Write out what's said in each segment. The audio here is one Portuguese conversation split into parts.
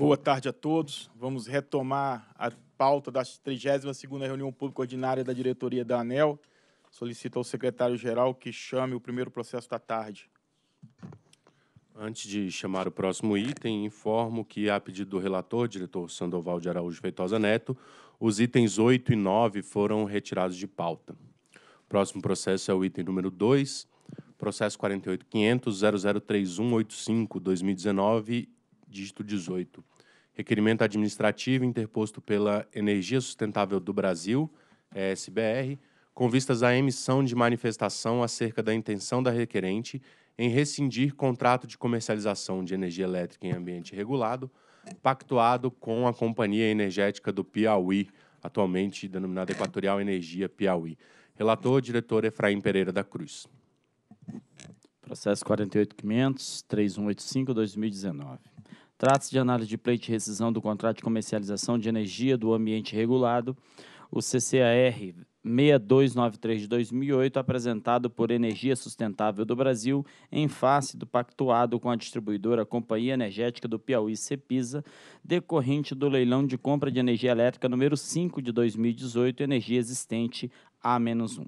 Boa tarde a todos. Vamos retomar a pauta da 32ª reunião pública ordinária da diretoria da ANEL. Solicito ao secretário-geral que chame o primeiro processo da tarde. Antes de chamar o próximo item, informo que, a pedido do relator, diretor Sandoval de Araújo Feitosa Neto, os itens 8 e 9 foram retirados de pauta. O próximo processo é o item número 2, processo 48.500.0031.85.2019 dígito 18. Requerimento administrativo interposto pela Energia Sustentável do Brasil, ESBR, com vistas à emissão de manifestação acerca da intenção da requerente em rescindir contrato de comercialização de energia elétrica em ambiente regulado, pactuado com a Companhia Energética do Piauí, atualmente denominada Equatorial Energia Piauí. Relator, diretor Efraim Pereira da Cruz. Processo 48.500, 2019. Trata-se de análise de pleito e rescisão do contrato de comercialização de energia do ambiente regulado, o CCAR 6293 de 2008, apresentado por Energia Sustentável do Brasil, em face do pactuado com a distribuidora Companhia Energética do Piauí, CEPISA, decorrente do leilão de compra de energia elétrica número 5 de 2018, energia existente A-1.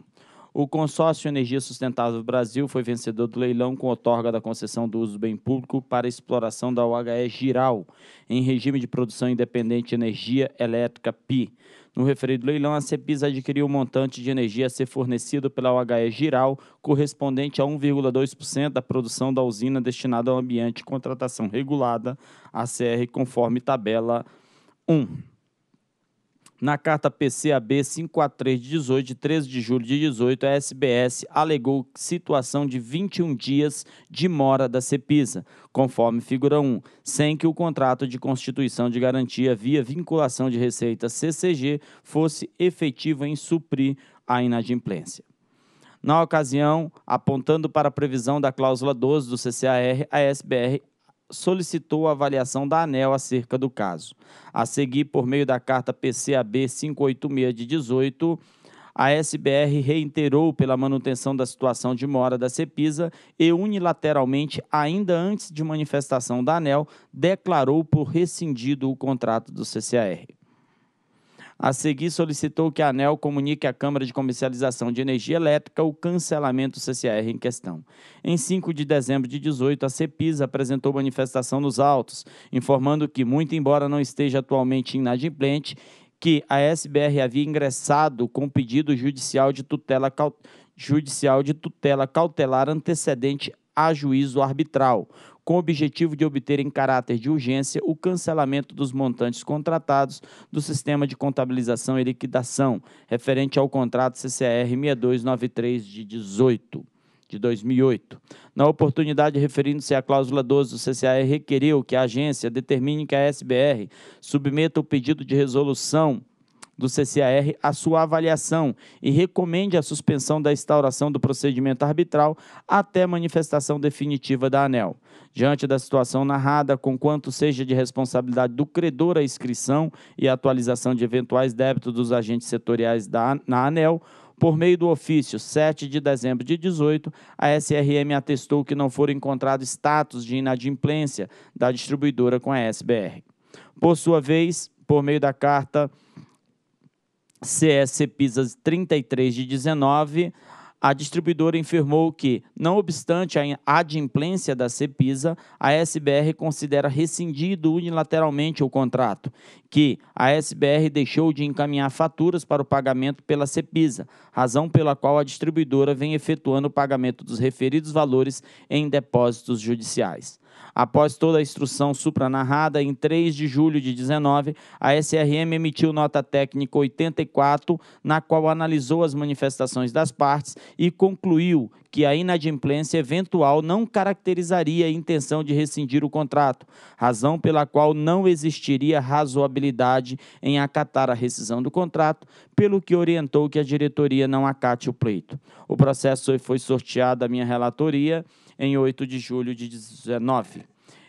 O consórcio Energia Sustentável Brasil foi vencedor do leilão com otorga da concessão do uso bem público para exploração da UHE Giral, em regime de produção independente de energia elétrica PI. No referido leilão, a CEPIS adquiriu o um montante de energia a ser fornecido pela UHE Giral, correspondente a 1,2% da produção da usina destinada ao ambiente de contratação regulada, ACR, conforme tabela 1. Na carta PCAB 543 de 18, de 13 de julho de 18, a SBS alegou situação de 21 dias de mora da CEPISA, conforme figura 1, sem que o contrato de constituição de garantia via vinculação de receita CCG fosse efetivo em suprir a inadimplência. Na ocasião, apontando para a previsão da cláusula 12 do CCAR, a SBR solicitou a avaliação da ANEL acerca do caso. A seguir, por meio da carta PCAB 586 de 18, a SBR reiterou pela manutenção da situação de mora da Cepisa e unilateralmente, ainda antes de manifestação da ANEL, declarou por rescindido o contrato do CCAR. A seguir, solicitou que a ANEL comunique à Câmara de Comercialização de Energia Elétrica o cancelamento do CCR em questão. Em 5 de dezembro de 18, a Cepisa apresentou manifestação nos autos, informando que, muito embora não esteja atualmente inadimplente, que a SBR havia ingressado com pedido judicial de tutela, judicial de tutela cautelar antecedente a juízo arbitral, com o objetivo de obter em caráter de urgência o cancelamento dos montantes contratados do sistema de contabilização e liquidação, referente ao contrato CCR 6293 de 18 de 2008. Na oportunidade, referindo-se à cláusula 12 do CCAE, requeriu que a agência determine que a SBR submeta o pedido de resolução do CCAR à sua avaliação e recomende a suspensão da instauração do procedimento arbitral até manifestação definitiva da ANEL. Diante da situação narrada, conquanto seja de responsabilidade do credor a inscrição e atualização de eventuais débitos dos agentes setoriais da, na ANEL, por meio do ofício 7 de dezembro de 18, a SRM atestou que não foram encontrados status de inadimplência da distribuidora com a SBR. Por sua vez, por meio da carta CS Pisas 33 de 19, a distribuidora informou que, não obstante a adimplência da CEPISA, a SBR considera rescindido unilateralmente o contrato, que a SBR deixou de encaminhar faturas para o pagamento pela CEPISA, razão pela qual a distribuidora vem efetuando o pagamento dos referidos valores em depósitos judiciais. Após toda a instrução supranarrada, em 3 de julho de 19, a SRM emitiu nota técnica 84, na qual analisou as manifestações das partes e concluiu que a inadimplência eventual não caracterizaria a intenção de rescindir o contrato, razão pela qual não existiria razoabilidade em acatar a rescisão do contrato, pelo que orientou que a diretoria não acate o pleito. O processo foi sorteado à minha relatoria em 8 de julho de 19.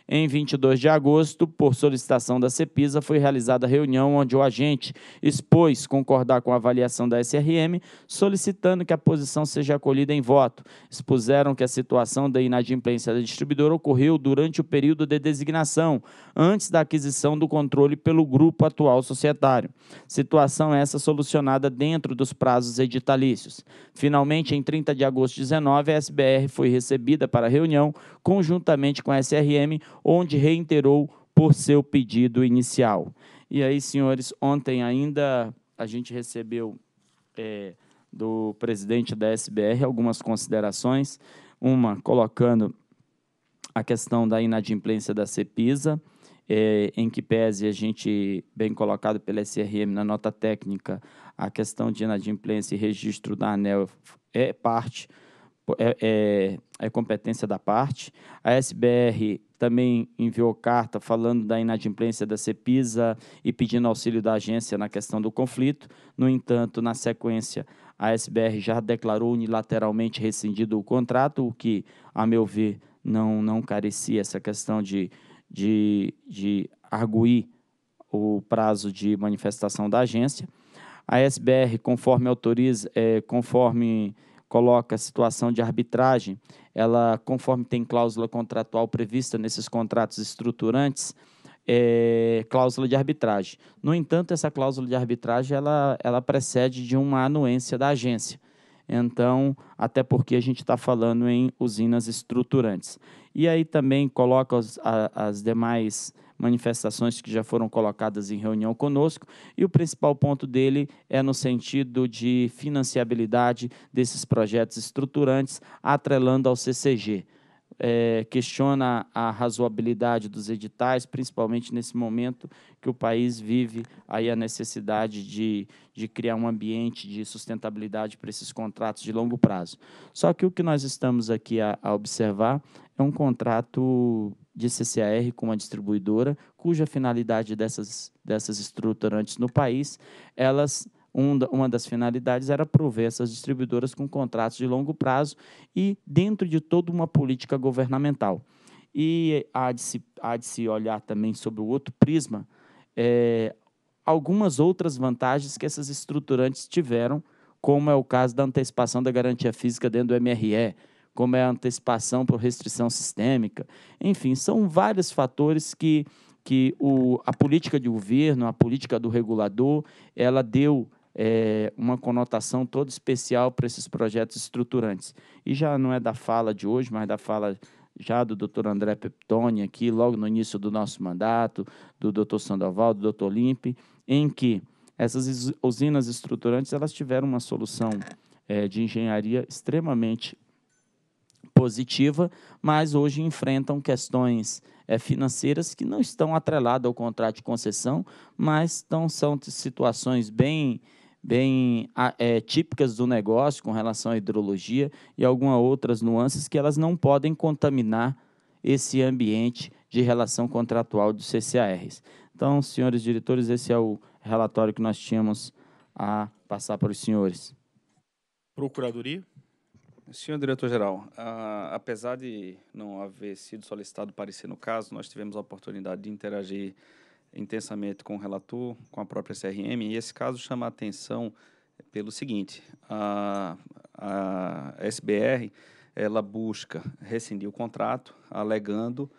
Em 22 de agosto, por solicitação da CEPISA, foi realizada a reunião onde o agente expôs concordar com a avaliação da SRM, solicitando que a posição seja acolhida em voto. Expuseram que a situação da inadimplência da distribuidora ocorreu durante o período de designação, antes da aquisição do controle pelo grupo atual societário. Situação essa solucionada dentro dos prazos editalícios. Finalmente, em 30 de agosto de 19, a SBR foi recebida para a reunião, conjuntamente com a SRM, onde reiterou por seu pedido inicial. E aí, senhores, ontem ainda a gente recebeu é, do presidente da SBR algumas considerações, uma colocando a questão da inadimplência da CEPISA, é, em que pese a gente, bem colocado pela SRM na nota técnica, a questão de inadimplência e registro da ANEL é parte, é, é é competência da parte. A SBR também enviou carta falando da inadimplência da CEPISA e pedindo auxílio da agência na questão do conflito. No entanto, na sequência, a SBR já declarou unilateralmente rescindido o contrato, o que, a meu ver, não, não carecia essa questão de, de, de arguir o prazo de manifestação da agência. A SBR, conforme autoriza, é, conforme coloca a situação de arbitragem, ela, conforme tem cláusula contratual prevista nesses contratos estruturantes, é, cláusula de arbitragem. No entanto, essa cláusula de arbitragem ela, ela precede de uma anuência da agência. Então, até porque a gente está falando em usinas estruturantes. E aí também coloca as, as demais manifestações que já foram colocadas em reunião conosco, e o principal ponto dele é no sentido de financiabilidade desses projetos estruturantes, atrelando ao CCG. É, questiona a razoabilidade dos editais, principalmente nesse momento que o país vive aí a necessidade de, de criar um ambiente de sustentabilidade para esses contratos de longo prazo. Só que o que nós estamos aqui a, a observar é um contrato de CCAR com uma distribuidora, cuja finalidade dessas, dessas estruturantes no país, elas uma das finalidades era prover essas distribuidoras com contratos de longo prazo e dentro de toda uma política governamental. E há de se, há de se olhar também sobre o outro prisma é, algumas outras vantagens que essas estruturantes tiveram, como é o caso da antecipação da garantia física dentro do MRE, como é a antecipação por restrição sistêmica. Enfim, são vários fatores que, que o, a política de governo, a política do regulador, ela deu é, uma conotação toda especial para esses projetos estruturantes. E já não é da fala de hoje, mas da fala já do doutor André Peptoni aqui, logo no início do nosso mandato, do doutor Sandoval, do doutor Limpe, em que essas usinas estruturantes elas tiveram uma solução é, de engenharia extremamente positiva, mas hoje enfrentam questões é, financeiras que não estão atreladas ao contrato de concessão, mas tão, são situações bem bem é, típicas do negócio com relação à hidrologia e algumas outras nuances que elas não podem contaminar esse ambiente de relação contratual dos CCARs. Então, senhores diretores, esse é o relatório que nós tínhamos a passar para os senhores. Procuradoria. Senhor diretor-geral, ah, apesar de não haver sido solicitado parecer no caso, nós tivemos a oportunidade de interagir intensamente com o relator, com a própria CRM, e esse caso chama a atenção pelo seguinte: a, a SBR ela busca rescindir o contrato, alegando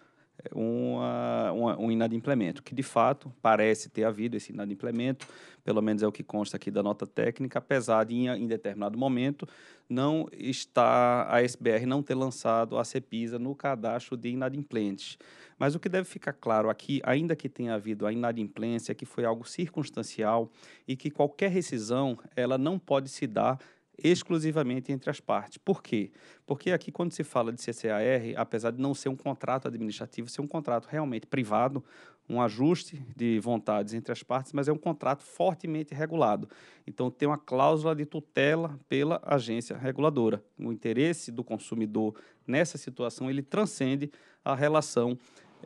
uma, uma, um inadimplemento, que de fato parece ter havido esse inadimplemento, pelo menos é o que consta aqui da nota técnica, apesar de, em, em determinado momento, não está a SBR não ter lançado a CEPISA no cadastro de inadimplentes. Mas o que deve ficar claro aqui, ainda que tenha havido a inadimplência, é que foi algo circunstancial e que qualquer rescisão ela não pode se dar exclusivamente entre as partes. Por quê? Porque aqui, quando se fala de CCAR, apesar de não ser um contrato administrativo, ser um contrato realmente privado, um ajuste de vontades entre as partes, mas é um contrato fortemente regulado. Então, tem uma cláusula de tutela pela agência reguladora. O interesse do consumidor nessa situação, ele transcende a relação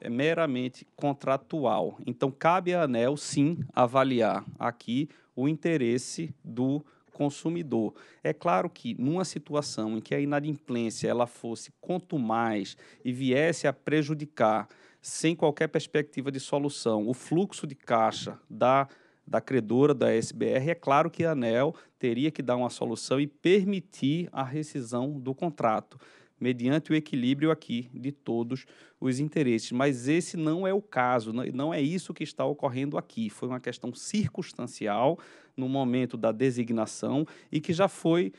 é meramente contratual. Então, cabe à ANEL, sim, avaliar aqui o interesse do consumidor consumidor. É claro que numa situação em que a inadimplência ela fosse quanto mais e viesse a prejudicar sem qualquer perspectiva de solução o fluxo de caixa da da credora da SBR, é claro que a ANEL teria que dar uma solução e permitir a rescisão do contrato mediante o equilíbrio aqui de todos os interesses. Mas esse não é o caso, não é isso que está ocorrendo aqui. Foi uma questão circunstancial no momento da designação e que já foi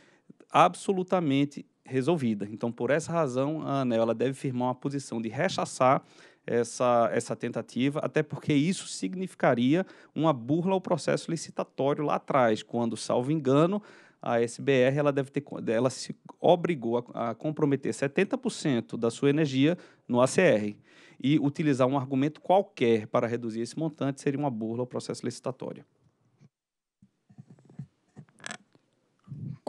absolutamente resolvida. Então, por essa razão, a ANEL ela deve firmar uma posição de rechaçar essa, essa tentativa, até porque isso significaria uma burla ao processo licitatório lá atrás, quando, salvo engano, a SBR ela deve ter, ela se obrigou a, a comprometer 70% da sua energia no ACR. E utilizar um argumento qualquer para reduzir esse montante seria uma burla ao processo licitatório.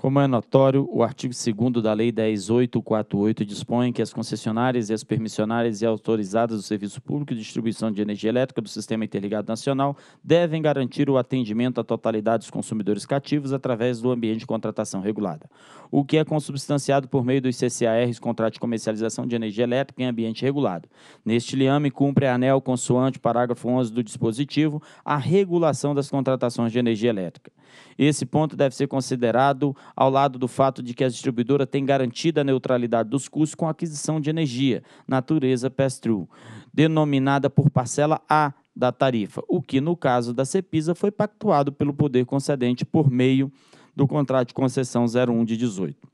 Como é notório, o artigo 2 da Lei 10848 dispõe que as concessionárias e as permissionárias e autorizadas do Serviço Público de Distribuição de Energia Elétrica do Sistema Interligado Nacional devem garantir o atendimento à totalidade dos consumidores cativos através do ambiente de contratação regulada, o que é consubstanciado por meio dos CCARs, Contrato de Comercialização de Energia Elétrica em Ambiente Regulado. Neste liame, cumpre a ANEL, consoante parágrafo 11 do dispositivo, a regulação das contratações de energia elétrica. Esse ponto deve ser considerado ao lado do fato de que a distribuidora tem garantida a neutralidade dos custos com aquisição de energia, natureza pass-through, denominada por parcela A da tarifa, o que, no caso da CEPISA, foi pactuado pelo poder concedente por meio do contrato de concessão 01 de 18.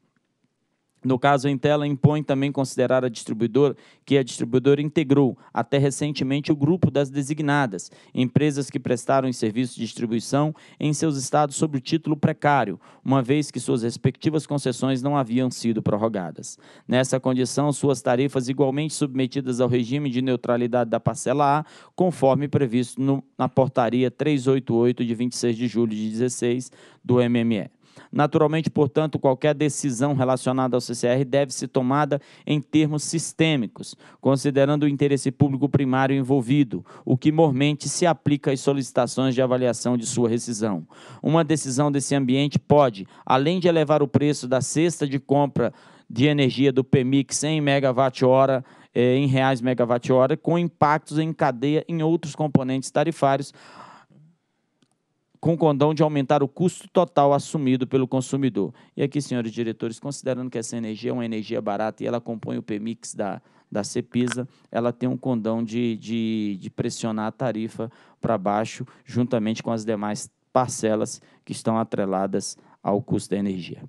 No caso, a Intela impõe também considerar a distribuidora que a distribuidora integrou até recentemente o grupo das designadas, empresas que prestaram serviço de distribuição em seus estados sob o título precário, uma vez que suas respectivas concessões não haviam sido prorrogadas. Nessa condição, suas tarifas igualmente submetidas ao regime de neutralidade da parcela A, conforme previsto no, na portaria 388 de 26 de julho de 16 do MME. Naturalmente, portanto, qualquer decisão relacionada ao CCR deve ser tomada em termos sistêmicos, considerando o interesse público primário envolvido, o que mormente se aplica às solicitações de avaliação de sua rescisão. Uma decisão desse ambiente pode, além de elevar o preço da cesta de compra de energia do PMIX em megawatt-hora, eh, em reais megawatt-hora, com impactos em cadeia em outros componentes tarifários, com condão de aumentar o custo total assumido pelo consumidor. E aqui, senhores diretores, considerando que essa energia é uma energia barata e ela compõe o PMIX da, da Cepisa, ela tem um condão de, de, de pressionar a tarifa para baixo, juntamente com as demais parcelas que estão atreladas ao custo da energia.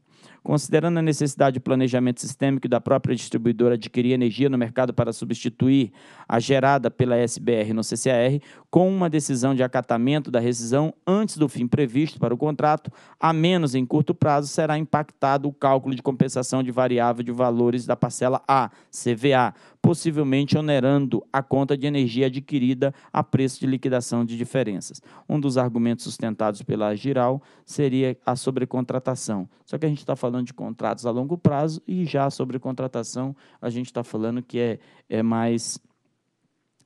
Considerando a necessidade de planejamento sistêmico da própria distribuidora adquirir energia no mercado para substituir a gerada pela SBR no CCR, com uma decisão de acatamento da rescisão antes do fim previsto para o contrato, a menos em curto prazo, será impactado o cálculo de compensação de variável de valores da parcela A, CVA, possivelmente onerando a conta de energia adquirida a preço de liquidação de diferenças. Um dos argumentos sustentados pela Giral seria a sobrecontratação. Só que a gente está falando falando de contratos a longo prazo e já sobre contratação a gente está falando que é, é mais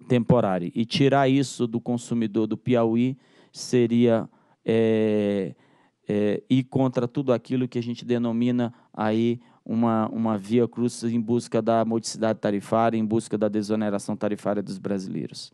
temporário E tirar isso do consumidor do Piauí seria é, é, ir contra tudo aquilo que a gente denomina aí uma, uma via cruz em busca da modicidade tarifária, em busca da desoneração tarifária dos brasileiros.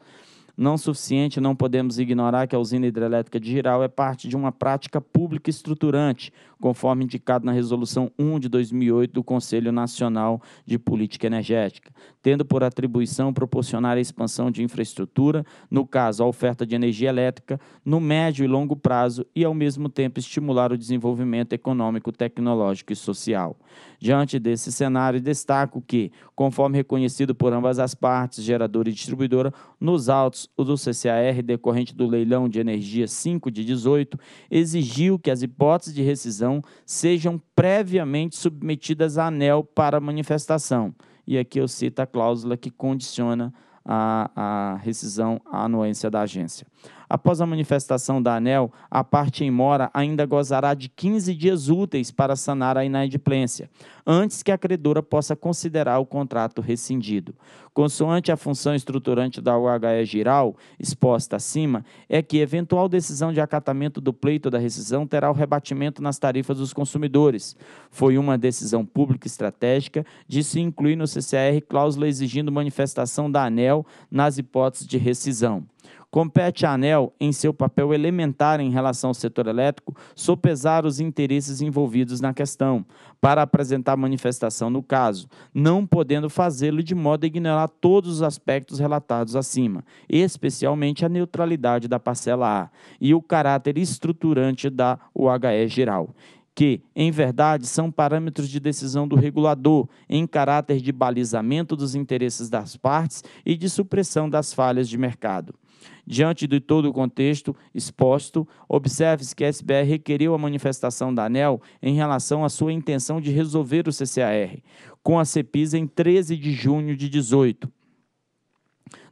Não suficiente, não podemos ignorar que a usina hidrelétrica de Giral é parte de uma prática pública estruturante, conforme indicado na Resolução 1 de 2008 do Conselho Nacional de Política Energética, tendo por atribuição proporcionar a expansão de infraestrutura, no caso, a oferta de energia elétrica, no médio e longo prazo e, ao mesmo tempo, estimular o desenvolvimento econômico, tecnológico e social. Diante desse cenário, destaco que, conforme reconhecido por ambas as partes, geradora e distribuidora, nos autos do CCAR decorrente do leilão de energia 5 de 18, exigiu que as hipóteses de rescisão então, sejam previamente submetidas a ANEL para manifestação. E aqui eu cito a cláusula que condiciona a, a rescisão à anuência da agência. Após a manifestação da ANEL, a parte em mora ainda gozará de 15 dias úteis para sanar a inadimplência, antes que a credora possa considerar o contrato rescindido. Consoante a função estruturante da UHE Giral, exposta acima, é que eventual decisão de acatamento do pleito da rescisão terá o rebatimento nas tarifas dos consumidores. Foi uma decisão pública estratégica de se incluir no CCR cláusula exigindo manifestação da ANEL nas hipóteses de rescisão. Compete à ANEL, em seu papel elementar em relação ao setor elétrico, sopesar os interesses envolvidos na questão, para apresentar manifestação no caso, não podendo fazê-lo de modo a ignorar todos os aspectos relatados acima, especialmente a neutralidade da parcela A e o caráter estruturante da UHE geral que, em verdade, são parâmetros de decisão do regulador, em caráter de balizamento dos interesses das partes e de supressão das falhas de mercado. Diante de todo o contexto exposto, observe-se que a SBR requeriu a manifestação da ANEL em relação à sua intenção de resolver o CCAR com a Cepisa em 13 de junho de 18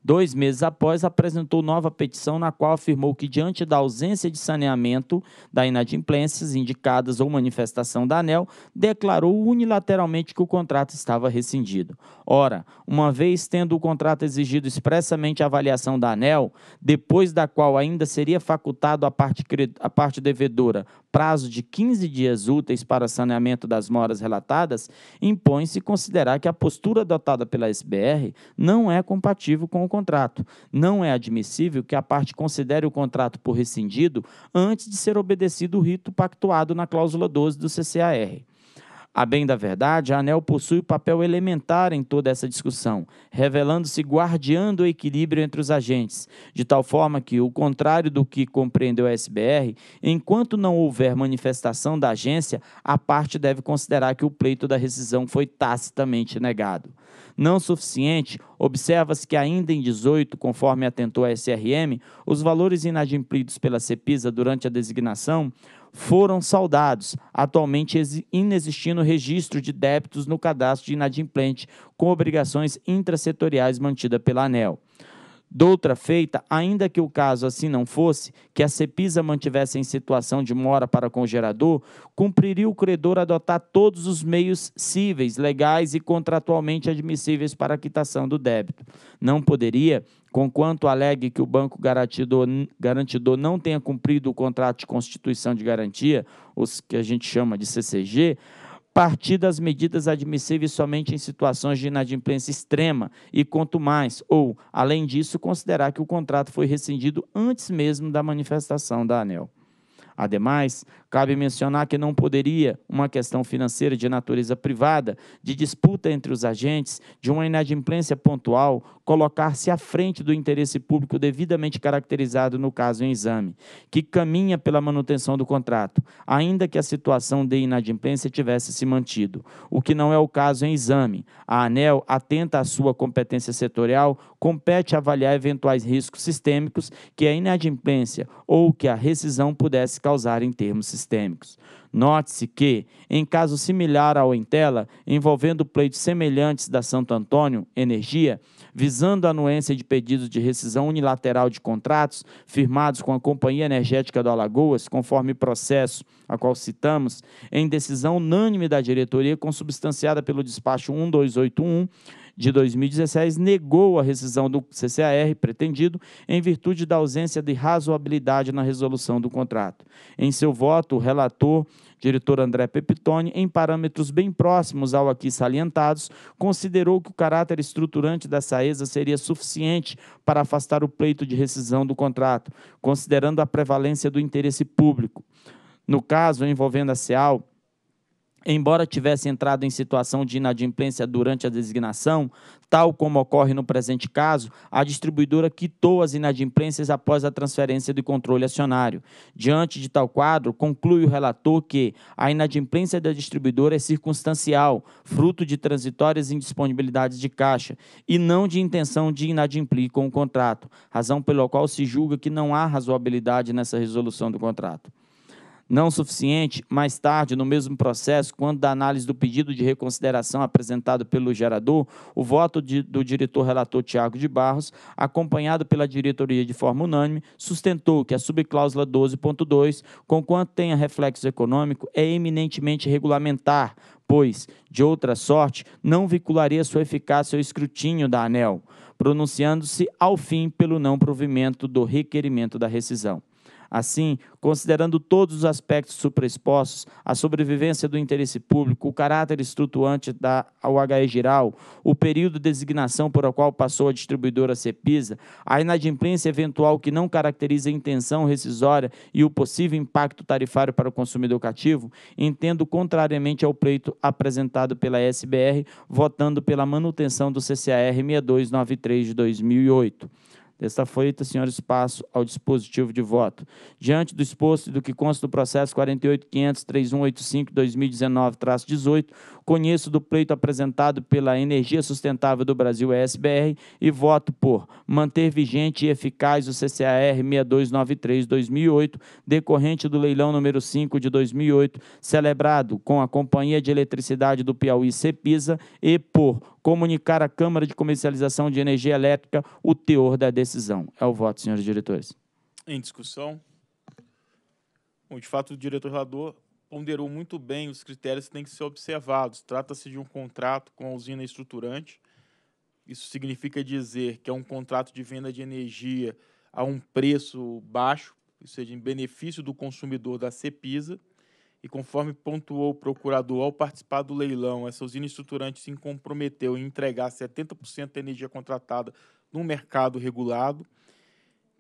Dois meses após, apresentou nova petição na qual afirmou que, diante da ausência de saneamento da inadimplências indicadas ou manifestação da ANEL, declarou unilateralmente que o contrato estava rescindido. Ora, uma vez tendo o contrato exigido expressamente a avaliação da ANEL, depois da qual ainda seria facultado à parte, à parte devedora prazo de 15 dias úteis para saneamento das moras relatadas, impõe-se considerar que a postura adotada pela SBR não é compatível com o contrato. Não é admissível que a parte considere o contrato por rescindido antes de ser obedecido o rito pactuado na cláusula 12 do CCAR. A bem da verdade, a ANEL possui o papel elementar em toda essa discussão, revelando-se guardiando o equilíbrio entre os agentes, de tal forma que, o contrário do que compreendeu a SBR, enquanto não houver manifestação da agência, a parte deve considerar que o pleito da rescisão foi tacitamente negado. Não suficiente, observa-se que ainda em 18, conforme atentou a SRM, os valores inadimplidos pela CEPISA durante a designação foram saudados. atualmente inexistindo registro de débitos no cadastro de inadimplente com obrigações intrasetoriais mantida pela ANEL. Doutra feita, ainda que o caso assim não fosse, que a CEPISA mantivesse em situação de mora para com o gerador, cumpriria o credor adotar todos os meios cíveis, legais e contratualmente admissíveis para a quitação do débito. Não poderia, Conquanto alegue que o banco garantidor, garantidor não tenha cumprido o contrato de constituição de garantia, os que a gente chama de CCG, partir das medidas admissíveis somente em situações de inadimplência extrema e quanto mais, ou, além disso, considerar que o contrato foi rescindido antes mesmo da manifestação da ANEL. Ademais, cabe mencionar que não poderia uma questão financeira de natureza privada, de disputa entre os agentes, de uma inadimplência pontual, colocar-se à frente do interesse público devidamente caracterizado no caso em exame, que caminha pela manutenção do contrato, ainda que a situação de inadimplência tivesse se mantido, o que não é o caso em exame. A ANEL, atenta à sua competência setorial, compete avaliar eventuais riscos sistêmicos que a inadimplência ou que a rescisão pudesse causar em termos sistêmicos. Note-se que, em caso similar ao Entela, envolvendo pleitos semelhantes da Santo Antônio Energia, visando a anuência de pedidos de rescisão unilateral de contratos firmados com a Companhia Energética do Alagoas, conforme processo a qual citamos, em decisão unânime da diretoria, consubstanciada pelo despacho 1281 de 2016 negou a rescisão do CCAR pretendido em virtude da ausência de razoabilidade na resolução do contrato. Em seu voto, o relator diretor André Pepitone, em parâmetros bem próximos ao aqui salientados, considerou que o caráter estruturante da SAESA seria suficiente para afastar o pleito de rescisão do contrato, considerando a prevalência do interesse público. No caso envolvendo a SEAL, embora tivesse entrado em situação de inadimplência durante a designação, tal como ocorre no presente caso, a distribuidora quitou as inadimplências após a transferência do controle acionário. Diante de tal quadro, conclui o relator que a inadimplência da distribuidora é circunstancial, fruto de transitórias indisponibilidades de caixa e não de intenção de inadimplir com o contrato, razão pela qual se julga que não há razoabilidade nessa resolução do contrato não suficiente, mais tarde, no mesmo processo, quando da análise do pedido de reconsideração apresentado pelo gerador, o voto de, do diretor relator Tiago de Barros, acompanhado pela diretoria de forma unânime, sustentou que a subcláusula 12.2, conquanto tenha reflexo econômico, é eminentemente regulamentar, pois, de outra sorte, não vincularia sua eficácia ao escrutínio da ANEL, pronunciando-se ao fim pelo não provimento do requerimento da rescisão. Assim, considerando todos os aspectos superexpostos, a sobrevivência do interesse público, o caráter estruturante da UHE Giral, o período de designação por qual passou a distribuidora Cepisa, a inadimplência eventual que não caracteriza a intenção rescisória e o possível impacto tarifário para o consumidor cativo, entendo contrariamente ao pleito apresentado pela SBR, votando pela manutenção do CCAR 6293 de 2008. Desta feita, senhores, passo ao dispositivo de voto. Diante do exposto e do que consta do processo 48.500.3185-2019-18, Conheço do pleito apresentado pela Energia Sustentável do Brasil, ESBR, e voto por manter vigente e eficaz o CCAR 6293-2008, decorrente do leilão número 5 de 2008, celebrado com a Companhia de Eletricidade do Piauí, CEPISA, e por comunicar à Câmara de Comercialização de Energia Elétrica o teor da decisão. É o voto, senhores diretores. Em discussão. Bom, de fato, o diretor-relator ponderou muito bem os critérios que têm que ser observados. Trata-se de um contrato com a usina estruturante. Isso significa dizer que é um contrato de venda de energia a um preço baixo, ou seja, em benefício do consumidor da CEPISA. E conforme pontuou o procurador, ao participar do leilão, essa usina estruturante se comprometeu em entregar 70% da energia contratada no mercado regulado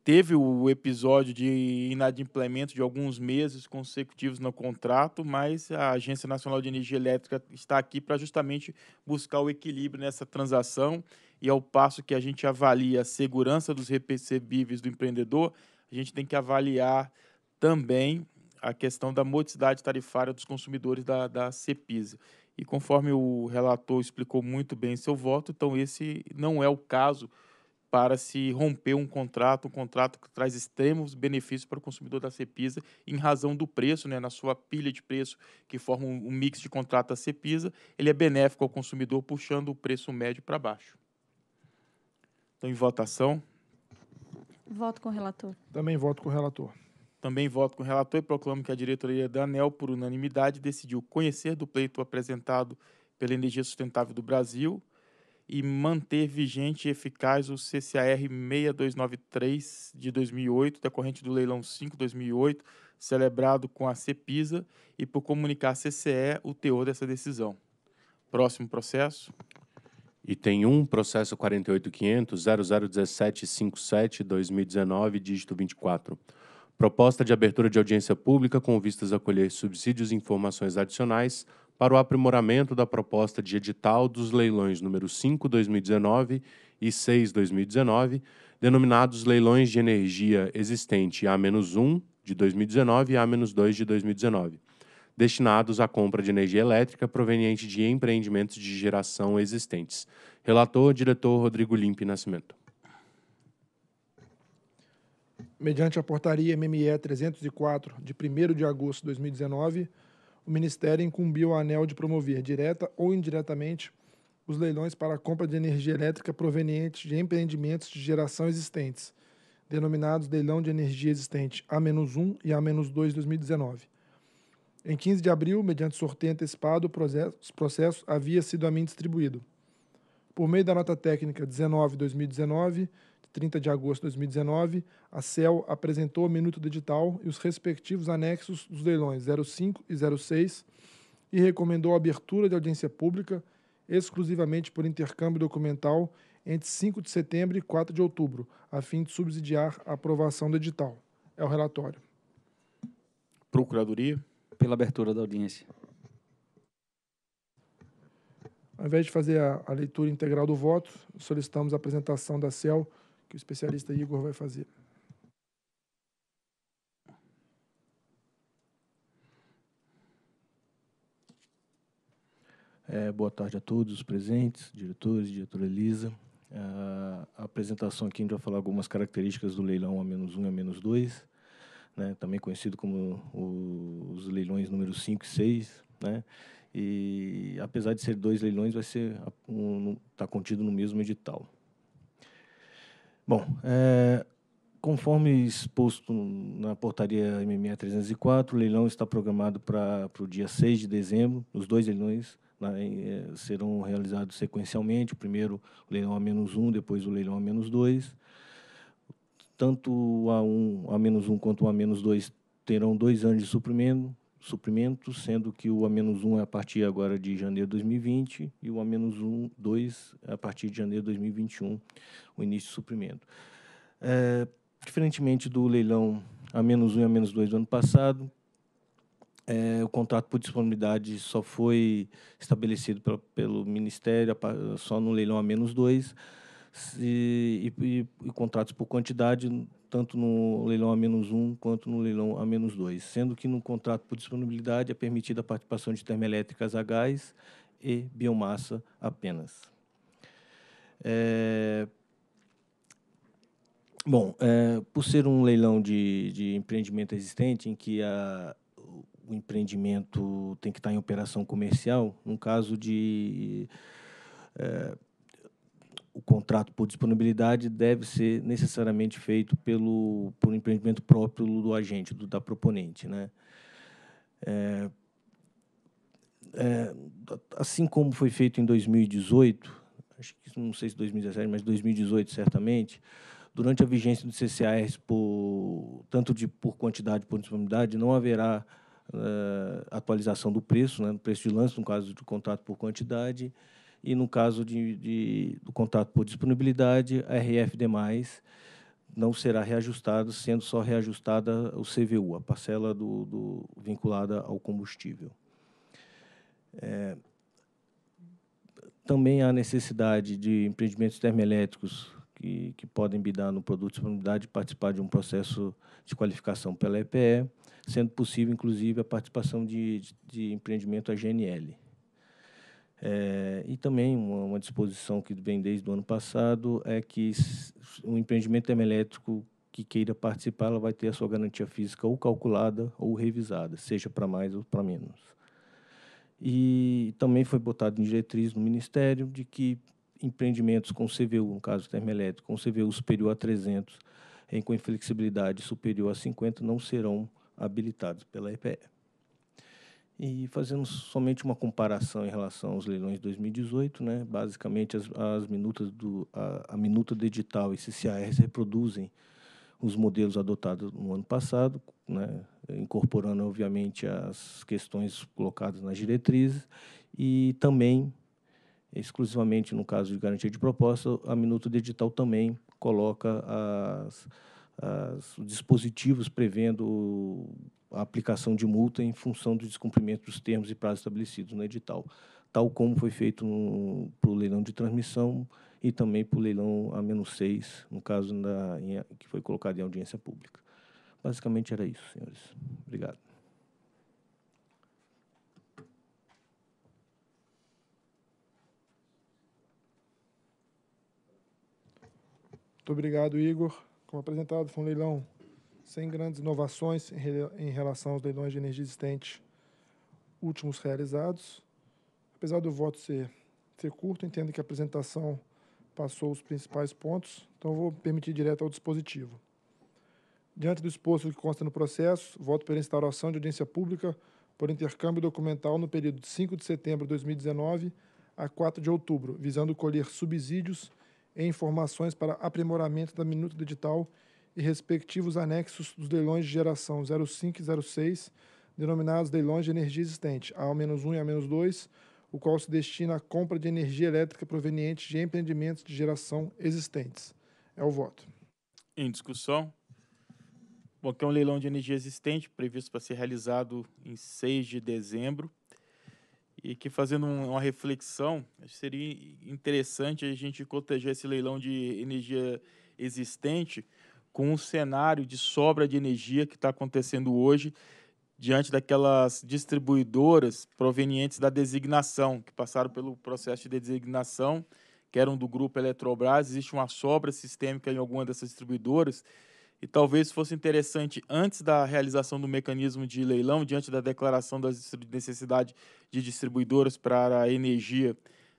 teve o episódio de inadimplemento de alguns meses consecutivos no contrato, mas a Agência Nacional de Energia Elétrica está aqui para justamente buscar o equilíbrio nessa transação e ao passo que a gente avalia a segurança dos repercebíveis do empreendedor, a gente tem que avaliar também a questão da modicidade tarifária dos consumidores da, da CEPISA. E conforme o relator explicou muito bem seu voto, então esse não é o caso para se romper um contrato, um contrato que traz extremos benefícios para o consumidor da Cepisa em razão do preço, né, na sua pilha de preço que forma um mix de contrato da Cepisa, ele é benéfico ao consumidor puxando o preço médio para baixo. Então, em votação. Voto com o relator. Também voto com o relator. Também voto com o relator e proclamo que a diretoria da ANEL, por unanimidade, decidiu conhecer do pleito apresentado pela Energia Sustentável do Brasil e manter vigente e eficaz o CCAR 6293 de 2008, decorrente do leilão 5/2008, celebrado com a CEPISA, e por comunicar à CCE o teor dessa decisão. Próximo processo. E tem um processo 48500001757/2019, dígito 24. Proposta de abertura de audiência pública com vistas a colher subsídios e informações adicionais para o aprimoramento da proposta de edital dos leilões número 5/2019 e 6/2019, denominados leilões de energia existente A-1 de 2019 e A-2 de 2019, destinados à compra de energia elétrica proveniente de empreendimentos de geração existentes. Relator, diretor Rodrigo Limpe Nascimento. Mediante a portaria MME 304 de 1 de agosto de 2019, o Ministério incumbiu a ANEL de promover, direta ou indiretamente, os leilões para a compra de energia elétrica proveniente de empreendimentos de geração existentes, denominados Leilão de Energia Existente A-1 e A-2 2019. Em 15 de abril, mediante sorteio antecipado, o processo havia sido a mim distribuído. Por meio da nota técnica 19-2019, 30 de agosto de 2019, a CEL apresentou o minuto do edital e os respectivos anexos dos leilões 05 e 06 e recomendou a abertura de audiência pública exclusivamente por intercâmbio documental entre 5 de setembro e 4 de outubro, a fim de subsidiar a aprovação do edital. É o relatório. Procuradoria. Pela abertura da audiência. Ao invés de fazer a, a leitura integral do voto, solicitamos a apresentação da CEL que o especialista Igor vai fazer. É, boa tarde a todos os presentes, diretores, diretora Elisa. a apresentação aqui a gente vai falar algumas características do leilão A-1 e A-2, né, também conhecido como os leilões número 5 e 6. Né, e apesar de ser dois leilões, vai ser está um, tá contido no mesmo edital. Bom, é, conforme exposto na portaria MM 304, o leilão está programado para o dia 6 de dezembro. Os dois leilões na, né, é, serão realizados sequencialmente. O primeiro o leilão a menos um, depois o leilão a menos dois. Tanto o A1, A menos um quanto o A menos dois terão dois anos de suprimento, suprimento, sendo que o A-1 é a partir agora de janeiro de 2020 e o A-2 é a partir de janeiro de 2021, o início de suprimento. É, diferentemente do leilão A-1 e A-2 do ano passado, é, o contrato por disponibilidade só foi estabelecido pra, pelo Ministério só no leilão A-2 e, e, e contratos por quantidade tanto no leilão a menos um quanto no leilão a menos dois, sendo que no contrato por disponibilidade é permitida a participação de termoelétricas a gás e biomassa apenas. É... Bom, é, por ser um leilão de, de empreendimento existente, em que a, o empreendimento tem que estar em operação comercial, no caso de é, o contrato por disponibilidade deve ser necessariamente feito pelo por empreendimento próprio do agente, do da proponente, né? É, é, assim como foi feito em 2018, acho que não sei se 2017, mas 2018 certamente, durante a vigência do CCAR por tanto de por quantidade por disponibilidade não haverá é, atualização do preço, né, do preço de lance no caso do contrato por quantidade e no caso de, de, do contato por disponibilidade, a RFD+, não será reajustada sendo só reajustada o CVU, a parcela do, do vinculada ao combustível. É, também há necessidade de empreendimentos termoelétricos que, que podem bidar no produto de disponibilidade participar de um processo de qualificação pela EPE, sendo possível, inclusive, a participação de, de, de empreendimento AGNL. É, e também uma, uma, disposição que vem desde o ano passado é que um empreendimento termoelétrico que queira participar, ela vai ter a sua garantia física ou calculada ou revisada, seja para mais ou para menos. E também foi botado em diretriz no Ministério de que empreendimentos com CVU, no caso termoelétrico, com CVU superior a 300, em com inflexibilidade superior a 50, não serão habilitados pela EPE. E fazendo somente uma comparação em relação aos leilões de 2018, né, basicamente as, as minutas do, a, a minuta digital e CCAR reproduzem os modelos adotados no ano passado, né, incorporando, obviamente, as questões colocadas nas diretrizes e também, exclusivamente no caso de garantia de proposta, a minuta digital também coloca as, as, os dispositivos prevendo a aplicação de multa em função do descumprimento dos termos e prazos estabelecidos no edital, tal como foi feito para o leilão de transmissão e também para o leilão A-6, no caso da, em, que foi colocado em audiência pública. Basicamente era isso, senhores. Obrigado. Muito obrigado, Igor. Como apresentado, foi um leilão sem grandes inovações em relação aos leilões de energia existentes últimos realizados. Apesar do voto ser, ser curto, entendo que a apresentação passou os principais pontos, então vou permitir direto ao dispositivo. Diante do exposto que consta no processo, voto pela instauração de audiência pública por intercâmbio documental no período de 5 de setembro de 2019 a 4 de outubro, visando colher subsídios e informações para aprimoramento da minuta digital e respectivos anexos dos leilões de geração 05 e 06, denominados leilões de energia existente, A-1 e A-2, o qual se destina à compra de energia elétrica proveniente de empreendimentos de geração existentes. É o voto. Em discussão. Bom, aqui é um leilão de energia existente, previsto para ser realizado em 6 de dezembro. E que fazendo uma reflexão, seria interessante a gente cotejar esse leilão de energia existente com o cenário de sobra de energia que está acontecendo hoje diante daquelas distribuidoras provenientes da designação, que passaram pelo processo de designação, que eram do grupo Eletrobras, existe uma sobra sistêmica em alguma dessas distribuidoras, e talvez fosse interessante, antes da realização do mecanismo de leilão, diante da declaração da necessidade de distribuidoras para a energia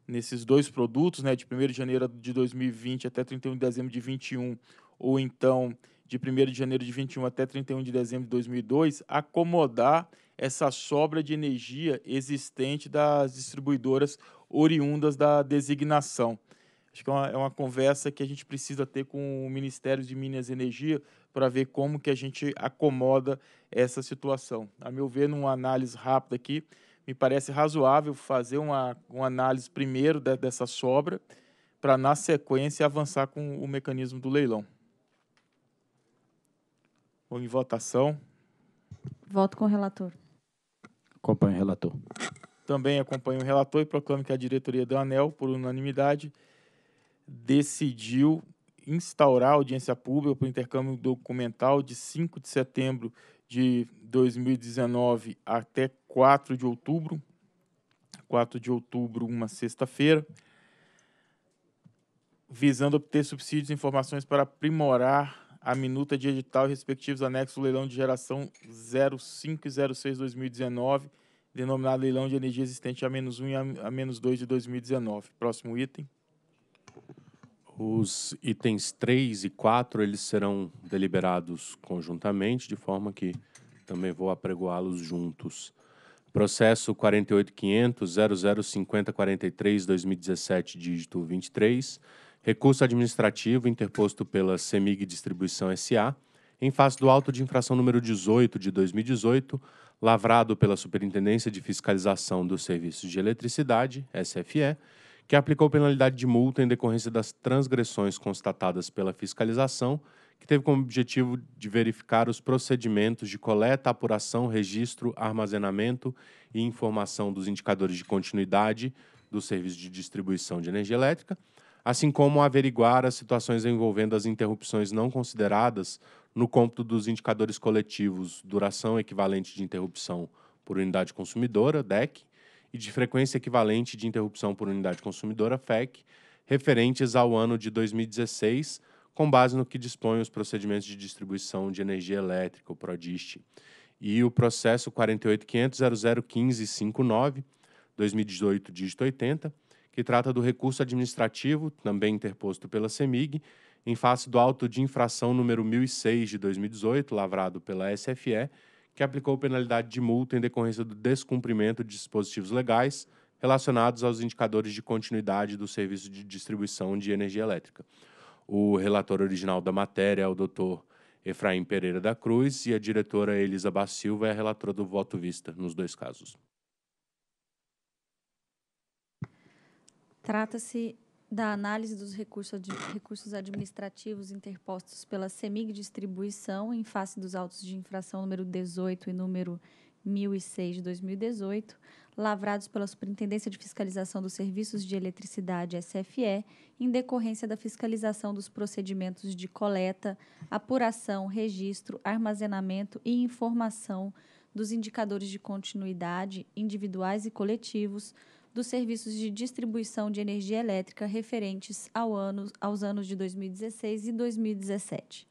nesses dois produtos, né, de 1 de janeiro de 2020 até 31 de dezembro de 2021, ou então de 1 de janeiro de 21 até 31 de dezembro de 2002, acomodar essa sobra de energia existente das distribuidoras oriundas da designação. Acho que é uma, é uma conversa que a gente precisa ter com o Ministério de Minas e Energia para ver como que a gente acomoda essa situação. A meu ver, numa análise rápida aqui, me parece razoável fazer uma, uma análise primeiro de, dessa sobra para, na sequência, avançar com o mecanismo do leilão. Ou em votação. Voto com o relator. Acompanho o relator. Também acompanho o relator e proclamo que a diretoria do ANEL, por unanimidade, decidiu instaurar audiência pública para o intercâmbio documental de 5 de setembro de 2019 até 4 de outubro. 4 de outubro, uma sexta-feira, visando obter subsídios e informações para aprimorar a minuta de edital e respectivos anexos do leilão de geração 05 e 06 2019, denominado leilão de energia existente a 1 e a 2 de 2019. Próximo item. Os itens 3 e 4 eles serão deliberados conjuntamente, de forma que também vou apregoá-los juntos. Processo 48500 005043 2017, dígito 23 Recurso administrativo interposto pela CEMIG Distribuição SA em face do auto de infração número 18 de 2018, lavrado pela Superintendência de Fiscalização dos Serviços de Eletricidade, SFE, que aplicou penalidade de multa em decorrência das transgressões constatadas pela fiscalização, que teve como objetivo de verificar os procedimentos de coleta, apuração, registro, armazenamento e informação dos indicadores de continuidade do serviço de distribuição de energia elétrica assim como averiguar as situações envolvendo as interrupções não consideradas no cômputo dos indicadores coletivos duração equivalente de interrupção por unidade consumidora, DEC, e de frequência equivalente de interrupção por unidade consumidora, FEC, referentes ao ano de 2016, com base no que dispõem os procedimentos de distribuição de energia elétrica, o PRODIST, e o processo 48500001559, 2018, dígito 80, que trata do recurso administrativo, também interposto pela CEMIG, em face do auto de infração número 1006 de 2018, lavrado pela SFE, que aplicou penalidade de multa em decorrência do descumprimento de dispositivos legais relacionados aos indicadores de continuidade do serviço de distribuição de energia elétrica. O relator original da matéria é o Dr. Efraim Pereira da Cruz e a diretora Elisa Bassilva é a relatora do voto vista nos dois casos. Trata-se da análise dos recursos, recursos administrativos interpostos pela CEMIG Distribuição em face dos autos de infração número 18 e número 1006 de 2018, lavrados pela Superintendência de Fiscalização dos Serviços de Eletricidade, SFE, em decorrência da fiscalização dos procedimentos de coleta, apuração, registro, armazenamento e informação dos indicadores de continuidade individuais e coletivos dos serviços de distribuição de energia elétrica referentes ao ano, aos anos de 2016 e 2017.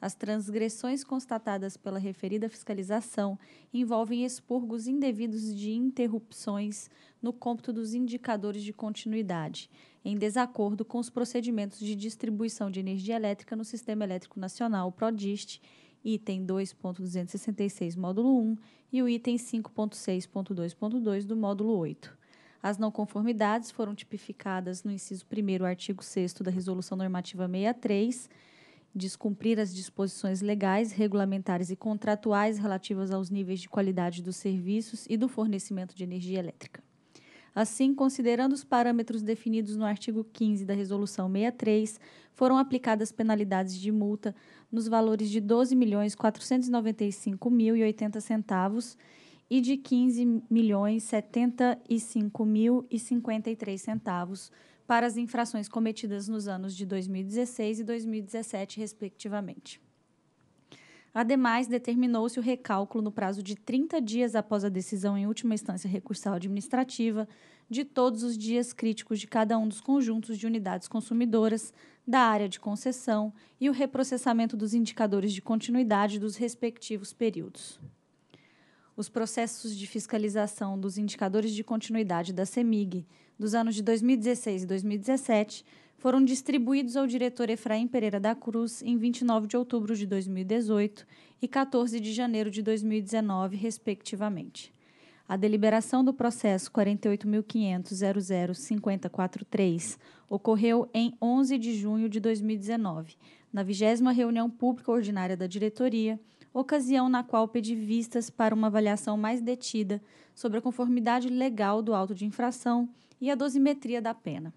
As transgressões constatadas pela referida fiscalização envolvem expurgos indevidos de interrupções no cômputo dos indicadores de continuidade, em desacordo com os procedimentos de distribuição de energia elétrica no Sistema Elétrico Nacional, PRODIST, item 2.266, módulo 1, e o item 5.6.2.2 do módulo 8. As não conformidades foram tipificadas no inciso 1 artigo 6 da Resolução Normativa 63, descumprir as disposições legais, regulamentares e contratuais relativas aos níveis de qualidade dos serviços e do fornecimento de energia elétrica. Assim, considerando os parâmetros definidos no artigo 15 da Resolução 63, foram aplicadas penalidades de multa nos valores de R$ 12.495.080 e de 15 milhões 75 mil e 53 centavos para as infrações cometidas nos anos de 2016 e 2017, respectivamente. Ademais, determinou-se o recálculo no prazo de 30 dias após a decisão em última instância recursal administrativa de todos os dias críticos de cada um dos conjuntos de unidades consumidoras da área de concessão e o reprocessamento dos indicadores de continuidade dos respectivos períodos os processos de fiscalização dos indicadores de continuidade da CEMIG dos anos de 2016 e 2017 foram distribuídos ao diretor Efraim Pereira da Cruz em 29 de outubro de 2018 e 14 de janeiro de 2019, respectivamente. A deliberação do processo 48.500.00543 ocorreu em 11 de junho de 2019, na vigésima reunião pública ordinária da diretoria, ocasião na qual pedi vistas para uma avaliação mais detida sobre a conformidade legal do auto de infração e a dosimetria da pena.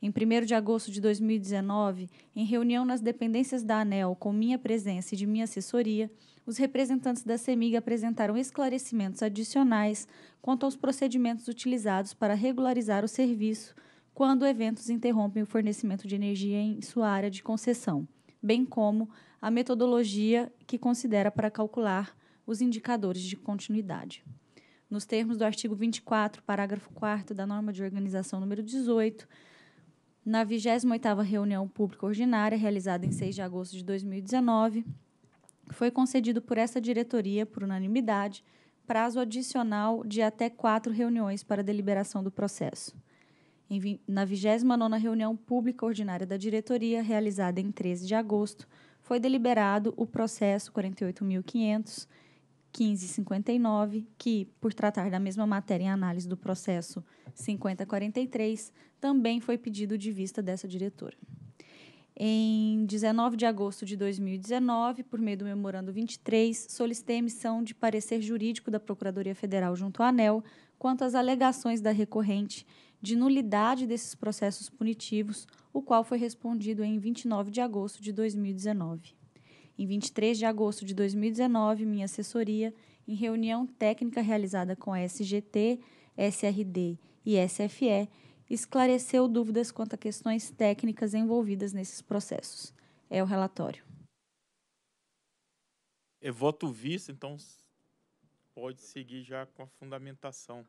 Em 1 de agosto de 2019, em reunião nas dependências da ANEL com minha presença e de minha assessoria, os representantes da CEMIG apresentaram esclarecimentos adicionais quanto aos procedimentos utilizados para regularizar o serviço quando eventos interrompem o fornecimento de energia em sua área de concessão, bem como a metodologia que considera para calcular os indicadores de continuidade. Nos termos do artigo 24, parágrafo 4 da norma de organização número 18, na 28 reunião pública ordinária realizada em 6 de agosto de 2019, foi concedido por essa diretoria, por unanimidade, prazo adicional de até quatro reuniões para deliberação do processo. na 29 reunião pública ordinária da diretoria, realizada em 13 de agosto, foi deliberado o processo 48.500.1559, que, por tratar da mesma matéria em análise do processo 5043, também foi pedido de vista dessa diretora. Em 19 de agosto de 2019, por meio do memorando 23, solicitei a emissão de parecer jurídico da Procuradoria Federal junto à ANEL quanto às alegações da recorrente de nulidade desses processos punitivos, o qual foi respondido em 29 de agosto de 2019. Em 23 de agosto de 2019, minha assessoria, em reunião técnica realizada com a SGT, SRD e SFE, esclareceu dúvidas quanto a questões técnicas envolvidas nesses processos. É o relatório. É voto vice, então pode seguir já com a fundamentação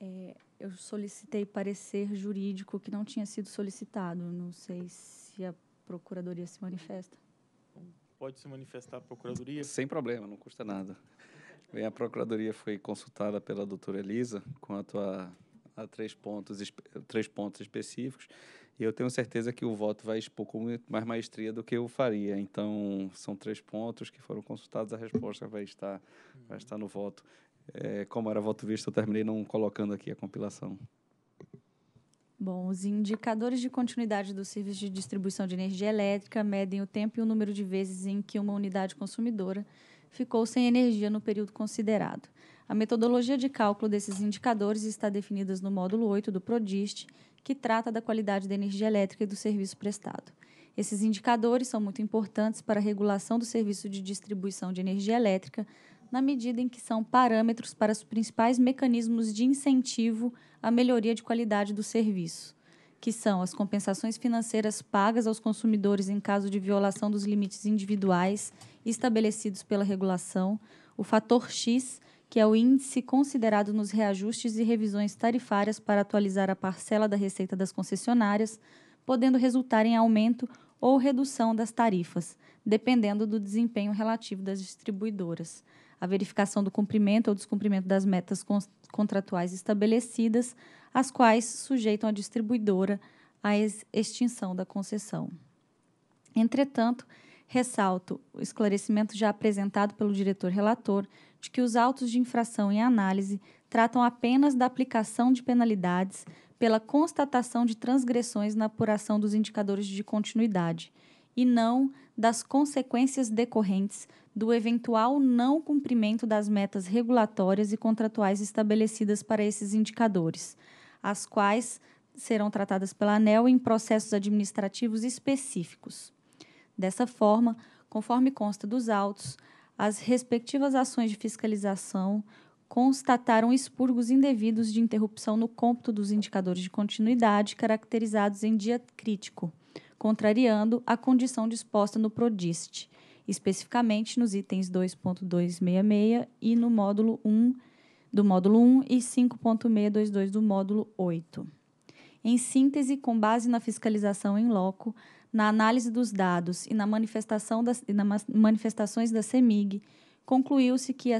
é, eu solicitei parecer jurídico que não tinha sido solicitado. Não sei se a procuradoria se manifesta. Pode se manifestar a procuradoria? Sem problema, não custa nada. Bem, a procuradoria foi consultada pela doutora Elisa quanto a, a três, pontos, três pontos específicos e eu tenho certeza que o voto vai expor com mais maestria do que eu faria. Então, são três pontos que foram consultados, a resposta vai estar, vai estar no voto é, como era voto visto, eu terminei não colocando aqui a compilação. Bom, os indicadores de continuidade dos serviços de distribuição de energia elétrica medem o tempo e o número de vezes em que uma unidade consumidora ficou sem energia no período considerado. A metodologia de cálculo desses indicadores está definida no módulo 8 do PRODIST, que trata da qualidade da energia elétrica e do serviço prestado. Esses indicadores são muito importantes para a regulação do serviço de distribuição de energia elétrica, na medida em que são parâmetros para os principais mecanismos de incentivo à melhoria de qualidade do serviço, que são as compensações financeiras pagas aos consumidores em caso de violação dos limites individuais estabelecidos pela regulação, o fator X, que é o índice considerado nos reajustes e revisões tarifárias para atualizar a parcela da receita das concessionárias, podendo resultar em aumento ou redução das tarifas, dependendo do desempenho relativo das distribuidoras a verificação do cumprimento ou descumprimento das metas contratuais estabelecidas, as quais sujeitam a distribuidora à extinção da concessão. Entretanto, ressalto o esclarecimento já apresentado pelo diretor relator de que os autos de infração em análise tratam apenas da aplicação de penalidades pela constatação de transgressões na apuração dos indicadores de continuidade e não das consequências decorrentes do eventual não cumprimento das metas regulatórias e contratuais estabelecidas para esses indicadores, as quais serão tratadas pela ANEL em processos administrativos específicos. Dessa forma, conforme consta dos autos, as respectivas ações de fiscalização constataram expurgos indevidos de interrupção no cômputo dos indicadores de continuidade caracterizados em dia crítico, contrariando a condição disposta no PRODIST especificamente nos itens 2.266 e no módulo 1 do módulo 1 e 5.622 do módulo 8. Em síntese, com base na fiscalização em loco, na análise dos dados e na manifestação das e nas manifestações da CEMIG, concluiu-se que,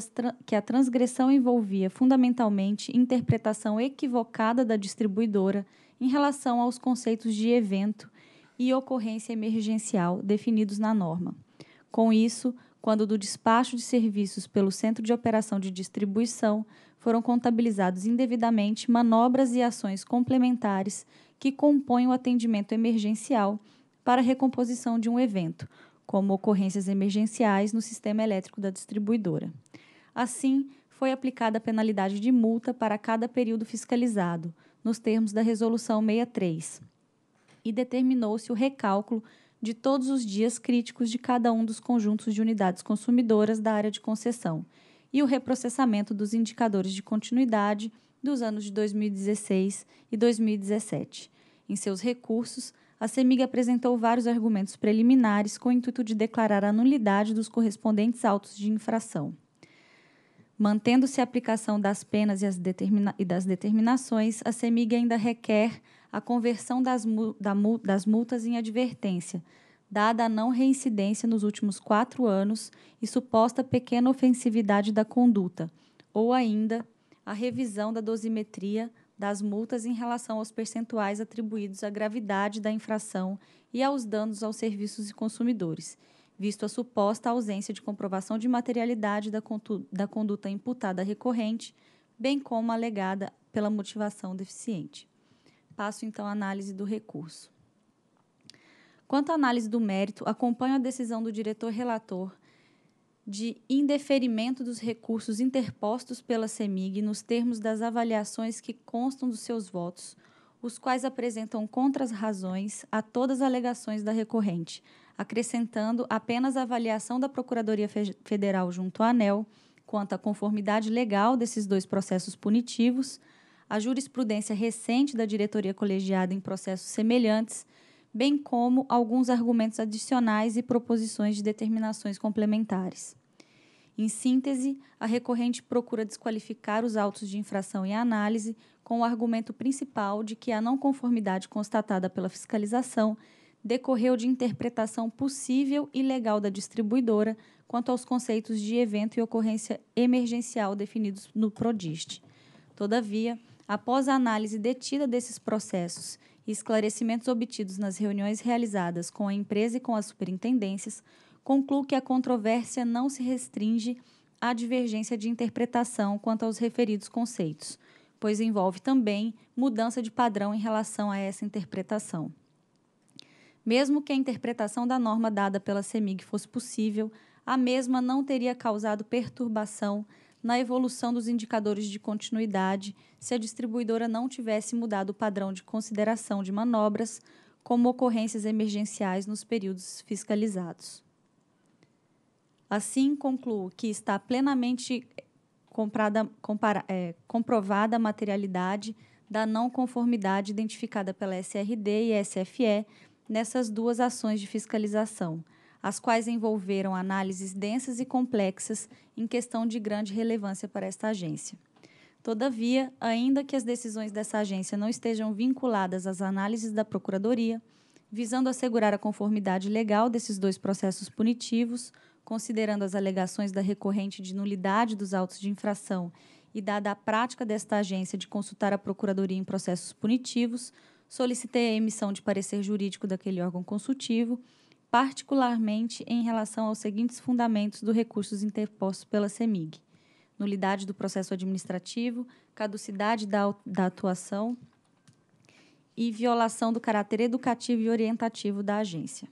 que, a transgressão envolvia fundamentalmente interpretação equivocada da distribuidora em relação aos conceitos de evento e ocorrência emergencial definidos na norma. Com isso, quando do despacho de serviços pelo Centro de Operação de Distribuição, foram contabilizados indevidamente manobras e ações complementares que compõem o atendimento emergencial para a recomposição de um evento, como ocorrências emergenciais no sistema elétrico da distribuidora. Assim, foi aplicada a penalidade de multa para cada período fiscalizado, nos termos da Resolução 63. E determinou-se o recálculo de todos os dias críticos de cada um dos conjuntos de unidades consumidoras da área de concessão e o reprocessamento dos indicadores de continuidade dos anos de 2016 e 2017. Em seus recursos, a CEMIG apresentou vários argumentos preliminares com o intuito de declarar a nulidade dos correspondentes autos de infração. Mantendo-se a aplicação das penas e, e, das determinações, a CEMIG ainda requer a conversão das, das multas em advertência, dada a não reincidência nos últimos quatro anos e suposta pequena ofensividade da conduta, ou ainda a revisão da dosimetria das multas em relação aos percentuais atribuídos à gravidade da infração e aos danos aos serviços e consumidores, visto a suposta ausência de comprovação de materialidade da, da conduta imputada recorrente, bem como alegada pela motivação deficiente. Passo então à análise do recurso. Quanto à análise do mérito, acompanho a decisão do diretor relator de indeferimento dos recursos interpostos pela CEMIG nos termos das avaliações que constam dos seus votos, os quais apresentam contras-razões a todas as alegações da recorrente, acrescentando apenas a avaliação da Procuradoria Federal junto à ANEL quanto à conformidade legal desses dois processos punitivos a jurisprudência recente da diretoria colegiada em processos semelhantes, bem como alguns argumentos adicionais e proposições de determinações complementares. Em síntese, a recorrente procura desqualificar os autos de infração e análise com o argumento principal de que a não conformidade constatada pela fiscalização decorreu de interpretação possível e legal da distribuidora quanto aos conceitos de evento e ocorrência emergencial definidos no PRODIST. Todavia, após a análise detida desses processos e esclarecimentos obtidos nas reuniões realizadas com a empresa e com as superintendências, concluo que a controvérsia não se restringe à divergência de interpretação quanto aos referidos conceitos, pois envolve também mudança de padrão em relação a essa interpretação. Mesmo que a interpretação da norma dada pela CEMIG fosse possível, a mesma não teria causado perturbação na evolução dos indicadores de continuidade se a distribuidora não tivesse mudado o padrão de consideração de manobras como ocorrências emergenciais nos períodos fiscalizados. Assim, concluo que está plenamente eh, comprada, compara, é, comprovada a materialidade da não conformidade identificada pela SRD e SFE nessas duas ações de fiscalização – as quais envolveram análises densas e complexas em questão de grande relevância para esta agência. Todavia, ainda que as decisões dessa agência não estejam vinculadas às análises da Procuradoria, visando assegurar a conformidade legal desses dois processos punitivos, considerando as alegações da recorrente de nulidade dos autos de infração e dada a prática desta agência de consultar a Procuradoria em processos punitivos, solicitei a emissão de parecer jurídico daquele órgão consultivo particularmente em relação aos seguintes fundamentos dos recursos interpostos pela CEMIG: nulidade do processo administrativo, caducidade da, da atuação e violação do caráter educativo e orientativo da agência.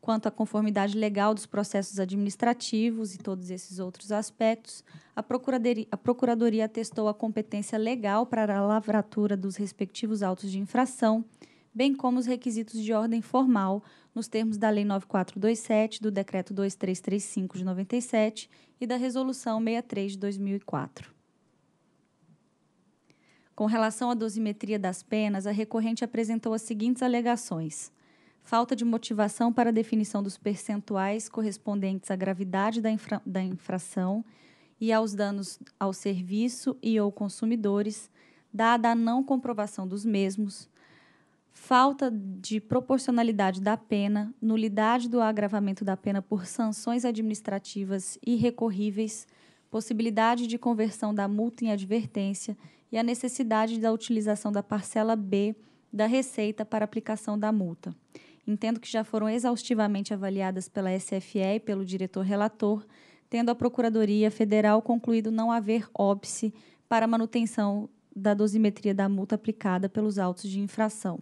Quanto à conformidade legal dos processos administrativos e todos esses outros aspectos, a Procuradoria, a Procuradoria atestou a competência legal para a lavratura dos respectivos autos de infração, bem como os requisitos de ordem formal nos termos da Lei 9427, do Decreto 2335 de 97 e da Resolução 63 de 2004. Com relação à dosimetria das penas, a recorrente apresentou as seguintes alegações: falta de motivação para a definição dos percentuais correspondentes à gravidade da, infra da infração e aos danos ao serviço e ou consumidores, dada a não comprovação dos mesmos, falta de proporcionalidade da pena, nulidade do agravamento da pena por sanções administrativas irrecorríveis, possibilidade de conversão da multa em advertência e a necessidade da utilização da parcela B da receita para aplicação da multa. Entendo que já foram exaustivamente avaliadas pela SFE e pelo diretor relator, tendo a Procuradoria Federal concluído não haver óbice para manutenção da dosimetria da multa aplicada pelos autos de infração.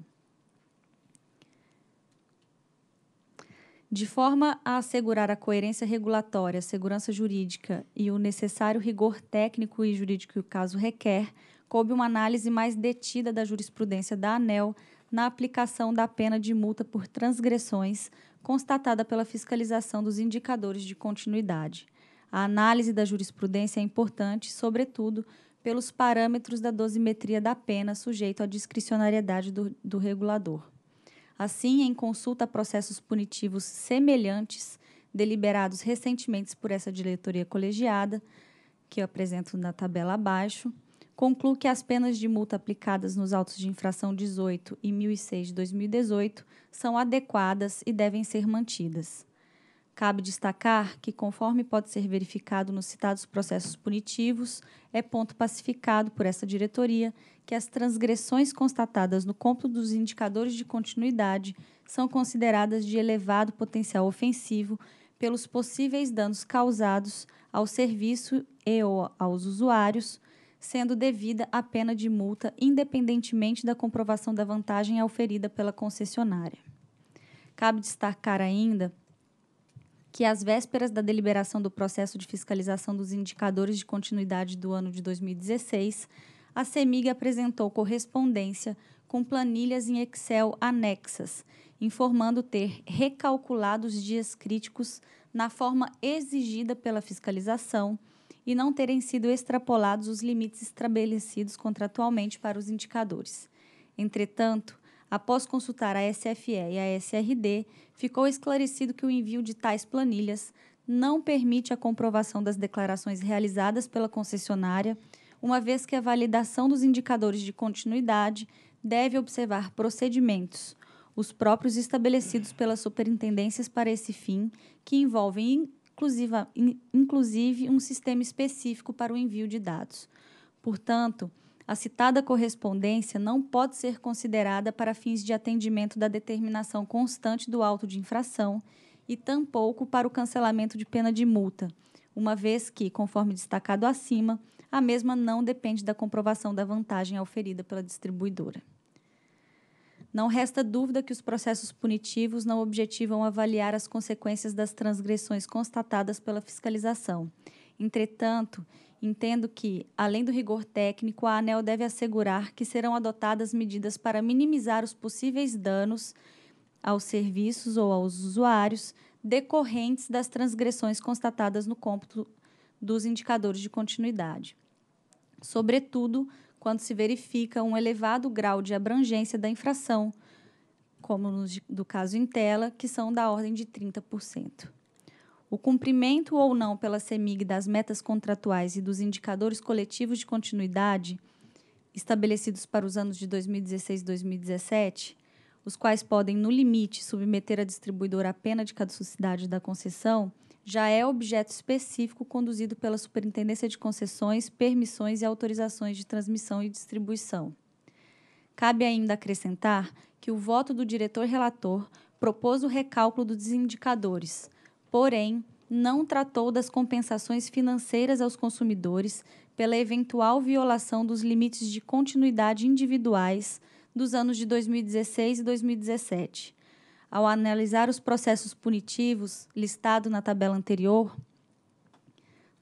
de forma a assegurar a coerência regulatória, a segurança jurídica e o necessário rigor técnico e jurídico que o caso requer, coube uma análise mais detida da jurisprudência da ANEL na aplicação da pena de multa por transgressões constatada pela fiscalização dos indicadores de continuidade. A análise da jurisprudência é importante, sobretudo, pelos parâmetros da dosimetria da pena sujeito à discricionariedade do, do regulador. Assim, em consulta a processos punitivos semelhantes, deliberados recentemente por essa diretoria colegiada, que eu apresento na tabela abaixo, concluo que as penas de multa aplicadas nos autos de infração 18 e 1006 de 2018 são adequadas e devem ser mantidas. Cabe destacar que, conforme pode ser verificado nos citados processos punitivos, é ponto pacificado por essa diretoria que as transgressões constatadas no cômputo dos indicadores de continuidade são consideradas de elevado potencial ofensivo pelos possíveis danos causados ao serviço e ou aos usuários, sendo devida a pena de multa independentemente da comprovação da vantagem auferida pela concessionária. Cabe destacar ainda que, às vésperas da deliberação do processo de fiscalização dos indicadores de continuidade do ano de 2016, a CEMIG apresentou correspondência com planilhas em Excel anexas, informando ter recalculado os dias críticos na forma exigida pela fiscalização e não terem sido extrapolados os limites estabelecidos contratualmente para os indicadores. Entretanto, Após consultar a SFE e a SRD, ficou esclarecido que o envio de tais planilhas não permite a comprovação das declarações realizadas pela concessionária, uma vez que a validação dos indicadores de continuidade deve observar procedimentos, os próprios estabelecidos pelas superintendências para esse fim, que envolvem inclusive um sistema específico para o envio de dados. Portanto, a citada correspondência não pode ser considerada para fins de atendimento da determinação constante do auto de infração e tampouco para o cancelamento de pena de multa, uma vez que, conforme destacado acima, a mesma não depende da comprovação da vantagem oferida pela distribuidora. Não resta dúvida que os processos punitivos não objetivam avaliar as consequências das transgressões constatadas pela fiscalização. Entretanto, Entendo que, além do rigor técnico, a ANEL deve assegurar que serão adotadas medidas para minimizar os possíveis danos aos serviços ou aos usuários decorrentes das transgressões constatadas no cômputo dos indicadores de continuidade. Sobretudo, quando se verifica um elevado grau de abrangência da infração, como no caso Intela, que são da ordem de 30% o cumprimento ou não pela CEMIG das metas contratuais e dos indicadores coletivos de continuidade estabelecidos para os anos de 2016 e 2017, os quais podem, no limite, submeter a distribuidora à pena de caducidade da concessão, já é objeto específico conduzido pela Superintendência de Concessões, Permissões e Autorizações de Transmissão e Distribuição. Cabe ainda acrescentar que o voto do diretor relator propôs o recálculo dos indicadores – porém, não tratou das compensações financeiras aos consumidores pela eventual violação dos limites de continuidade individuais dos anos de 2016 e 2017. Ao analisar os processos punitivos listados na tabela anterior,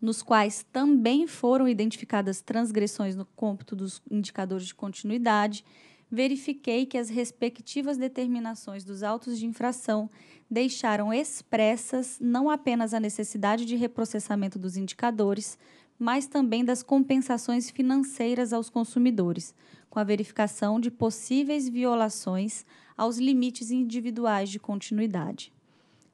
nos quais também foram identificadas transgressões no cômputo dos indicadores de continuidade, verifiquei que as respectivas determinações dos autos de infração deixaram expressas não apenas a necessidade de reprocessamento dos indicadores, mas também das compensações financeiras aos consumidores, com a verificação de possíveis violações aos limites individuais de continuidade.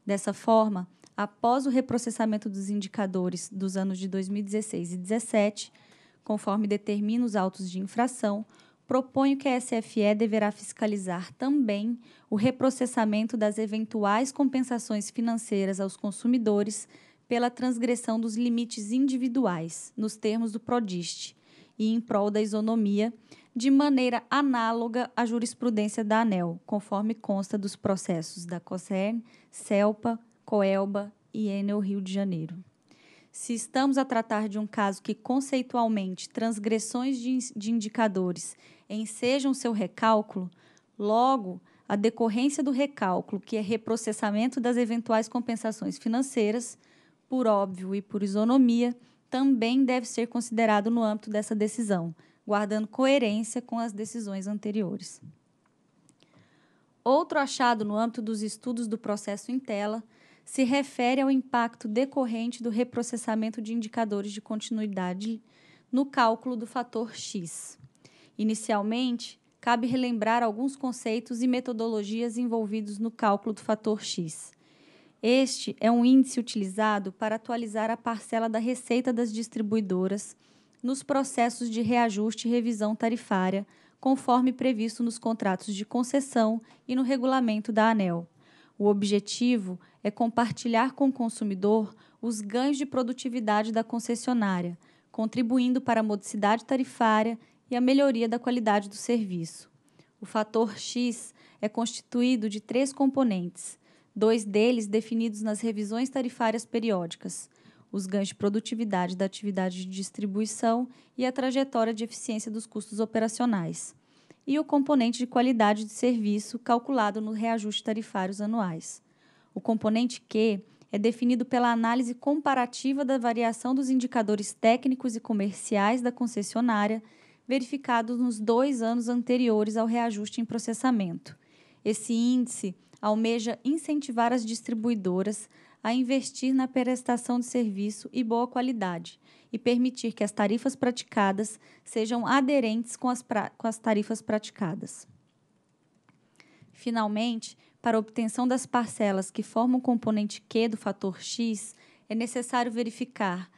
Dessa forma, após o reprocessamento dos indicadores dos anos de 2016 e 2017, conforme determina os autos de infração, proponho que a SFE deverá fiscalizar também o reprocessamento das eventuais compensações financeiras aos consumidores pela transgressão dos limites individuais, nos termos do PRODIST, e em prol da isonomia, de maneira análoga à jurisprudência da ANEL, conforme consta dos processos da COSERN, CELPA, COELBA e Enel Rio de Janeiro. Se estamos a tratar de um caso que conceitualmente transgressões de, de indicadores ensejam seu recálculo, logo a decorrência do recálculo, que é reprocessamento das eventuais compensações financeiras, por óbvio e por isonomia, também deve ser considerado no âmbito dessa decisão, guardando coerência com as decisões anteriores. Outro achado no âmbito dos estudos do processo em tela se refere ao impacto decorrente do reprocessamento de indicadores de continuidade no cálculo do fator X. Inicialmente, cabe relembrar alguns conceitos e metodologias envolvidos no cálculo do fator X. Este é um índice utilizado para atualizar a parcela da receita das distribuidoras nos processos de reajuste e revisão tarifária, conforme previsto nos contratos de concessão e no regulamento da ANEL. O objetivo é compartilhar com o consumidor os ganhos de produtividade da concessionária, contribuindo para a modicidade tarifária e a melhoria da qualidade do serviço. O fator X é constituído de três componentes, dois deles definidos nas revisões tarifárias periódicas: os ganhos de produtividade da atividade de distribuição e a trajetória de eficiência dos custos operacionais, e o componente de qualidade de serviço calculado no reajuste tarifários anuais. O componente Q é definido pela análise comparativa da variação dos indicadores técnicos e comerciais da concessionária verificados nos dois anos anteriores ao reajuste em processamento. Esse índice almeja incentivar as distribuidoras a investir na prestação de serviço e boa qualidade e permitir que as tarifas praticadas sejam aderentes com as, com as tarifas praticadas. Finalmente, para obtenção das parcelas que formam o componente Q do fator X, é necessário verificar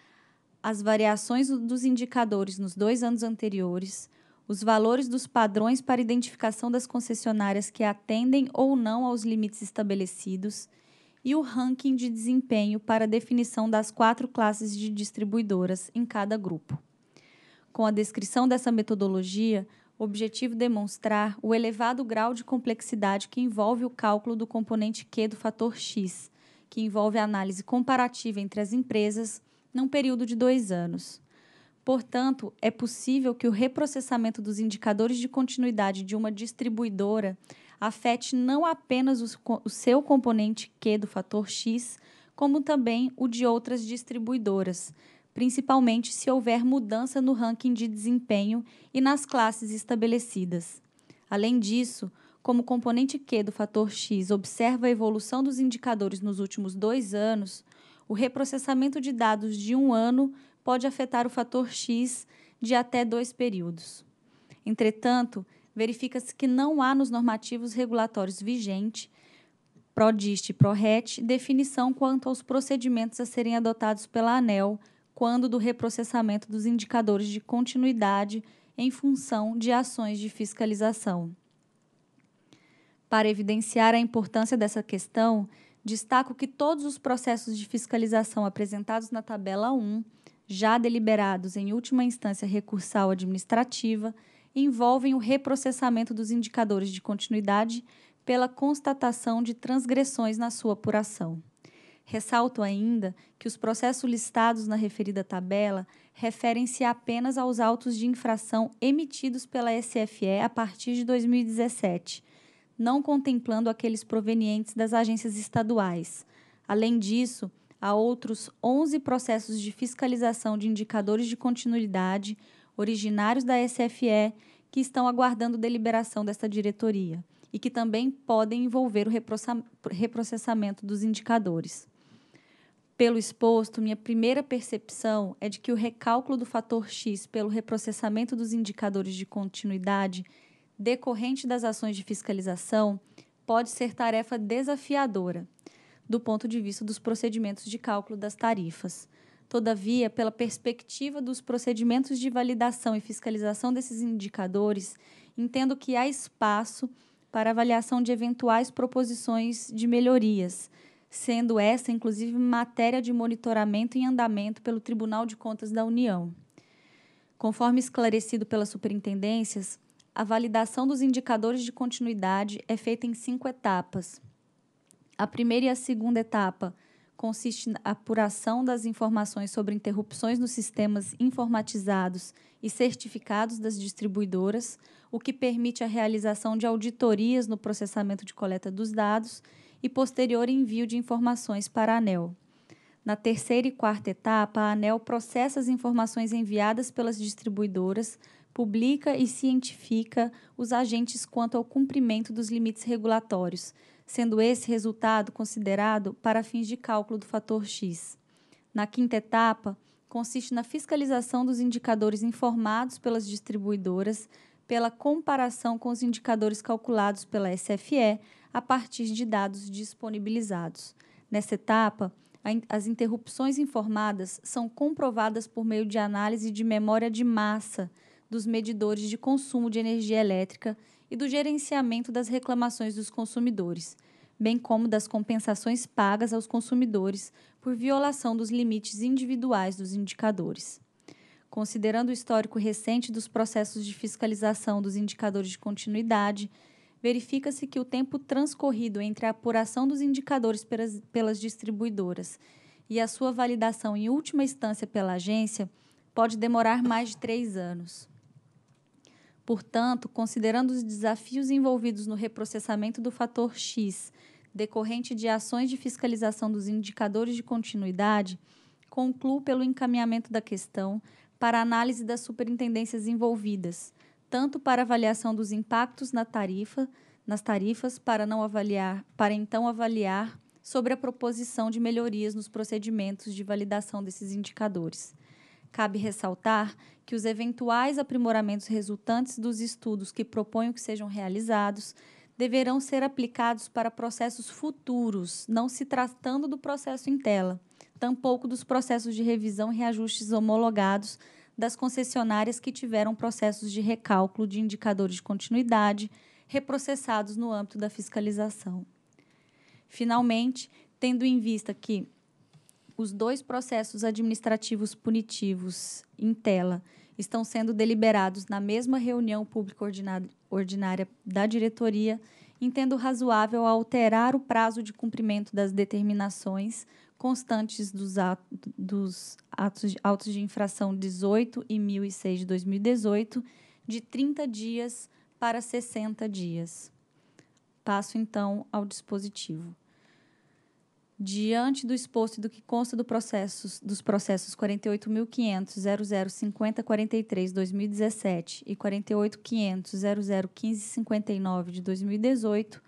as variações dos indicadores nos dois anos anteriores, os valores dos padrões para identificação das concessionárias que atendem ou não aos limites estabelecidos e o ranking de desempenho para definição das quatro classes de distribuidoras em cada grupo. Com a descrição dessa metodologia, o objetivo é demonstrar o elevado grau de complexidade que envolve o cálculo do componente Q do fator X, que envolve a análise comparativa entre as empresas, num período de dois anos. Portanto, é possível que o reprocessamento dos indicadores de continuidade de uma distribuidora afete não apenas o, seu componente Q do fator X, como também o de outras distribuidoras, principalmente se houver mudança no ranking de desempenho e nas classes estabelecidas. Além disso, como o componente Q do fator X observa a evolução dos indicadores nos últimos dois anos, o reprocessamento de dados de um ano pode afetar o fator X de até dois períodos. Entretanto, verifica-se que não há nos normativos regulatórios vigentes, PRODIST e PRORET, definição quanto aos procedimentos a serem adotados pela ANEL quando do reprocessamento dos indicadores de continuidade em função de ações de fiscalização. Para evidenciar a importância dessa questão, destaco que todos os processos de fiscalização apresentados na tabela 1, já deliberados em última instância recursal administrativa, envolvem o reprocessamento dos indicadores de continuidade pela constatação de transgressões na sua apuração. Ressalto ainda que os processos listados na referida tabela referem-se apenas aos autos de infração emitidos pela SFE a partir de 2017 não contemplando aqueles provenientes das agências estaduais. Além disso, há outros 11 processos de fiscalização de indicadores de continuidade originários da SFE que estão aguardando deliberação desta diretoria e que também podem envolver o reprocessamento dos indicadores. Pelo exposto, minha primeira percepção é de que o recálculo do fator X pelo reprocessamento dos indicadores de continuidade decorrente das ações de fiscalização pode ser tarefa desafiadora do ponto de vista dos procedimentos de cálculo das tarifas. Todavia, pela perspectiva dos procedimentos de validação e fiscalização desses indicadores, entendo que há espaço para avaliação de eventuais proposições de melhorias, sendo essa, inclusive, matéria de monitoramento em andamento pelo Tribunal de Contas da União. Conforme esclarecido pelas superintendências, a validação dos indicadores de continuidade é feita em cinco etapas. A primeira e a segunda etapa consiste na apuração das informações sobre interrupções nos sistemas informatizados e certificados das distribuidoras, o que permite a realização de auditorias no processamento de coleta dos dados e posterior envio de informações para a ANEL. Na terceira e quarta etapa, a ANEL processa as informações enviadas pelas distribuidoras publica e cientifica os agentes quanto ao cumprimento dos limites regulatórios, sendo esse resultado considerado para fins de cálculo do fator X. Na quinta etapa, consiste na fiscalização dos indicadores informados pelas distribuidoras pela comparação com os indicadores calculados pela SFE a partir de dados disponibilizados. Nessa etapa, as interrupções informadas são comprovadas por meio de análise de memória de massa, dos medidores de consumo de energia elétrica e do gerenciamento das reclamações dos consumidores, bem como das compensações pagas aos consumidores por violação dos limites individuais dos indicadores. Considerando o histórico recente dos processos de fiscalização dos indicadores de continuidade, verifica-se que o tempo transcorrido entre a apuração dos indicadores pelas, pelas distribuidoras e a sua validação em última instância pela agência pode demorar mais de três anos. Portanto, considerando os desafios envolvidos no reprocessamento do fator X, decorrente de ações de fiscalização dos indicadores de continuidade, concluo pelo encaminhamento da questão para análise das superintendências envolvidas, tanto para avaliação dos impactos na tarifa, nas tarifas para não avaliar, para então avaliar sobre a proposição de melhorias nos procedimentos de validação desses indicadores. Cabe ressaltar que os eventuais aprimoramentos resultantes dos estudos que proponho que sejam realizados deverão ser aplicados para processos futuros, não se tratando do processo em tela, tampouco dos processos de revisão e reajustes homologados das concessionárias que tiveram processos de recálculo de indicadores de continuidade reprocessados no âmbito da fiscalização. Finalmente, tendo em vista que os dois processos administrativos punitivos em tela estão sendo deliberados na mesma reunião pública ordinária da diretoria, entendo razoável alterar o prazo de cumprimento das determinações constantes dos, atos, dos atos, de, autos de infração 18 e 1006 de 2018 de 30 dias para 60 dias. Passo então ao dispositivo diante do exposto e do que consta do processos, dos processos 48.500.005043-2017 e 48.500.001559 de 2018,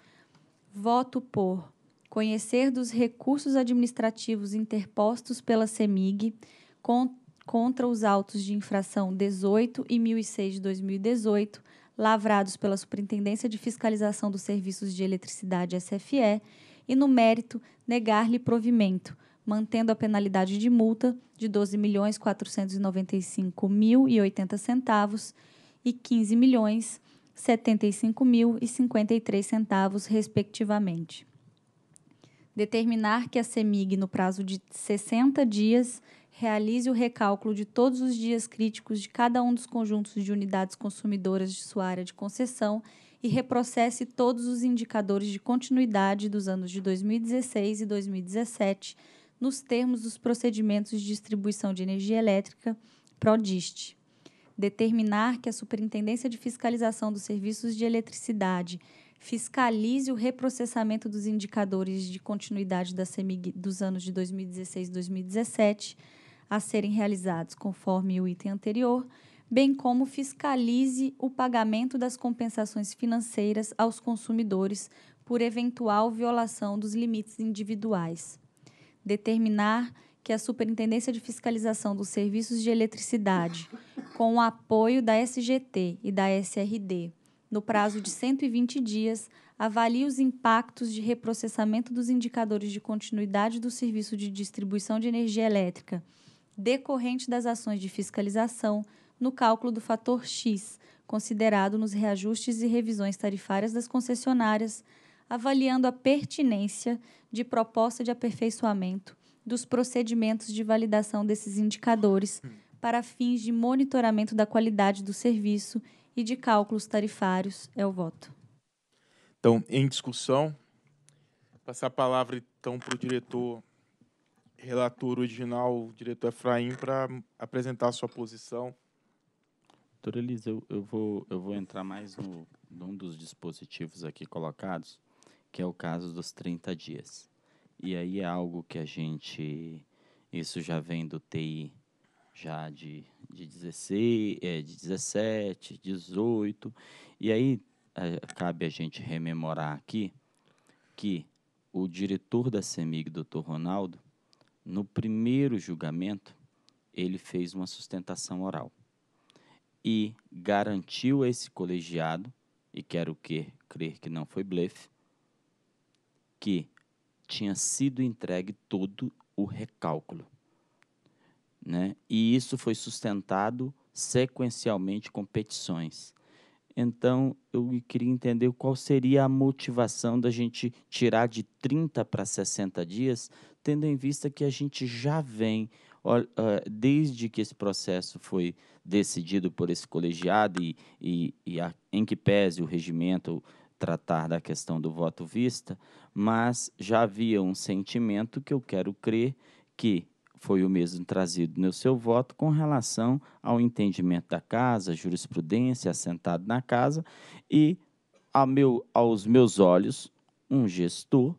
voto por conhecer dos recursos administrativos interpostos pela CEMIG contra os autos de infração 18 e 1006 de 2018, lavrados pela Superintendência de Fiscalização dos Serviços de Eletricidade SFE e, no mérito, negar-lhe provimento, mantendo a penalidade de multa de R$ 12.495.080 centavos e R$ 15.075.053, centavos, respectivamente. Determinar que a CEMIG, no prazo de 60 dias, realize o recálculo de todos os dias críticos de cada um dos conjuntos de unidades consumidoras de sua área de concessão e reprocesse todos os indicadores de continuidade dos anos de 2016 e 2017 nos termos dos procedimentos de distribuição de energia elétrica PRODIST. Determinar que a Superintendência de Fiscalização dos Serviços de Eletricidade fiscalize o reprocessamento dos indicadores de continuidade da CEMIG dos anos de 2016 e 2017 a serem realizados conforme o item anterior bem como fiscalize o pagamento das compensações financeiras aos consumidores por eventual violação dos limites individuais. Determinar que a Superintendência de Fiscalização dos Serviços de Eletricidade, com o apoio da SGT e da SRD, no prazo de 120 dias, avalie os impactos de reprocessamento dos indicadores de continuidade do serviço de distribuição de energia elétrica, decorrente das ações de fiscalização, no cálculo do fator X, considerado nos reajustes e revisões tarifárias das concessionárias, avaliando a pertinência de proposta de aperfeiçoamento dos procedimentos de validação desses indicadores para fins de monitoramento da qualidade do serviço e de cálculos tarifários. É o voto. Então, em discussão, passar a palavra então para o diretor relator original, o diretor Efraim, para apresentar a sua posição Doutora Elisa, eu, eu, vou, eu vou entrar mais no, num dos dispositivos aqui colocados, que é o caso dos 30 dias. E aí é algo que a gente. Isso já vem do TI já de, de, 16, é, de 17, 18. E aí é, cabe a gente rememorar aqui que o diretor da CEMIG, doutor Ronaldo, no primeiro julgamento, ele fez uma sustentação oral e garantiu a esse colegiado, e quero que, crer que não foi blefe, que tinha sido entregue todo o recálculo. Né? E isso foi sustentado sequencialmente com petições. Então, eu queria entender qual seria a motivação da gente tirar de 30 para 60 dias, tendo em vista que a gente já vem ah, desde que esse processo foi decidido por esse colegiado e, e, e a, em que pese o regimento tratar da questão do voto vista, mas já havia um sentimento que eu quero crer que foi o mesmo trazido no seu voto com relação ao entendimento da casa, jurisprudência assentado na casa e meu, aos meus olhos, um gestor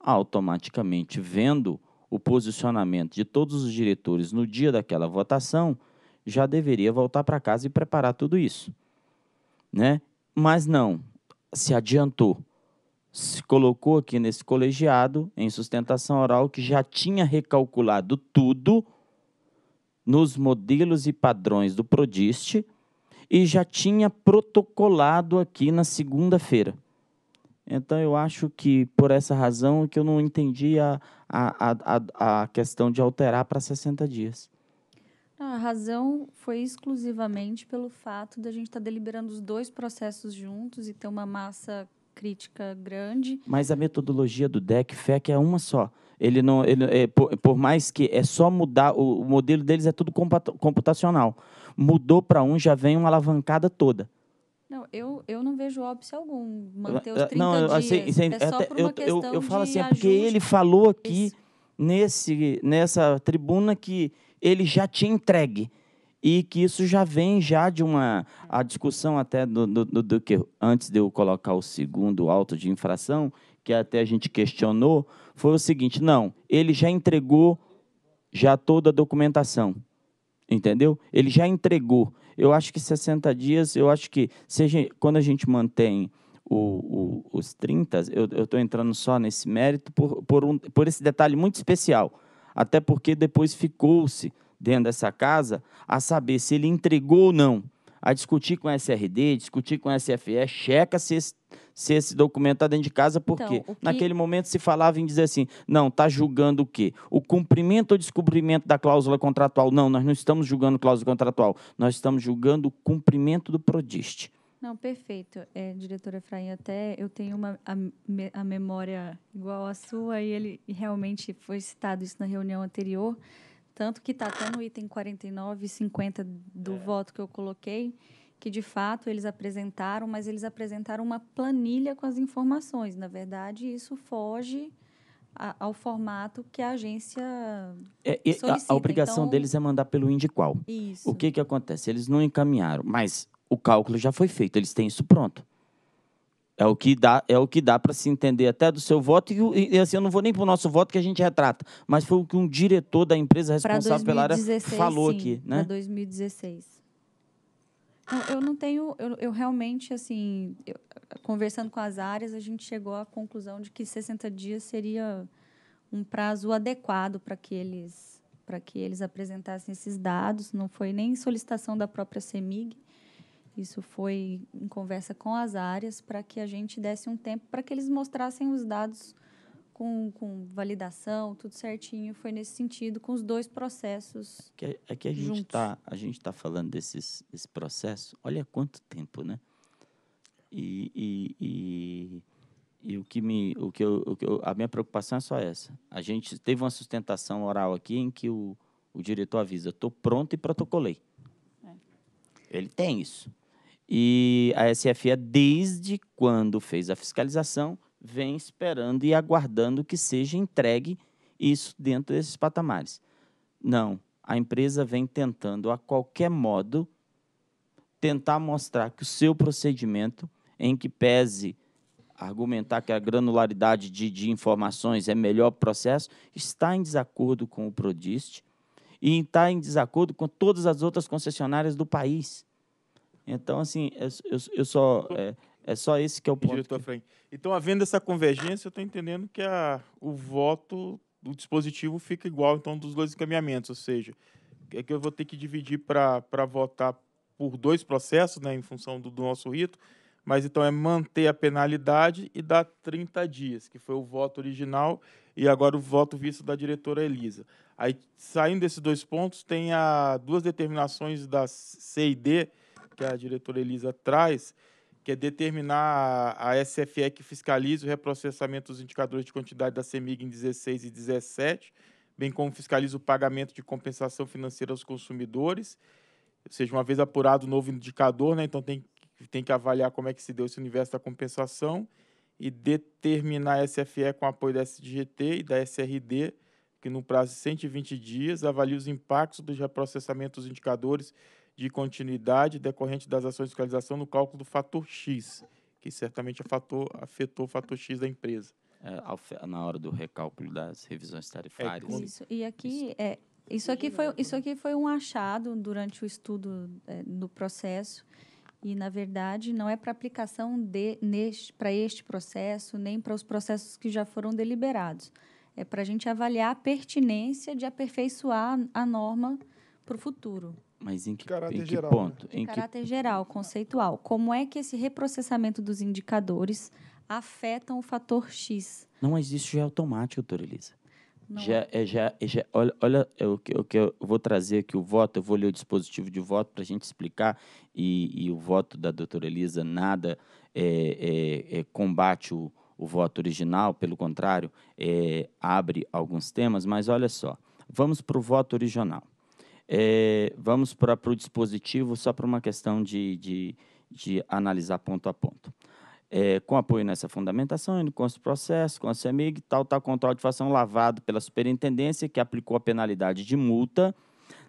automaticamente vendo o posicionamento de todos os diretores no dia daquela votação, já deveria voltar para casa e preparar tudo isso. Né? Mas não, se adiantou. Se colocou aqui nesse colegiado, em sustentação oral, que já tinha recalculado tudo nos modelos e padrões do Prodist e já tinha protocolado aqui na segunda-feira. Então, eu acho que, por essa razão, que eu não entendi a, a, a, a questão de alterar para 60 dias. Não, a razão foi exclusivamente pelo fato da gente estar tá deliberando os dois processos juntos e ter uma massa crítica grande. Mas a metodologia do DEC FEC é uma só. Ele não, ele, é, por, por, mais que é só mudar, o, o modelo deles é tudo computacional. Mudou para um, já vem uma alavancada toda. Não, eu, eu não vejo óbvio algum manter os 30 não, assim, dias. Assim, é só por uma eu, questão eu, eu falo assim, é porque ele falou aqui Isso. nesse, nessa tribuna que ele já tinha entregue e que isso já vem já de uma a discussão até do, do, do, do que antes de eu colocar o segundo auto de infração que até a gente questionou foi o seguinte não ele já entregou já toda a documentação entendeu ele já entregou eu acho que 60 dias, eu acho que quando a gente mantém o, o, os 30, eu estou entrando só nesse mérito por, por, um, por esse detalhe muito especial. Até porque depois ficou-se dentro dessa casa a saber se ele entregou ou não, a discutir com a SRD, discutir com a SFE, checa se esse se esse documento está dentro de casa, por então, quê? Que... Naquele momento se falava em dizer assim, não, está julgando o quê? O cumprimento ou descumprimento da cláusula contratual. Não, nós não estamos julgando cláusula contratual, nós estamos julgando o cumprimento do PRODIST. Não, perfeito. É, diretora Efraim, até eu tenho uma, a, a memória igual à sua e ele realmente foi citado isso na reunião anterior, tanto que está até no item 49 e 50 do é. voto que eu coloquei, que de fato eles apresentaram, mas eles apresentaram uma planilha com as informações. Na verdade, isso foge a, ao formato que a agência é, e, solicita. A, a obrigação então, deles é mandar pelo Indiqual. Isso. O que, que acontece? Eles não encaminharam, mas o cálculo já foi feito, eles têm isso pronto. É o que dá, é o que dá para se entender até do seu voto e, e assim eu não vou nem para o nosso voto que a gente retrata, mas foi o que um diretor da empresa responsável 2016, pela área falou sim, aqui, né? Para 2016. Eu não tenho, eu, eu realmente, assim, eu, conversando com as áreas, a gente chegou à conclusão de que 60 dias seria um prazo adequado para que eles para que eles apresentassem esses dados. Não foi nem solicitação da própria CEMIG, isso foi em conversa com as áreas para que a gente desse um tempo para que eles mostrassem os dados com, com validação, tudo certinho. Foi nesse sentido, com os dois processos. É que, é que a gente está tá falando desses, desse processo, olha quanto tempo, né? E, e, e, e o que me. O que eu, o que eu, a minha preocupação é só essa. A gente teve uma sustentação oral aqui em que o, o diretor avisa, estou pronto e protocolei. É. Ele tem isso. E a SFE, é desde quando fez a fiscalização, vem esperando e aguardando que seja entregue isso dentro desses patamares. Não, a empresa vem tentando a qualquer modo tentar mostrar que o seu procedimento, em que pese argumentar que a granularidade de, de informações é melhor processo, está em desacordo com o Prodist e está em desacordo com todas as outras concessionárias do país. Então, assim, eu, eu, eu só. É, é só esse que é o ponto. Diretor frente. Então, havendo essa convergência, eu estou entendendo que a, o voto do dispositivo fica igual, então, dos dois encaminhamentos. Ou seja, é que eu vou ter que dividir para votar por dois processos, né, em função do, do, nosso rito, mas então é manter a penalidade e dar 30 dias, que foi o voto original, e agora o voto visto da diretora Elisa. Aí, saindo desses dois pontos, tem a, duas determinações da CID, que a diretora Elisa traz, que é determinar a SFE que fiscaliza o reprocessamento dos indicadores de quantidade da CEMIG em 16 e 17, bem como fiscaliza o pagamento de compensação financeira aos consumidores. Ou seja, uma vez apurado o novo indicador, né, então tem, tem que avaliar como é que se deu esse universo da compensação e determinar a SFE com apoio da SGT e da SRD, que no prazo de 120 dias avalia os impactos dos reprocessamentos dos indicadores de continuidade decorrente das ações de fiscalização no cálculo do fator X, que certamente afetou o fator X da empresa. É, na hora do recálculo das revisões tarifárias. É, isso, e aqui, isso. É, isso, aqui foi, isso aqui foi um achado durante o estudo é, do processo, e, na verdade, não é para aplicação para este processo, nem para os processos que já foram deliberados. É para a gente avaliar a pertinência de aperfeiçoar a norma para o futuro. Mas em que, em que geral, né? ponto? Né? em caráter que... geral, conceitual. Como é que esse reprocessamento dos indicadores afeta o fator X? Não, mas isso já é automático, doutora Elisa. Não. Já, é, é já, é, já, olha, olha é o, que, é o que eu vou trazer aqui, o voto, eu vou ler o dispositivo de voto para a gente explicar, e, e, o voto da doutora Elisa nada é, combate o, o voto original, pelo contrário, abre alguns temas, mas olha só, vamos para o voto original. É, vamos para o dispositivo só para uma questão de, de, de, analisar ponto a ponto. É, com apoio nessa fundamentação, com esse processo, consta CEMIG, tal, tal controle de fação lavado pela superintendência que aplicou a penalidade de multa,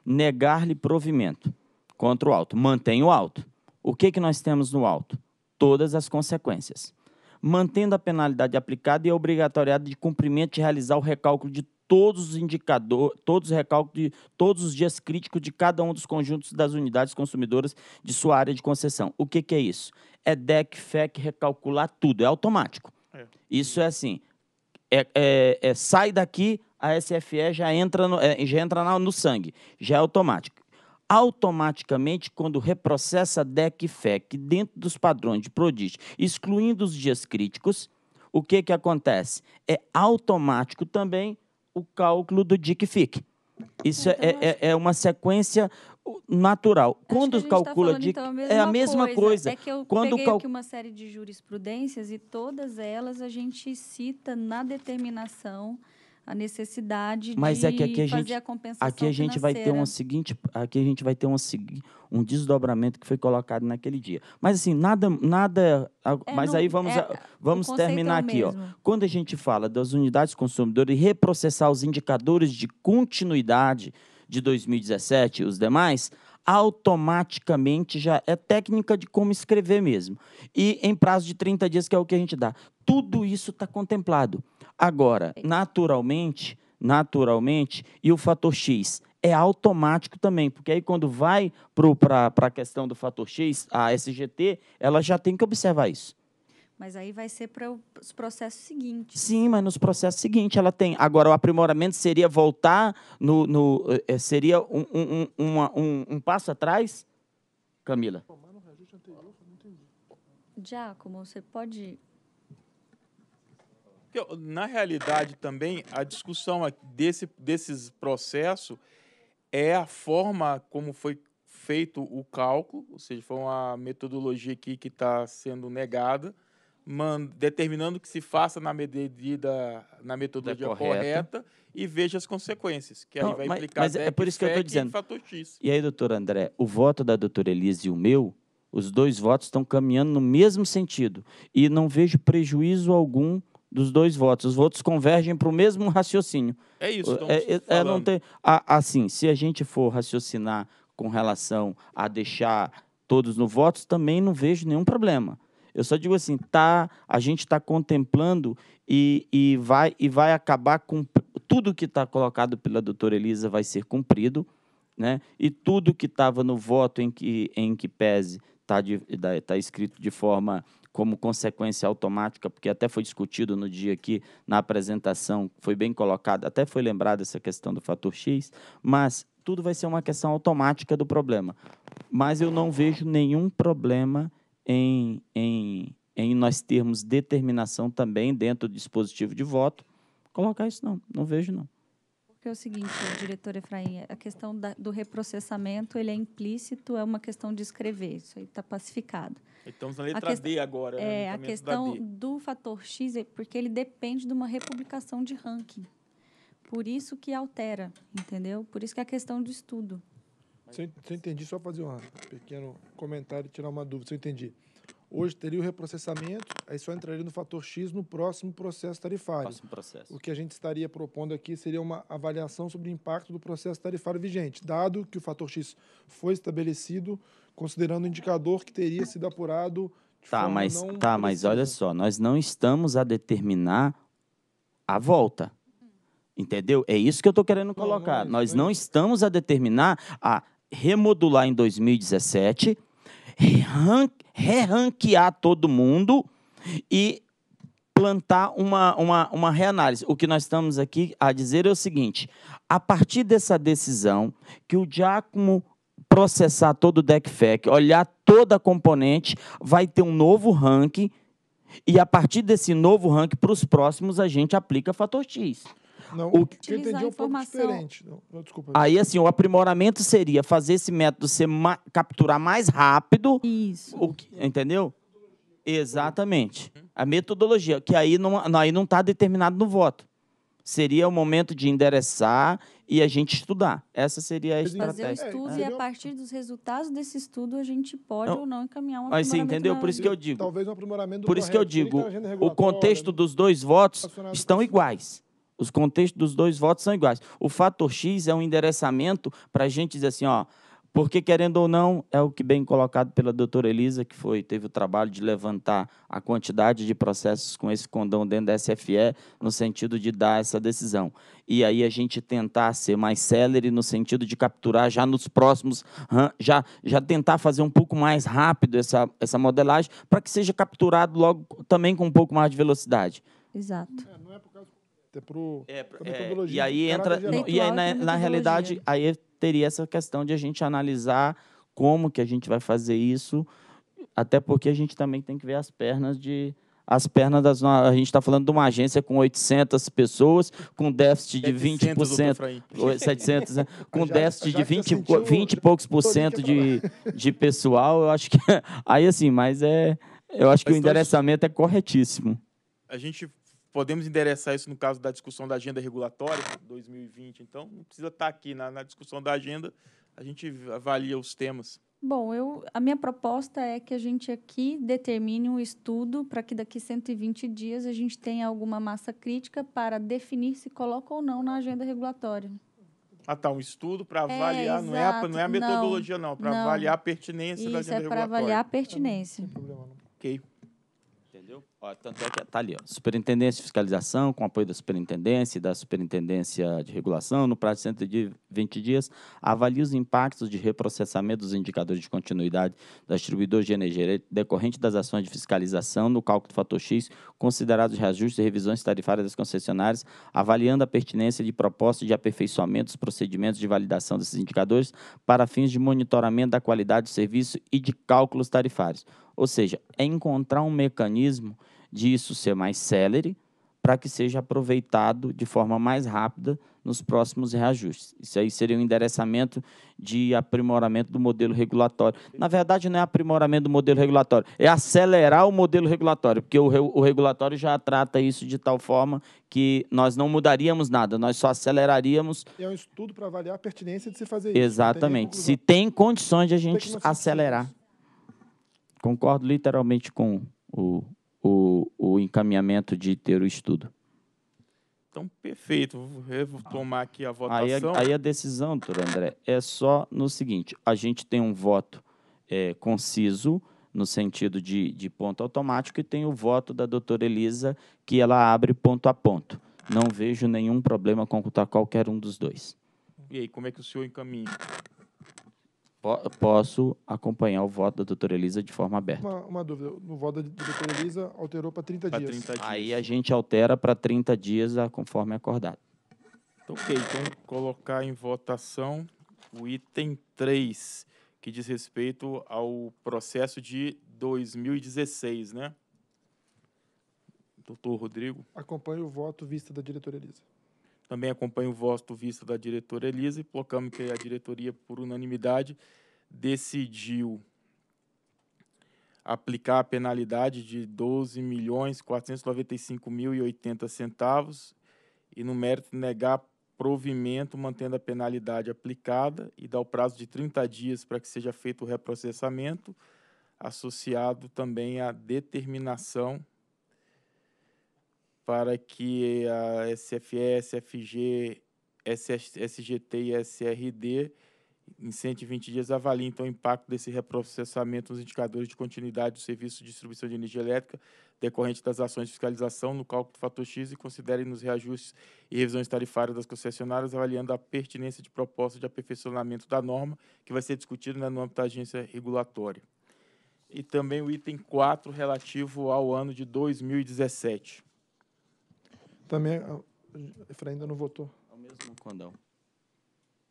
negar-lhe provimento contra o alto. Mantém o alto. O que, que nós temos no alto? Todas as consequências. Mantendo a penalidade aplicada e a obrigatoriedade de cumprimento de realizar o recálculo de todos os indicadores, todos os recálculos de todos os dias críticos de cada um dos conjuntos das unidades consumidoras de sua área de concessão. O que, que é isso? É DEC, FEC, recalcular tudo, é automático. É. Isso é assim, é, é, é, sai daqui, a SFE já entra, no, é, já entra no, sangue, já é automático. Automaticamente, quando reprocessa DEC, FEC dentro dos padrões de PRODIT, excluindo os dias críticos, o que, que acontece? É automático também o cálculo do Dick fic Isso é, é, é uma sequência natural. Acho Quando tá calcula tá de então, é a mesma coisa. coisa. É que eu Quando peguei cal... aqui uma série de jurisprudências e todas elas a gente cita na determinação a necessidade Mas de é que aqui a fazer gente, a compensação aqui a gente vai ter uma seguinte aqui a gente vai ter uma, um desdobramento que foi colocado naquele dia mas assim nada nada é, mas não, aí vamos é, vamos terminar é aqui ó quando a gente fala das unidades consumidoras e reprocessar os indicadores de continuidade de 2017 e os demais automaticamente já é técnica de como escrever mesmo. E em prazo de 30 dias, que é o que a gente dá. Tudo isso está contemplado. Agora, naturalmente, naturalmente, e o fator X é automático também, porque aí quando vai para a questão do fator X, a SGT, ela já tem que observar isso. Mas aí vai ser para os processos seguintes. Sim, mas nos processos seguintes ela tem. Agora, o aprimoramento seria voltar no. no eh, eh, seria um, um, uma, um, um passo atrás, Camila? Giacomo, você pode. Na realidade, também, a discussão desse, desses processos é a forma como foi feito o cálculo, ou seja, foi uma metodologia aqui que está sendo negada determinando que se faça na medida, na metodologia correta. correta. e veja as consequências, que Não, aí vai mas, implicar mas é por isso que eu estou dizendo. E, e aí, doutor André, o voto da doutora Elise e o meu os dois votos estão caminhando no mesmo sentido e não vejo prejuízo algum dos dois votos. Os votos convergem para o mesmo raciocínio. É isso. É, é, é, não tem, assim, se a gente for raciocinar com relação a deixar todos no voto, também não vejo nenhum problema. Eu só digo assim, tá, a gente está contemplando e, e, vai, e vai acabar com tudo que está colocado pela doutora Elisa vai ser cumprido, né? E tudo que estava no voto em que, em que pese está tá escrito de forma como consequência automática, porque até foi discutido no dia aqui na apresentação, foi bem colocado, até foi lembrada essa questão do fator X, mas tudo vai ser uma questão automática do problema. Mas eu não vejo nenhum problema em, em, em nós termos determinação também dentro do dispositivo de voto. Colocar isso não, não vejo não. Porque é o seguinte, diretor Efraim, a questão da, do reprocessamento ele é implícito, é uma questão de escrever, isso aí está pacificado. Estamos na letra quest... D agora. Né, é, a questão do fator X, é porque ele depende de uma republicação de ranking. Por isso que altera, entendeu? Por isso que é a questão de estudo. Se, eu, entendi, só fazer um pequeno comentário, tirar uma dúvida, se eu entendi. Hoje teria o reprocessamento, aí só entraria no fator X no próximo processo tarifário. Próximo processo. O que a gente estaria propondo aqui seria uma avaliação sobre o impacto do processo tarifário vigente, dado que o fator X foi estabelecido, considerando o indicador que teria sido apurado. Tá, mas, tá mas olha só, nós não estamos a determinar a volta. Hum. Entendeu? É isso que eu estou querendo colocar. Não, não é nós não é estamos a determinar a remodular em 2017, re-ranquear todo mundo e plantar uma, uma, uma reanálise. O que nós estamos aqui a dizer é o seguinte: a partir dessa decisão, que o Giacomo processar todo o DECFEC, olhar toda a componente, vai ter um novo ranking, e a partir desse novo ranking, para os próximos, a gente aplica fator X. Não, o que eu entendi é um informação. pouco diferente. Não, desculpa. Aí, assim, o aprimoramento seria fazer esse método ser ma capturar mais rápido. Isso. O que, entendeu? Exatamente. A metodologia, que aí não está aí não tá determinado no voto. Seria o momento de endereçar e a gente estudar. Essa seria a estratégia. Fazer o é, estudo é. e a partir dos resultados desse estudo a gente pode não. ou não encaminhar um Mas, aprimoramento. Mas entendeu? Por isso que eu digo. Talvez um aprimoramento do Por isso que eu digo, o contexto né? dos dois votos estão iguais. Os contextos dos dois votos são iguais. O fator X é um endereçamento para a gente dizer assim, ó, porque, querendo ou não, é o que bem colocado pela doutora Elisa, que foi teve o trabalho de levantar a quantidade de processos com esse condão dentro da SFE, no sentido de dar essa decisão. E aí a gente tentar ser mais célere no sentido de capturar já nos próximos, já, já tentar fazer um pouco mais rápido essa, essa modelagem, para que seja capturado logo também com um pouco mais de velocidade. Exato. É, é pro é, pra é, e aí né? entra e aí na, na realidade aí teria essa questão de a gente analisar como que a gente vai fazer isso, até porque a gente também tem que ver as pernas de as pernas das a gente está falando de uma agência com 800 pessoas com déficit de 700, 20% 700 né? com já, déficit já de 20, 20 e poucos por cento de, de pessoal eu acho que aí assim mas é eu acho que o endereçamento é corretíssimo a gente podemos endereçar isso no caso da discussão da agenda regulatória 2020. Então, não precisa estar tá aqui na, na discussão da agenda, a gente avalia os temas. Bom, eu, a minha proposta é que a gente aqui determine um estudo para que daqui 120 dias a gente tenha alguma massa crítica para definir se coloca ou não na agenda regulatória. Ah, tá, um estudo para é, avaliar, é, não, é a, não é a metodologia, não, não para avaliar a pertinência Isso, da agenda é regulatória. Isso, é para avaliar a pertinência. Não, não tem problema, não. Ok. Entendeu? tanto é que está ali, ó, Superintendência de Fiscalização, com apoio da Superintendência e da Superintendência de Regulação, no prazo de 120 dias, avalia os impactos de reprocessamento dos indicadores de continuidade das distribuidoras de energia decorrente das ações de fiscalização no cálculo do fator X, considerados reajustes e revisões tarifárias das concessionárias, avaliando a pertinência de propostas de aperfeiçoamento dos procedimentos de validação desses indicadores para fins de monitoramento da qualidade do serviço e de cálculos tarifários. Ou seja, é encontrar um mecanismo disso ser mais célere para que seja aproveitado de forma mais rápida nos próximos reajustes. Isso aí seria um endereçamento de aprimoramento do modelo regulatório. Na verdade, não é aprimoramento do modelo regulatório, é acelerar o modelo regulatório, porque o, o regulatório já trata isso de tal forma que nós não mudaríamos nada, nós só aceleraríamos. É um estudo para avaliar a pertinência de se fazer isso. Exatamente. Tem se tem condições de a gente acelerar. Concordo literalmente com o o, o encaminhamento de ter o estudo. Então, perfeito. Vou tomar aqui a é, votação. Aí a, aí a decisão, doutor André, é só no seguinte: a gente tem um voto é, conciso, no sentido de, de ponto automático, e tem o voto da doutora Elisa, que ela abre ponto a ponto. Não vejo nenhum problema com qualquer um dos dois. E aí, como é que o senhor encaminha? posso acompanhar o voto da doutora Elisa de forma aberta. Uma, uma dúvida, no voto da doutora Elisa alterou para 30, 30, dias. Aí a gente altera para 30 dias conforme é acordado. Então, ok, então colocar em votação o item 3, que diz respeito ao processo de 2016, né? Doutor Rodrigo. Acompanhe o voto vista da diretora Elisa. Também acompanho o voto visto da diretora Elisa e colocamos que a diretoria, por unanimidade, decidiu aplicar a penalidade de R$ milhões mil e centavos e no mérito negar provimento mantendo a penalidade aplicada e dar o prazo de 30 dias para que seja feito o reprocessamento associado também à determinação para que a SFS, SFG, SGT e SRD, em 120 dias, avaliem então, o impacto desse reprocessamento nos indicadores de continuidade do serviço de distribuição de energia elétrica decorrente das ações de fiscalização no cálculo do fator X e considerem nos reajustes e revisões tarifárias das concessionárias, avaliando a pertinência de proposta de aperfeiçoamento da norma, que vai ser discutida né, no âmbito da agência regulatória. E também o item 4, relativo ao ano de 2017. Também, ah, Efraim ainda não votou. É o mesmo condão.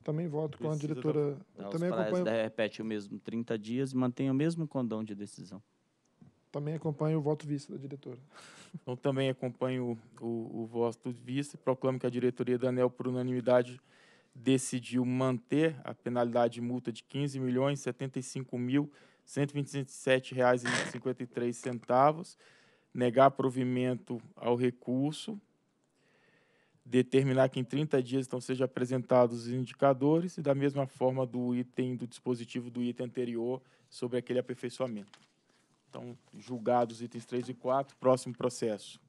Também voto com a diretora. também acompanho. Né, repete o mesmo 30 dias e mantém o mesmo condão de decisão. Também acompanho o voto vice da diretora. Então também acompanho o, o, o voto vice. Proclamo que a diretoria da ANEL, por unanimidade, decidiu manter a penalidade de multa de milhões mil R$ centavos, negar provimento ao recurso determinar que em 30 dias então sejam apresentados os indicadores e da mesma forma do item do dispositivo do item anterior sobre aquele aperfeiçoamento. Então, julgados itens 3 e 4, próximo processo.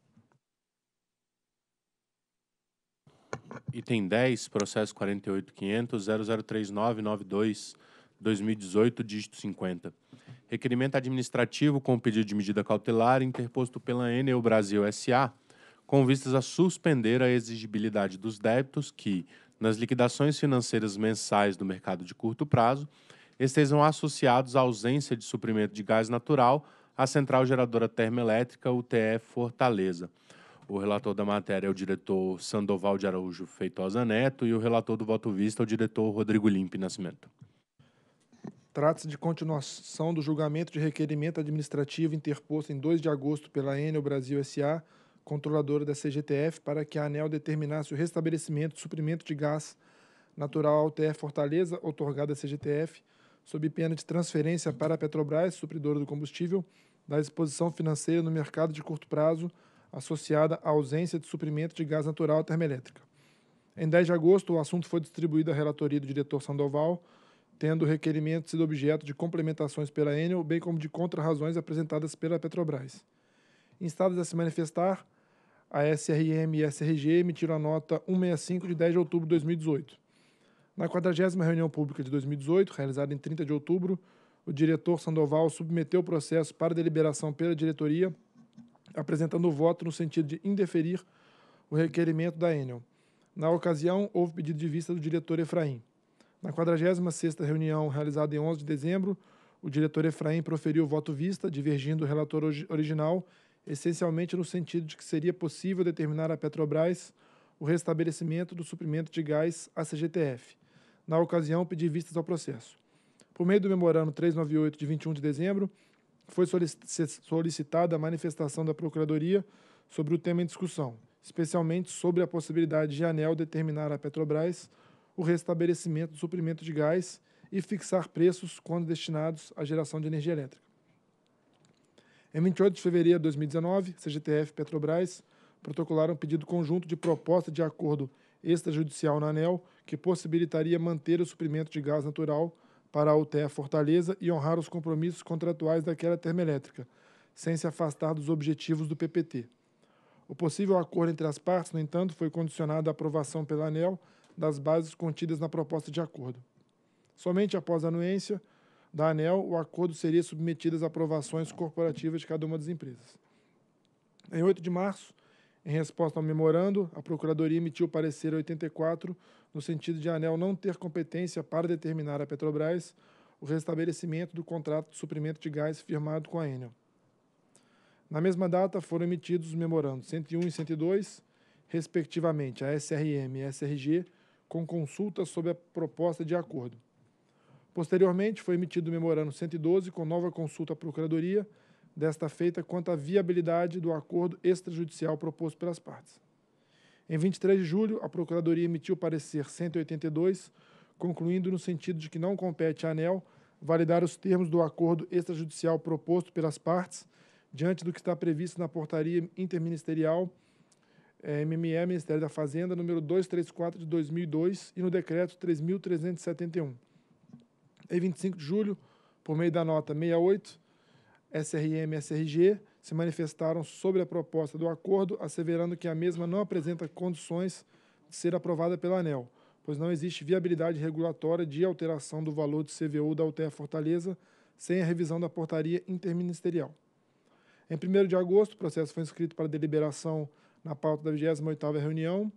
Item 10, processo 48.500.0039.92.2018, dígito 50. Requerimento administrativo com pedido de medida cautelar interposto pela Enel Brasil S.A., com vistas a suspender a exigibilidade dos débitos que, nas liquidações financeiras mensais do mercado de curto prazo, estejam associados à ausência de suprimento de gás natural à central geradora termoelétrica UTE Fortaleza. O relator da matéria é o diretor Sandoval de Araújo Feitosa Neto e o relator do voto vista é o diretor Rodrigo Limpe Nascimento. Trata-se de continuação do julgamento de requerimento administrativo interposto em 2 de agosto pela Enel Brasil SA controladora da CGTF para que a ANEL determinasse o restabelecimento do suprimento de gás natural ao TR Fortaleza, otorgado à CGTF, sob pena de transferência para a Petrobras, supridora do combustível, da exposição financeira no mercado de curto prazo associada à ausência de suprimento de gás natural à termoelétrica. Em 10 de agosto, o assunto foi distribuído à relatoria do diretor Sandoval, tendo o requerimento sido objeto de complementações pela Enel, bem como de contrarrazões apresentadas pela Petrobras. Instados a se manifestar, a SRM e a SRG emitiram a nota 165 de 10 de outubro de 2018. Na 40 reunião pública de 2018, realizada em 30 de outubro, o diretor Sandoval submeteu o processo para deliberação pela diretoria, apresentando o voto no sentido de indeferir o requerimento da Enel. Na ocasião, houve pedido de vista do diretor Efraim. Na 46ª reunião, realizada em 11 de dezembro, o diretor Efraim proferiu o voto vista, divergindo do relator original essencialmente no sentido de que seria possível determinar à Petrobras o restabelecimento do suprimento de gás à CGTF. Na ocasião, pedi vistas ao processo. Por meio do memorando 398 de 21 de dezembro, foi solicitada a manifestação da Procuradoria sobre o tema em discussão, especialmente sobre a possibilidade de ANEL determinar à Petrobras o restabelecimento do suprimento de gás e fixar preços quando destinados à geração de energia elétrica. É em 28 de fevereiro de 2019, CGTF e Petrobras protocolaram um pedido conjunto de proposta de acordo extrajudicial na ANEL que possibilitaria manter o suprimento de gás natural para a UTE Fortaleza e honrar os compromissos contratuais daquela termoelétrica, sem se afastar dos objetivos do PPT. O possível acordo entre as partes, no entanto, foi condicionado à aprovação pela ANEL das bases contidas na proposta de acordo. Somente após a anuência, da ANEL, o acordo seria submetido às aprovações corporativas de cada uma das empresas. Em 8 de março, em resposta ao memorando, a Procuradoria emitiu o parecer 84, no sentido de a ANEL não ter competência para determinar à Petrobras o restabelecimento do contrato de suprimento de gás firmado com a Anel. Na mesma data, foram emitidos os memorandos 101 e 102, respectivamente, a SRM e a SRG, com consultas sobre a proposta de acordo. Posteriormente, foi emitido o memorando 112 com nova consulta à Procuradoria, desta feita quanto à viabilidade do acordo extrajudicial proposto pelas partes. Em 23 de julho, a Procuradoria emitiu o parecer 182, concluindo no sentido de que não compete à ANEL validar os termos do acordo extrajudicial proposto pelas partes, diante do que está previsto na portaria interministerial eh, é, MME, Ministério da Fazenda, número 234 de 2002, e no decreto 3371. É em 25 de julho, por meio da nota 68, SRM e SRG se manifestaram sobre a proposta do acordo, asseverando que a mesma não apresenta condições de ser aprovada pela ANEL, pois não existe viabilidade regulatória de alteração do valor de CVU da UTE Fortaleza sem a revisão da portaria interministerial. Em 1 de agosto, o processo foi inscrito para deliberação na pauta da 28ª reunião.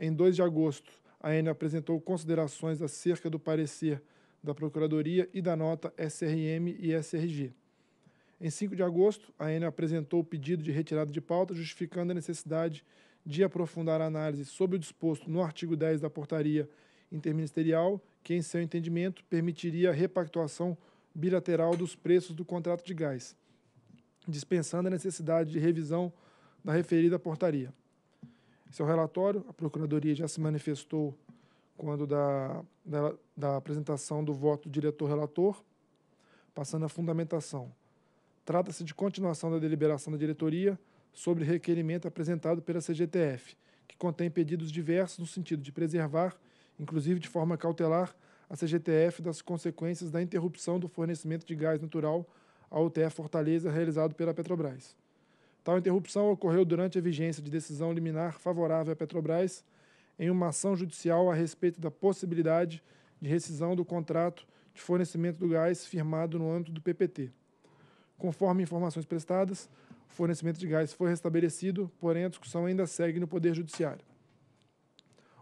Em 2 de agosto, a ANEL apresentou considerações acerca do parecer da Procuradoria e da nota SRM e SRG. Em 5 de agosto, a Enel apresentou o pedido de retirada de pauta, justificando a necessidade de aprofundar a análise sobre o disposto no artigo 10 da portaria interministerial, que, em seu entendimento, permitiria a repactuação bilateral dos preços do contrato de gás, dispensando a necessidade de revisão da referida portaria. Em seu é relatório, a Procuradoria já se manifestou quando da, da, da apresentação do voto do diretor-relator, passando à fundamentação. Trata-se de continuação da deliberação da diretoria sobre requerimento apresentado pela CGTF, que contém pedidos diversos no sentido de preservar, inclusive de forma cautelar, a CGTF das consequências da interrupção do fornecimento de gás natural à UTE Fortaleza realizado pela Petrobras. Tal interrupção ocorreu durante a vigência de decisão liminar favorável à Petrobras em uma ação judicial a respeito da possibilidade de rescisão do contrato de fornecimento do gás firmado no âmbito do PPT. Conforme informações prestadas, o fornecimento de gás foi restabelecido, porém a discussão ainda segue no Poder Judiciário.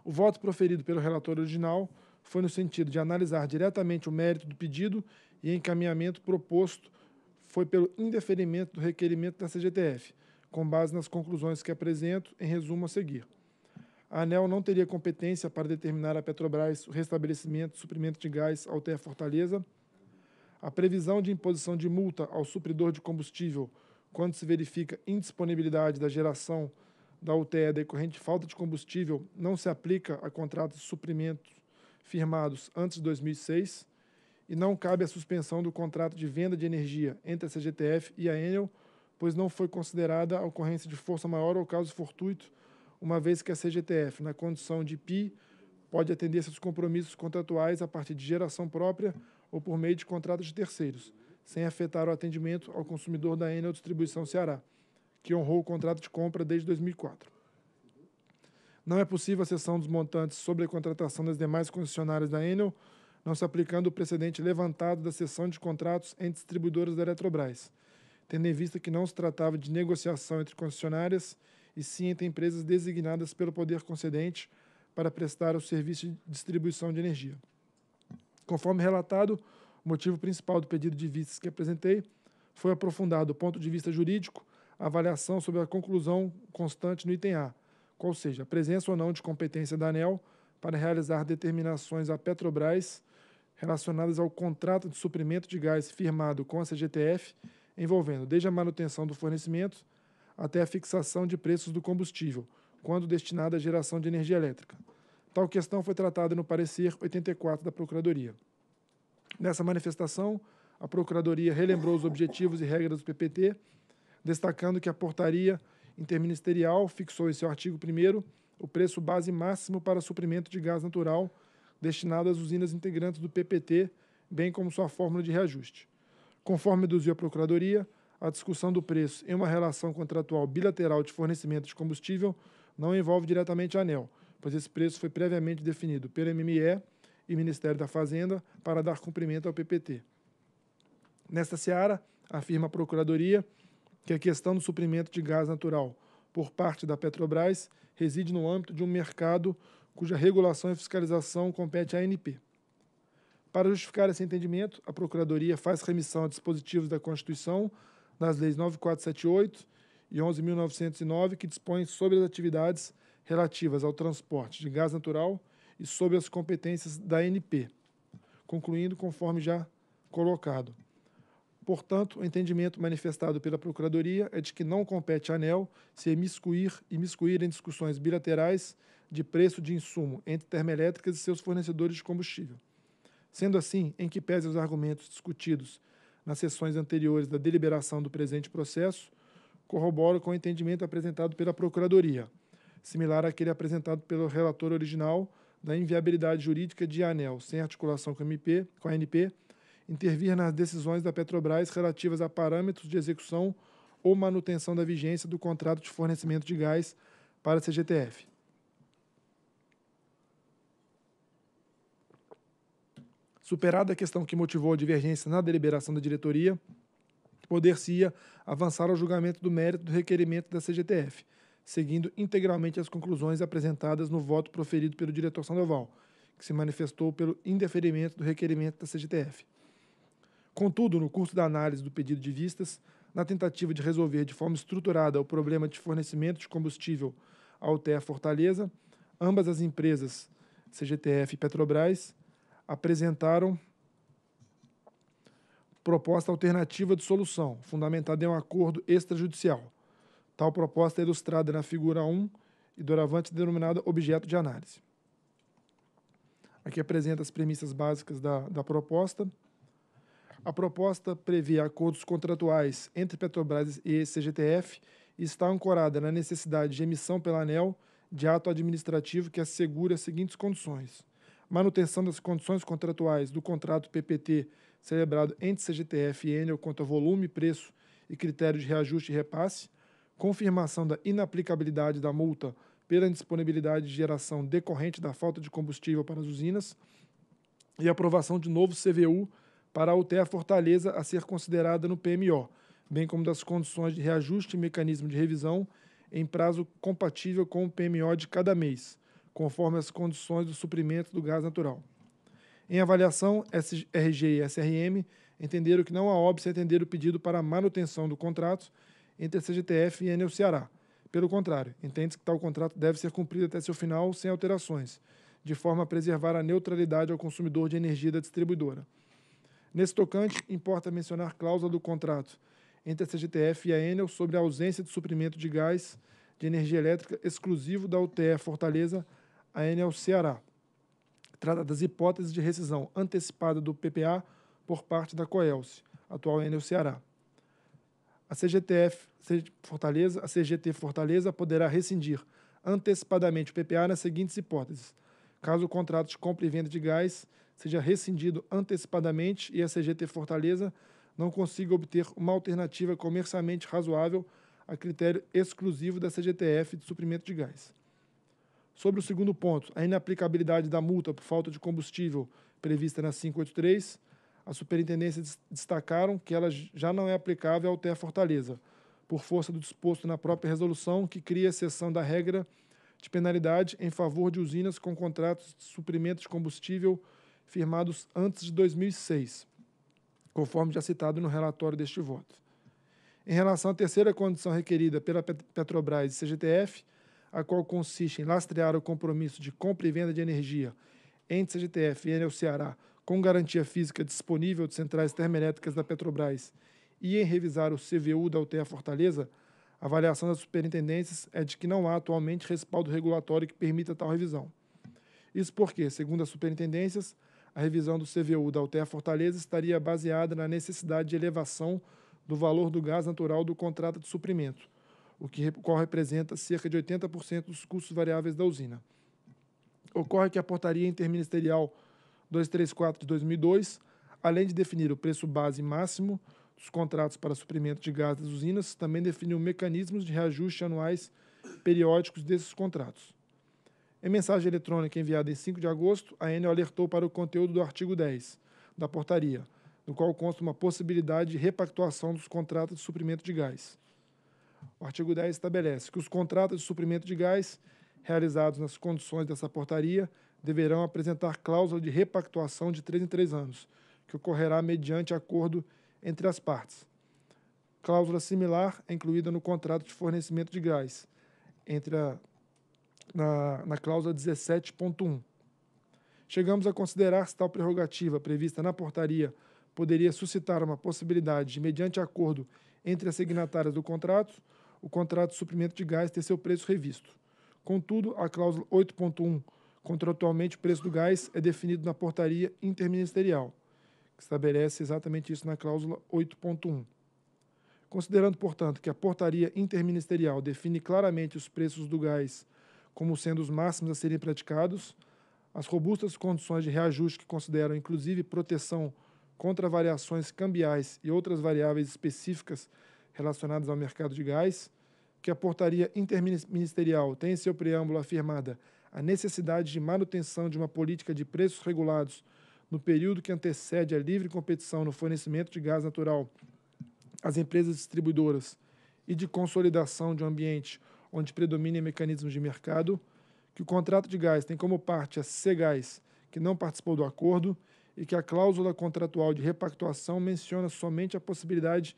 O voto proferido pelo relator original foi no sentido de analisar diretamente o mérito do pedido e encaminhamento proposto foi pelo indeferimento do requerimento da CGTF, com base nas conclusões que apresento em resumo a seguir a ANEL não teria competência para determinar a Petrobras o restabelecimento do suprimento de gás ao TER Fortaleza, a previsão de imposição de multa ao supridor de combustível quando se verifica indisponibilidade da geração da UTE decorrente de falta de combustível não se aplica a contratos de suprimento firmados antes de 2006 e não cabe a suspensão do contrato de venda de energia entre a CGTF e a Enel, pois não foi considerada a ocorrência de força maior ou caso fortuito uma vez que a CGTF, na condição de PI, pode atender seus compromissos contratuais a partir de geração própria ou por meio de contratos de terceiros, sem afetar o atendimento ao consumidor da Enel Distribuição Ceará, que honrou o contrato de compra desde 2004. Não é possível a cessão dos montantes sobre a contratação das demais concessionárias da Enel, não se aplicando o precedente levantado da cessão de contratos entre distribuidoras da Eletrobras, tendo em vista que não se tratava de negociação entre concessionárias e sim entre empresas designadas pelo poder concedente para prestar o serviço de distribuição de energia. Conforme relatado, o motivo principal do pedido de vistas que apresentei foi aprofundar, do ponto de vista jurídico, a avaliação sobre a conclusão constante no item A, qual seja, a presença ou não de competência da ANEL para realizar determinações à Petrobras relacionadas ao contrato de suprimento de gás firmado com a CGTF, envolvendo desde a manutenção do fornecimento até a fixação de preços do combustível, quando destinada à geração de energia elétrica. Tal questão foi tratada no parecer 84 da Procuradoria. Nessa manifestação, a Procuradoria relembrou os objetivos e regras do PPT, destacando que a portaria interministerial fixou em seu artigo 1 o preço base máximo para suprimento de gás natural destinado às usinas integrantes do PPT, bem como sua fórmula de reajuste. Conforme deduziu a Procuradoria, a discussão do preço em uma relação contratual bilateral de fornecimento de combustível não envolve diretamente a ANEL, pois esse preço foi previamente definido pelo MME e Ministério da Fazenda para dar cumprimento ao PPT. Nesta seara, afirma a Procuradoria que a questão do suprimento de gás natural por parte da Petrobras reside no âmbito de um mercado cuja regulação e fiscalização compete à ANP. Para justificar esse entendimento, a Procuradoria faz remissão a dispositivos da Constituição, nas leis 9478 e 11.909, que dispõem sobre as atividades relativas ao transporte de gás natural e sobre as competências da ANP, concluindo conforme já colocado. Portanto, o entendimento manifestado pela Procuradoria é de que não compete à ANEL se imiscuir e em discussões bilaterais de preço de insumo entre termoelétricas e seus fornecedores de combustível. Sendo assim, em que pese os argumentos discutidos nas sessões anteriores da deliberação do presente processo, corroboro com o entendimento apresentado pela Procuradoria, similar àquele apresentado pelo relator original da inviabilidade jurídica de ANEL, sem articulação com, MP, com a ANP, intervir nas decisões da Petrobras relativas a parâmetros de execução ou manutenção da vigência do contrato de fornecimento de gás para a CGTF. Superada a questão que motivou a divergência na deliberação da diretoria, poder-se-ia avançar ao julgamento do mérito do requerimento da CGTF, seguindo integralmente as conclusões apresentadas no voto proferido pelo diretor Sandoval, que se manifestou pelo indeferimento do requerimento da CGTF. Contudo, no curso da análise do pedido de vistas, na tentativa de resolver de forma estruturada o problema de fornecimento de combustível ao TEA Fortaleza, ambas as empresas, CGTF e Petrobras, apresentaram proposta alternativa de solução, fundamentada em um acordo extrajudicial. Tal proposta é ilustrada na figura 1 e doravante denominada objeto de análise. Aqui apresenta as premissas básicas da, da proposta. A proposta prevê acordos contratuais entre Petrobras e CGTF e está ancorada na necessidade de emissão pela ANEL de ato administrativo que assegure as seguintes condições manutenção das condições contratuais do contrato PPT celebrado entre CGTF e Enel quanto a volume, preço e critério de reajuste e repasse, confirmação da inaplicabilidade da multa pela indisponibilidade de geração decorrente da falta de combustível para as usinas e aprovação de novo CVU para a Fortaleza a ser considerada no PMO, bem como das condições de reajuste e mecanismo de revisão em prazo compatível com o PMO de cada mês, conforme as condições do suprimento do gás natural. Em avaliação, RG e SRM entenderam que não há óbice atender o pedido para manutenção do contrato entre a CGTF e a Enel Ceará. Pelo contrário, entende que tal contrato deve ser cumprido até seu final sem alterações, de forma a preservar a neutralidade ao consumidor de energia da distribuidora. Nesse tocante, importa mencionar cláusula do contrato entre a CGTF e a Enel sobre a ausência de suprimento de gás de energia elétrica exclusivo da UTE Fortaleza a Enel Ceará. Trata das hipóteses de rescisão antecipada do PPA por parte da Coelce, atual Enel Ceará. A CGTF Fortaleza, a CGT Fortaleza poderá rescindir antecipadamente o PPA nas seguintes hipóteses: caso o contrato de compra e venda de gás seja rescindido antecipadamente e a CGT Fortaleza não consiga obter uma alternativa comercialmente razoável a critério exclusivo da CGTF de suprimento de gás. Sobre o segundo ponto, a inaplicabilidade da multa por falta de combustível prevista na 583, a superintendência destacaram que ela já não é aplicável ao TEA Fortaleza, por força do disposto na própria resolução que cria exceção da regra de penalidade em favor de usinas com contratos de suprimento de combustível firmados antes de 2006, conforme já citado no relatório deste voto. Em relação à terceira condição requerida pela Petrobras e CGTF, a qual consiste em lastrear o compromisso de compra e venda de energia entre CGTF e Enel Ceará com garantia física disponível de centrais termoelétricas da Petrobras e em revisar o CVU da UTE Fortaleza, a avaliação das superintendências é de que não há atualmente respaldo regulatório que permita tal revisão. Isso porque, segundo as superintendências, a revisão do CVU da UTE Fortaleza estaria baseada na necessidade de elevação do valor do gás natural do contrato de suprimento, o que, qual representa cerca de 80% dos custos variáveis da usina. Ocorre que a portaria interministerial 234 de 2002, além de definir o preço base máximo dos contratos para suprimento de gás das usinas, também definiu mecanismos de reajuste anuais periódicos desses contratos. Em mensagem eletrônica enviada em 5 de agosto, a Enel alertou para o conteúdo do artigo 10 da portaria, no qual consta uma possibilidade de repactuação dos contratos de suprimento de gás. O artigo 10 estabelece que os contratos de suprimento de gás realizados nas condições dessa portaria deverão apresentar cláusula de repactuação de 3 em 3 anos, que ocorrerá mediante acordo entre as partes. Cláusula similar é incluída no contrato de fornecimento de gás, entre a, na, na cláusula 17.1. Chegamos a considerar se tal prerrogativa prevista na portaria poderia suscitar uma possibilidade de, mediante acordo entre as signatárias do contrato, o contrato de suprimento de gás ter seu preço revisto. Contudo, a cláusula 8.1, contratualmente o preço do gás é definido na portaria interministerial, que estabelece exatamente isso na cláusula 8.1. Considerando, portanto, que a portaria interministerial define claramente os preços do gás como sendo os máximos a serem praticados, as robustas condições de reajuste que consideram, inclusive, proteção contra variações cambiais e outras variáveis específicas relacionadas ao mercado de gás, que a portaria interministerial tem em seu preâmbulo afirmada a necessidade de manutenção de uma política de preços regulados no período que antecede a livre competição no fornecimento de gás natural às empresas distribuidoras e de consolidação de um ambiente onde predominem mecanismos de mercado, que o contrato de gás tem como parte a Cegás, que não participou do acordo, e que a cláusula contratual de repactuação menciona somente a possibilidade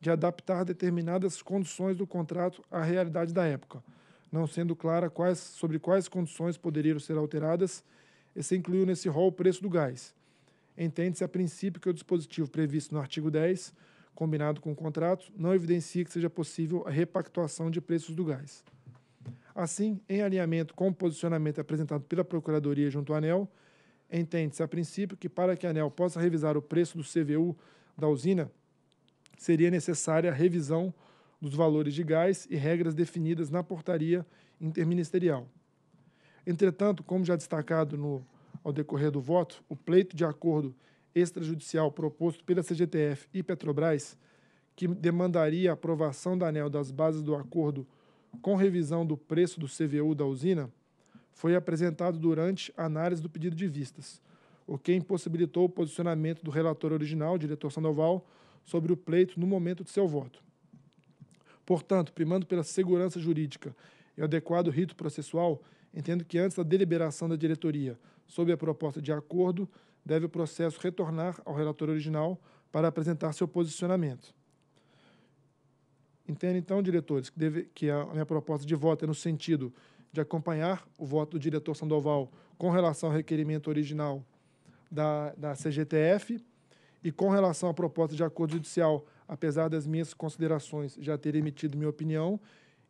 de adaptar determinadas condições do contrato à realidade da época, não sendo clara quais, sobre quais condições poderiam ser alteradas, e se incluiu nesse rol o preço do gás. Entende-se a princípio que o dispositivo previsto no artigo 10, combinado com o contrato, não evidencia que seja possível a repactuação de preços do gás. Assim, em alinhamento com o posicionamento apresentado pela Procuradoria junto à ANEL, Entende-se a princípio que para que a ANEL possa revisar o preço do CVU da usina, seria necessária a revisão dos valores de gás e regras definidas na portaria interministerial. Entretanto, como já destacado no, ao decorrer do voto, o pleito de acordo extrajudicial proposto pela CGTF e Petrobras, que demandaria a aprovação da ANEL das bases do acordo com revisão do preço do CVU da usina, foi apresentado durante a análise do pedido de vistas, o que impossibilitou o posicionamento do relator original, diretor Sandoval, sobre o pleito no momento de seu voto. Portanto, primando pela segurança jurídica e adequado rito processual, entendo que antes da deliberação da diretoria sobre a proposta de acordo, deve o processo retornar ao relator original para apresentar seu posicionamento. Entendo então, diretores, que, deve, que a minha proposta de voto é no sentido de acompanhar o voto do diretor Sandoval com relação ao requerimento original da, da CGTF e com relação à proposta de acordo judicial, apesar das minhas considerações já ter emitido minha opinião,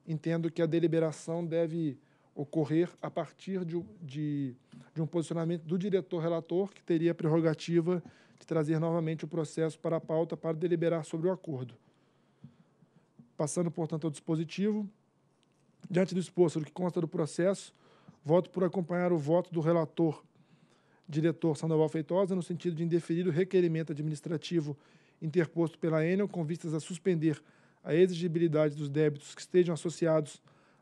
entendo que a deliberação deve ocorrer a partir de, de, de um posicionamento do diretor relator, que teria a prerrogativa de trazer novamente o processo para a pauta para deliberar sobre o acordo. Passando, portanto, ao dispositivo, Diante do exposto do que consta do processo, voto por acompanhar o voto do relator, diretor Sandoval Feitosa, no sentido de indeferir o requerimento administrativo interposto pela Enel com vistas a suspender a exigibilidade dos débitos que estejam associados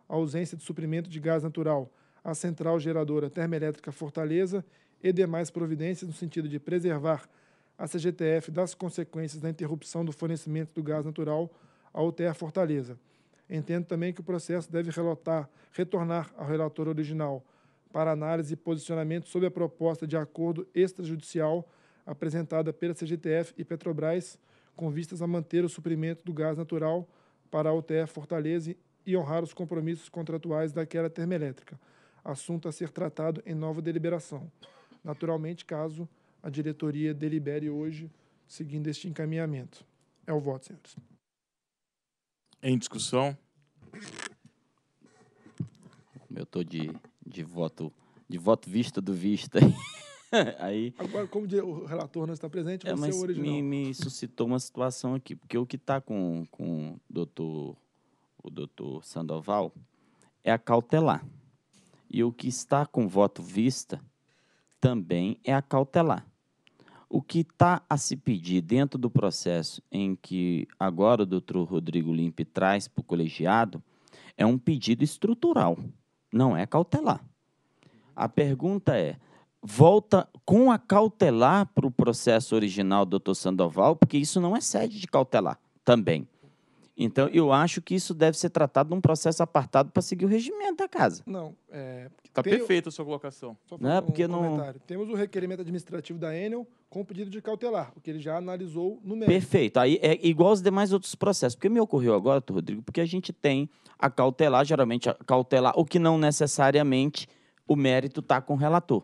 à ausência de suprimento de gás natural à central geradora termoelétrica Fortaleza e demais providências no sentido de preservar a CGTF das consequências da interrupção do fornecimento do gás natural à UTER Fortaleza. Entendo também que o processo deve retornar ao relator original para análise e posicionamento sobre a proposta de acordo extrajudicial apresentada pela CGTF e Petrobras, com vistas a manter o suprimento do gás natural para a UTE Fortaleza e honrar os compromissos contratuais daquela termoelétrica, assunto a ser tratado em nova deliberação. Naturalmente, caso a diretoria delibere hoje, seguindo este encaminhamento. É o voto, senhores. Em discussão. Eu tô de, de voto de voto vista do vista. Aí, Agora, como o relator não né, está presente, é, é mas me, me, suscitou uma situação aqui, porque o que está com, com o, doutor, o doutor Sandoval é a cautelar. E o que está com voto vista também é a cautelar. O que está a se pedir dentro do processo em que agora o doutor Rodrigo Limpe traz para o colegiado é um pedido estrutural, não é cautelar. A pergunta é: volta com a cautelar para o processo original, doutor Sandoval, porque isso não é sede de cautelar também. Então, eu acho que isso deve ser tratado num processo apartado para seguir o regimento da casa. Não, é... Está perfeita a sua colocação. Só não, é um porque comentário. não... Temos o requerimento administrativo da Enel com o pedido de cautelar, o que ele já analisou no mérito. Perfeito. Aí é igual aos demais outros processos. Porque me ocorreu agora, Rodrigo, porque a gente tem a cautelar, geralmente a cautelar, o que não necessariamente o mérito está com o relator.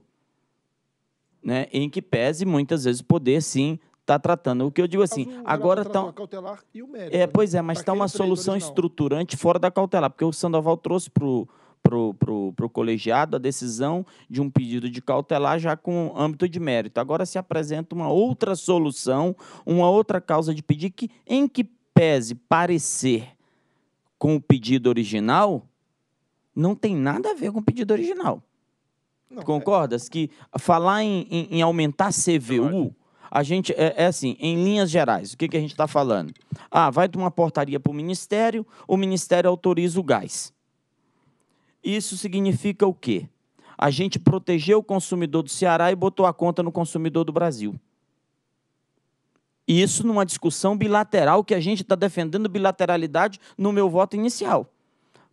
Né, em que pese muitas vezes poder sim está tratando. O que eu digo assim, Caso agora estão. Tá cautelar e o mérito. É, né? pois é, mas está uma é solução estruturante fora da cautelar, porque o Sandoval trouxe para o. Pro, pro, pro colegiado a decisão de um pedido de cautelar já com âmbito de mérito. Agora se apresenta uma outra solução, uma outra causa de pedir que, em que pese parecer com o pedido original, não tem nada a ver com o pedido original. Não, é. Concordas? É... Que falar em, em, em aumentar CVU. Claro a gente, é, é assim, em linhas gerais, o que, que a gente está falando? Ah, vai de uma portaria para o Ministério, o Ministério autoriza o gás. Isso significa o quê? A gente protegeu o consumidor do Ceará e botou a conta no consumidor do Brasil. isso numa discussão bilateral que a gente está defendendo bilateralidade no meu voto inicial.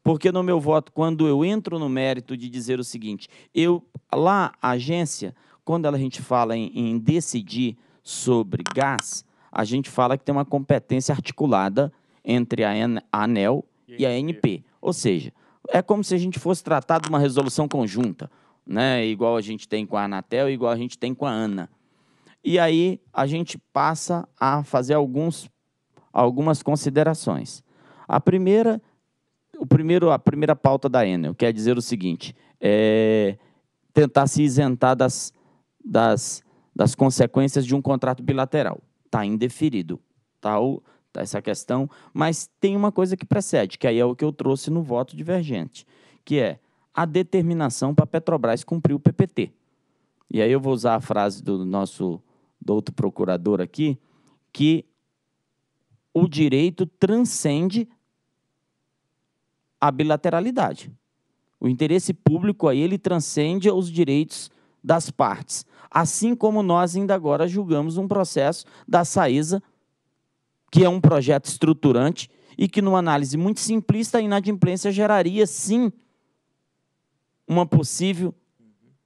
Porque no meu voto, quando eu entro no mérito de dizer o seguinte, eu lá, a agência, quando a gente fala em, em decidir sobre gás, a gente fala que tem uma competência articulada entre a ANEL e a ANP. Ou seja, é como se a gente fosse tratar de uma resolução conjunta, né? igual a gente tem com a Anatel, igual a gente tem com a ANA. E aí a gente passa a fazer alguns, algumas considerações. A primeira, o primeiro, a primeira pauta da Enel quer dizer o seguinte: é tentar se isentar das das, das consequências de um contrato bilateral. Está indeferido. Tal, tá, tá essa questão. Mas tem uma coisa que precede, que aí é o que eu trouxe no voto divergente, que é a determinação para a Petrobras cumprir o PPT. E aí eu vou usar a frase do nosso do outro procurador aqui, que o direito transcende a bilateralidade. O interesse público aí ele transcende os direitos das partes assim como nós ainda agora julgamos um processo da Saísa, que é um projeto estruturante e que, numa análise muito simplista, a inadimplência geraria, sim, uma possível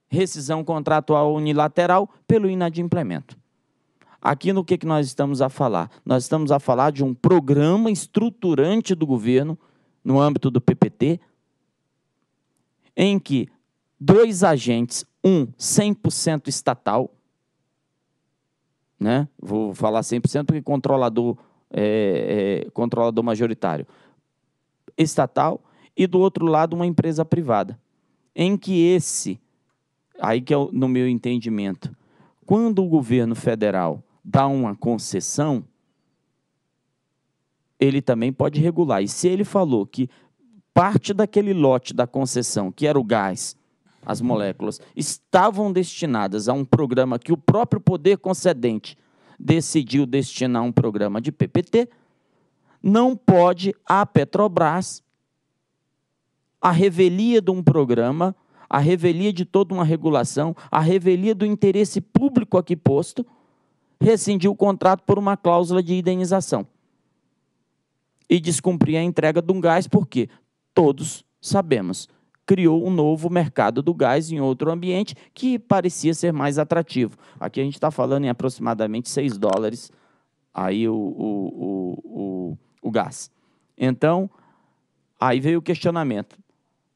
rescisão contratual unilateral pelo inadimplemento. Aqui no que, que nós estamos a falar? Nós estamos a falar de um programa estruturante do governo, no âmbito do PPT, em que dois agentes um 100% estatal, né? Vou falar 100% porque controlador é, é, controlador majoritário estatal e do outro lado uma empresa privada, em que esse aí que é no meu entendimento, quando o governo federal dá uma concessão, ele também pode regular. E se ele falou que parte daquele lote da concessão, que era o gás, as moléculas, estavam destinadas a um programa que o próprio poder concedente decidiu destinar um programa de PPT, não pode a Petrobras, a revelia de um programa, a revelia de toda uma regulação, a revelia do interesse público aqui posto, rescindir o contrato por uma cláusula de indenização e descumprir a entrega de um gás, porque todos sabemos criou um novo mercado do gás em outro ambiente que parecia ser mais atrativo. Aqui a gente está falando em aproximadamente 6 dólares aí o, o, o, o, gás. Então, aí veio o questionamento.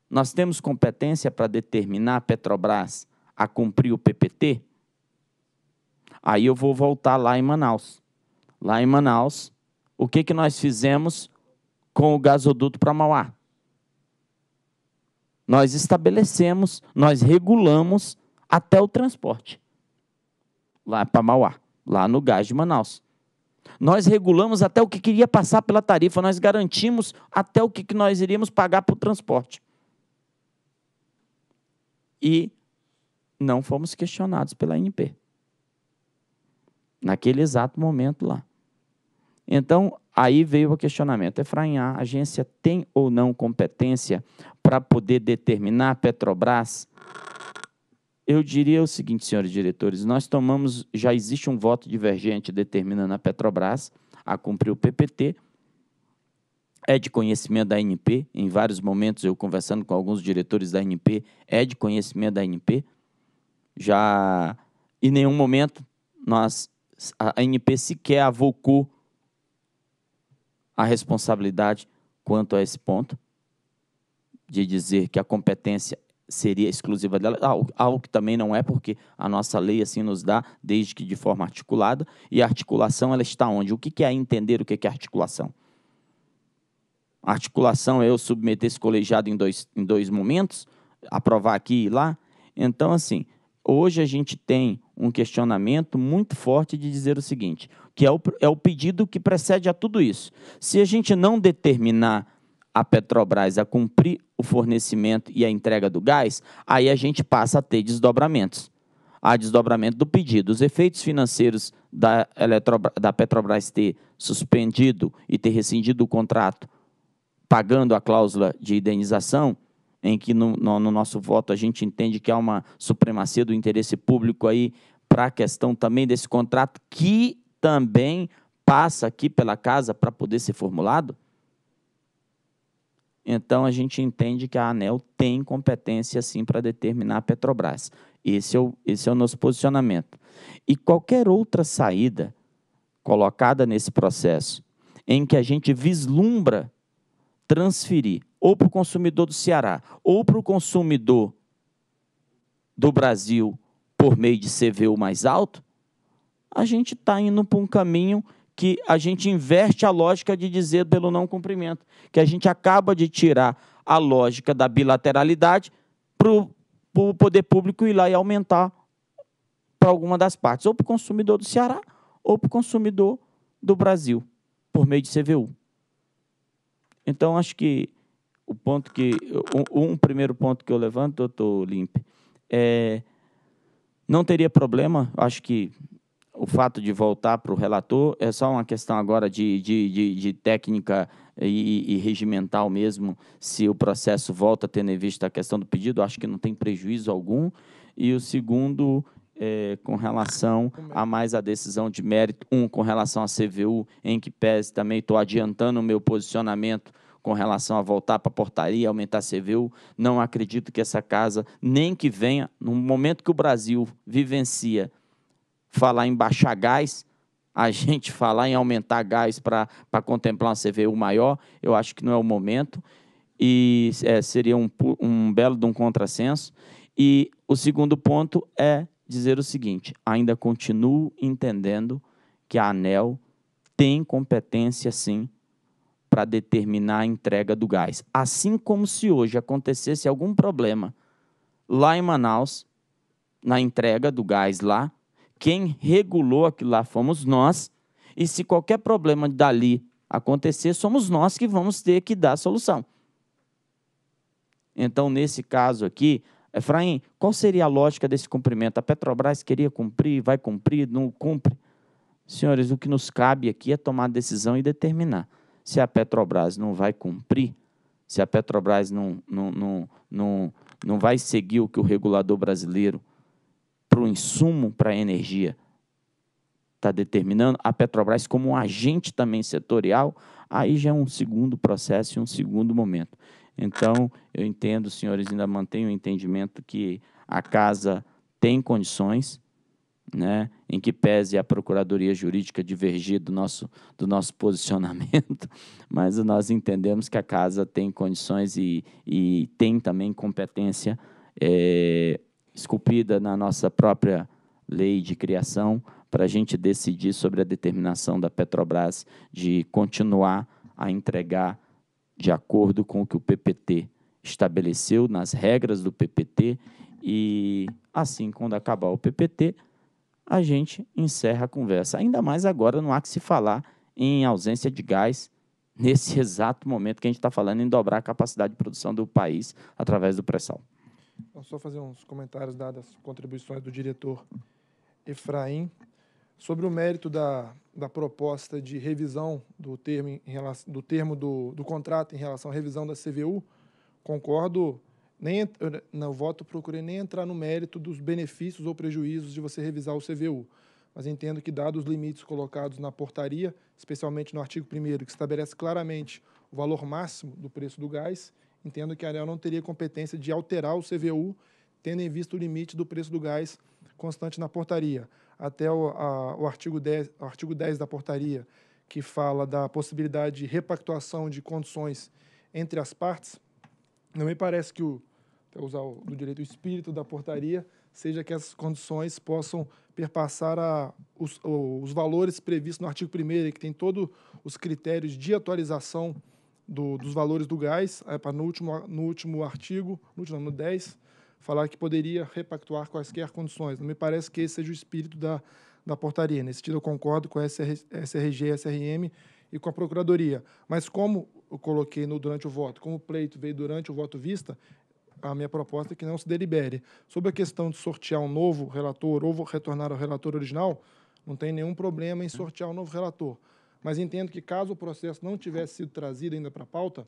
Nós temos competência para determinar a Petrobras a cumprir o PPT? Aí eu vou voltar lá em Manaus. Lá em Manaus, o que, que nós fizemos com o gasoduto para Mauá? Nós estabelecemos, nós regulamos até o transporte. Lá para Mauá, lá no Gás de Manaus. Nós regulamos até o que queria passar pela tarifa, nós garantimos até o que, que nós iríamos pagar para o transporte. E não fomos questionados pela ANP. Naquele exato momento lá. Então, Aí veio o questionamento: Efraim, a agência tem ou não competência para poder determinar a Petrobras? Eu diria o seguinte, senhores diretores: nós tomamos, já existe um voto divergente determinando a Petrobras a cumprir o PPT. É de conhecimento da ANP, em vários momentos eu conversando com alguns diretores da ANP, é de conhecimento da ANP. Já em nenhum momento nós a ANP sequer avocou a responsabilidade quanto a esse ponto, de dizer que a competência seria exclusiva dela, algo que também não é, porque a nossa lei assim nos dá, desde que de forma articulada, e a articulação ela está onde? O que é entender o que é articulação? articulação é eu submeter esse colegiado em dois, em dois momentos, aprovar aqui e lá. Então, assim, hoje a gente tem um questionamento muito forte de dizer o seguinte, que é o, é o pedido que precede a tudo isso. Se a gente não determinar a Petrobras a cumprir o fornecimento e a entrega do gás, aí a gente passa a ter desdobramentos. Há desdobramento do pedido. Os efeitos financeiros da, Eletrobras, da Petrobras ter suspendido e ter rescindido o contrato pagando a cláusula de indenização em que no, no, no nosso voto a gente entende que há uma supremacia do interesse público aí para a questão também desse contrato que também passa aqui pela casa para poder ser formulado? Então a gente entende que a ANEL tem competência sim para determinar a Petrobras. Esse é, o, esse é o nosso posicionamento. E qualquer outra saída colocada nesse processo em que a gente vislumbra transferir ou para o consumidor do Ceará, ou para o consumidor do Brasil por meio de CVU mais alto, a gente está indo para um caminho que a gente inverte a lógica de dizer pelo não cumprimento, que a gente acaba de tirar a lógica da bilateralidade para o poder público ir lá e aumentar para alguma das partes, ou para o consumidor do Ceará, ou para o consumidor do Brasil, por meio de CVU. Então, acho que o ponto que um, um primeiro ponto que eu levanto, doutor Limpe, é não teria problema, acho que o fato de voltar para o relator é só uma questão agora de, de, de, de técnica e, e, regimental mesmo, se o processo volta tendo em vista a questão do pedido, acho que não tem prejuízo algum. E o segundo, é, com relação a mais a decisão de mérito, um, com relação à CVU, em que pese também estou adiantando o meu posicionamento com relação a voltar para a portaria, aumentar a CVU. Não acredito que essa casa, nem que venha, no momento que o Brasil vivencia falar em baixar gás, a gente falar em aumentar gás para contemplar uma CVU maior, eu acho que não é o momento. E é, seria um, um belo de um contrassenso. E o segundo ponto é dizer o seguinte: ainda continuo entendendo que a ANEL tem competência sim para determinar a entrega do gás. Assim como se hoje acontecesse algum problema lá em Manaus, na entrega do gás lá, quem regulou aquilo lá fomos nós, e se qualquer problema dali acontecer, somos nós que vamos ter que dar a solução. Então, nesse caso aqui, é, Efraim, qual seria a lógica desse cumprimento? A Petrobras queria cumprir, vai cumprir, não cumpre? Senhores, o que nos cabe aqui é tomar decisão e determinar. Se a Petrobras não vai cumprir, se a Petrobras não, não, não, não, não vai seguir o que o regulador brasileiro para o insumo para a energia está determinando, a Petrobras como um agente também setorial, aí já é um segundo processo e um segundo momento. Então, eu entendo, senhores, ainda mantenho o entendimento que a casa tem condições, né, em que pese a Procuradoria Jurídica divergir do nosso, do nosso posicionamento, mas nós entendemos que a Casa tem condições e, e tem também competência é, esculpida na nossa própria lei de criação para a gente decidir sobre a determinação da Petrobras de continuar a entregar de acordo com o que o PPT estabeleceu nas regras do PPT e assim quando acabar o PPT a gente encerra a conversa. Ainda mais agora, não há que se falar em ausência de gás nesse exato momento que a gente está falando em dobrar a capacidade de produção do país através do pré-sal. Só fazer uns comentários dadas as contribuições do diretor Efraim sobre o mérito da, da proposta de revisão do termo, em relação, do, termo do, do contrato em relação à revisão da CVU. Concordo nem no voto procurei nem entrar no mérito dos benefícios ou prejuízos de você revisar o CVU, mas entendo que dados os limites colocados na portaria, especialmente no artigo 1 que estabelece claramente o valor máximo do preço do gás, entendo que a ANEL não teria competência de alterar o CVU, tendo em vista o limite do preço do gás constante na portaria. Até o, a, o artigo, 10, o artigo 10 da portaria, que fala da possibilidade de repactuação de condições entre as partes, não me parece que o até usar o, do direito o espírito da portaria, seja que essas condições possam perpassar a, os, os valores previstos no artigo 1 que tem todos os critérios de atualização do, dos valores do gás, é, para no último, no último artigo, no, último, no 10, falar que poderia repactuar quaisquer condições. Não me parece que esse seja o espírito da, da portaria. Nesse sentido, eu concordo com a SR, SRG, SRM e com a Procuradoria. Mas como eu coloquei no, durante o voto, como o pleito veio durante o voto vista, a minha proposta é que não se delibere. Sobre a questão de sortear um novo relator ou retornar ao relator original, não tem nenhum problema em sortear um novo relator. Mas entendo que, caso o processo não tivesse sido trazido ainda para a pauta,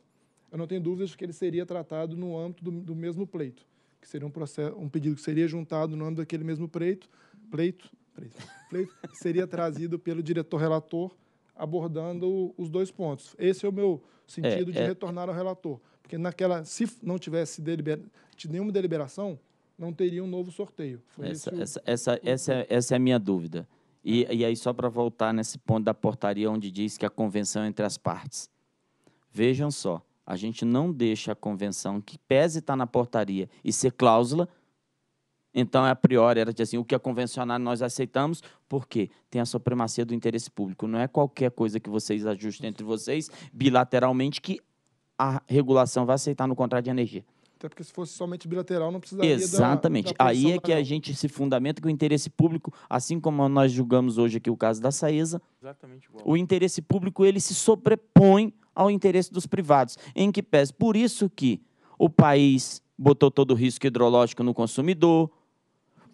eu não tenho dúvidas de que ele seria tratado no âmbito do, do mesmo pleito, que seria um, processo, um pedido que seria juntado no âmbito daquele mesmo pleito, pleito, pleito, pleito seria trazido pelo diretor relator abordando os dois pontos. Esse é o meu sentido é, de é, retornar ao relator. Porque naquela, se não tivesse delibera nenhuma deliberação, não teria um novo sorteio. Essa, essa, essa, essa, essa, é a minha dúvida. E, é. e aí, só para voltar nesse ponto da portaria onde diz que a convenção é entre as partes. Vejam só, a gente não deixa a convenção que pese estar tá na portaria e ser cláusula, então, a priori, era de assim, o que é convencional nós aceitamos, porque tem a supremacia do interesse público. Não é qualquer coisa que vocês ajustem entre vocês bilateralmente que a regulação vai aceitar no contrato de energia. Até porque se fosse somente bilateral, não precisaria Exatamente. Da, da Aí é que a gente se fundamenta que o interesse público, assim como nós julgamos hoje aqui o caso da Saesa, o interesse público ele se sobrepõe ao interesse dos privados, em que pese. Por isso que o país botou todo o risco hidrológico no consumidor,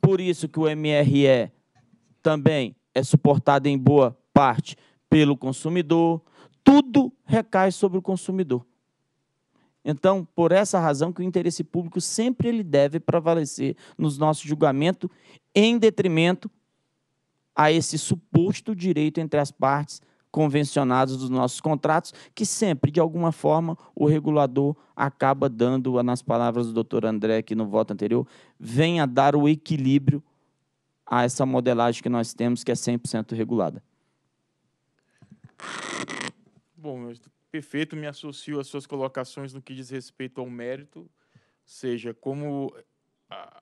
por isso que o MRE também é suportado em boa parte pelo consumidor, tudo recai sobre o consumidor. Então, por essa razão que o interesse público sempre ele deve prevalecer nos nossos julgamentos em detrimento a esse suposto direito entre as partes convencionados dos nossos contratos, que sempre, de alguma forma, o regulador acaba dando, nas palavras do doutor André aqui no voto anterior, vem a dar o equilíbrio a essa modelagem que nós temos, que é 100% regulada. Bom, Perfeito, me associo às suas colocações no que diz respeito ao mérito, seja como a,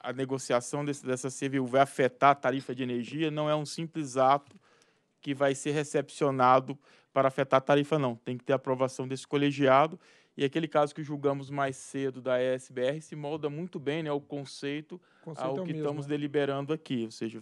a, a negociação desse, dessa CVU vai afetar a tarifa de energia, não é um simples ato que vai ser recepcionado para afetar a tarifa, não. Tem que ter aprovação desse colegiado. E aquele caso que julgamos mais cedo da ESBR se molda muito bem né, ao conceito, conceito ao é que mesmo, estamos né? deliberando aqui. Ou seja,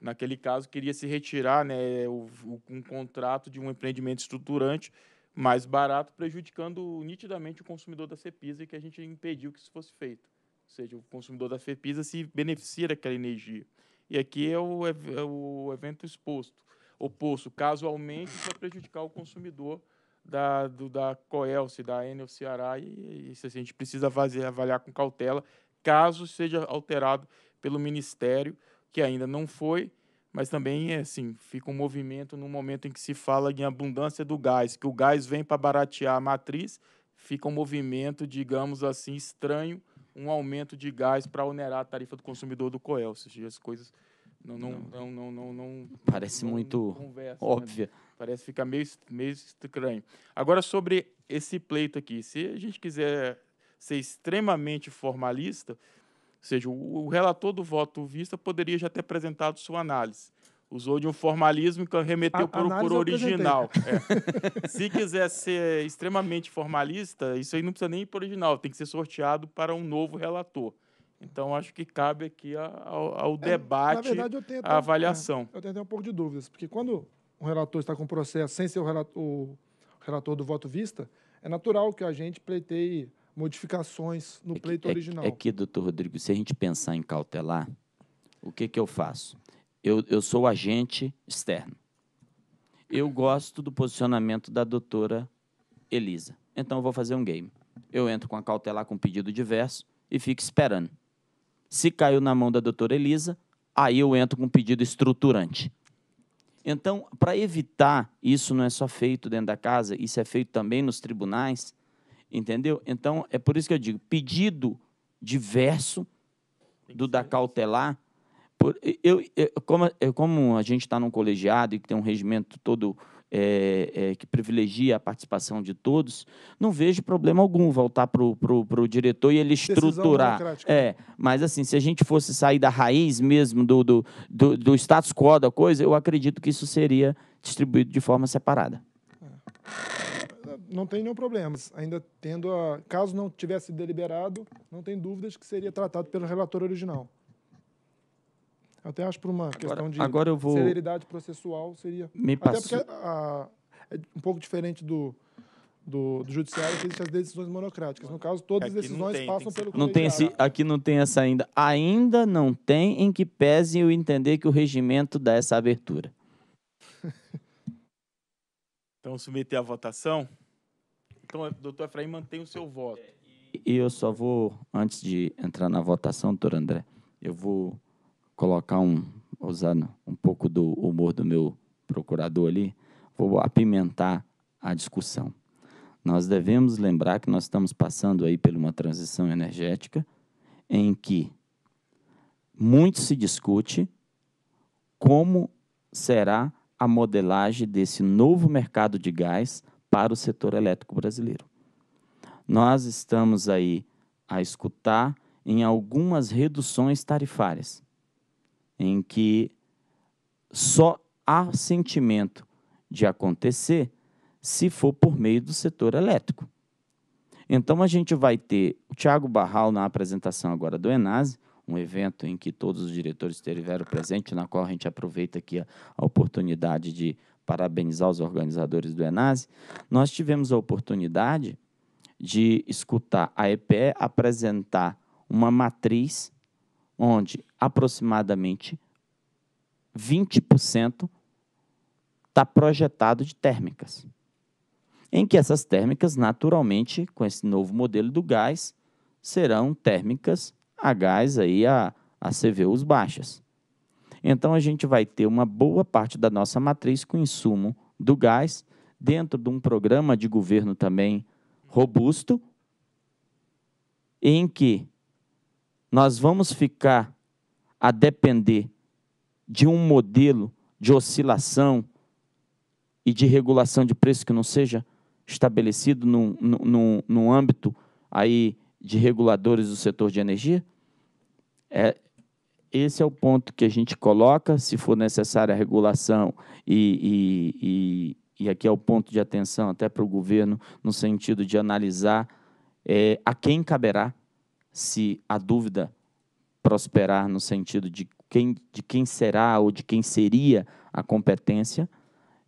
naquele caso, queria se retirar né, o, o, um contrato de um empreendimento estruturante mais barato, prejudicando nitidamente o consumidor da CEPISA e que a gente impediu que isso fosse feito. Ou seja, o consumidor da CEPISA se beneficia daquela energia. E aqui é o, é o evento exposto, oposto. casualmente aumente, isso prejudicar o consumidor da, do, da Coelce, da Enel Ceará, e, isso assim, a gente precisa fazer, avaliar com cautela, caso seja alterado pelo Ministério, que ainda não foi, mas também é, assim, fica um movimento no momento em que se fala em abundância do gás, que o gás vem para baratear a matriz, fica um movimento, digamos assim, estranho, um aumento de gás para onerar a tarifa do consumidor do Coel. Ou seja, as coisas não não não não, não, não parece não, muito conversa, né? óbvia. Né? Parece ficar meio meio estranho. Agora sobre esse pleito aqui, se a gente quiser ser extremamente formalista, seja, o, relator do voto vista poderia já ter apresentado sua análise. Usou de um formalismo que remeteu para o original. É. Se quiser ser extremamente formalista, isso aí não precisa nem ir para o original, tem que ser sorteado para um novo relator. Então, acho que cabe aqui ao, ao é, debate, verdade, até, a avaliação. É, eu tenho até um pouco de dúvidas, porque quando um relator está com processo sem ser o relator, o relator do voto vista, é natural que a gente pleiteie modificações no é pleito é original. É que, doutor Rodrigo, se a gente pensar em cautelar, o que, que eu faço? Eu, eu sou agente externo. Eu gosto do posicionamento da doutora Elisa. Então, eu vou fazer um game. Eu entro com a cautelar com pedido diverso e fico esperando. Se caiu na mão da doutora Elisa, aí eu entro com um pedido estruturante. Então, para evitar, isso não é só feito dentro da casa, isso é feito também nos tribunais, Entendeu? Então, é por isso que eu digo, pedido diverso do da cautelar. Por, eu, eu, como, eu, como a gente está num colegiado e que tem um regimento todo é, é, que privilegia a participação de todos, não vejo problema algum voltar para o diretor e ele estruturar. É, mas assim, se a gente fosse sair da raiz mesmo do, do, do, do status quo da coisa, eu acredito que isso seria distribuído de forma separada. É não tem nenhum problema. Ainda tendo a. Caso não tivesse deliberado, não tem dúvidas que seria tratado pelo relator original. Até acho por uma agora, questão de agora eu vou... celeridade processual seria. Me Até porque a, a, é um pouco diferente do, do, do judiciário que existem as decisões monocráticas. No caso, todas aqui as decisões tem, passam tem pelo não tem esse, Aqui não tem essa ainda. Ainda não tem em que pese eu entender que o regimento dá essa abertura. então, submeter à votação. Então, é, doutor Efraim mantém o seu voto. E eu só vou, antes de entrar na votação, doutor André, eu vou colocar um, usar um pouco do humor do meu procurador ali, vou apimentar a discussão. Nós devemos lembrar que nós estamos passando aí por uma transição energética em que muito se discute como será a modelagem desse novo mercado de gás para o setor elétrico brasileiro. Nós estamos aí a escutar em algumas reduções tarifárias, em que só há sentimento de acontecer se for por meio do setor elétrico. Então a gente vai ter o Tiago Barral na apresentação agora do Enase, um evento em que todos os diretores estiveram presentes, na qual a gente aproveita aqui a, a oportunidade de parabenizar os organizadores do Enase, nós tivemos a oportunidade de escutar a EPE apresentar uma matriz onde aproximadamente 20% está projetado de térmicas. Em que essas térmicas, naturalmente, com esse novo modelo do gás, serão térmicas a gás aí a, a CVUs baixas. Então a gente vai ter uma boa parte da nossa matriz com insumo do gás dentro de um programa de governo também robusto, em que nós vamos ficar a depender de um modelo de oscilação e de regulação de preço que não seja estabelecido no, no, no âmbito aí de reguladores do setor de energia? É, esse é o ponto que a gente coloca, se for necessária a regulação e, e, e, e aqui é o ponto de atenção até para o governo, no sentido de analisar é, a quem caberá se a dúvida prosperar no sentido de quem, de quem será ou de quem seria a competência,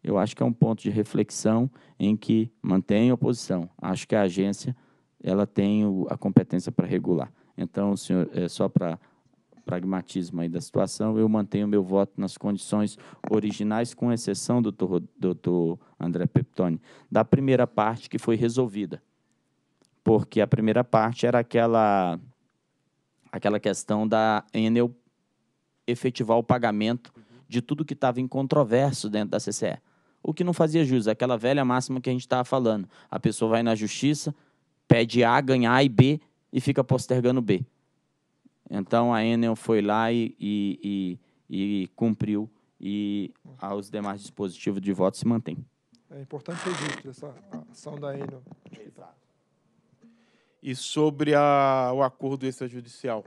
eu acho que é um ponto de reflexão em que mantém a oposição. Acho que a agência ela tem o, a competência para regular. Então, senhor, é, só para pragmatismo aí da situação, eu mantenho meu voto nas condições originais, com exceção, doutor, doutor André Peptoni, da primeira parte que foi resolvida. Porque a primeira parte era aquela, aquela questão da Enel efetivar o pagamento de tudo que estava em controverso dentro da CCE. O que não fazia jus, aquela velha máxima que a gente estava falando. A pessoa vai na justiça, pede A, ganha A e B e fica postergando B. Então a Enel foi lá e, e, e, e cumpriu e aos demais dispositivos de voto se mantém. É importante ser dito essa ação da Enel. E sobre a, o acordo extrajudicial?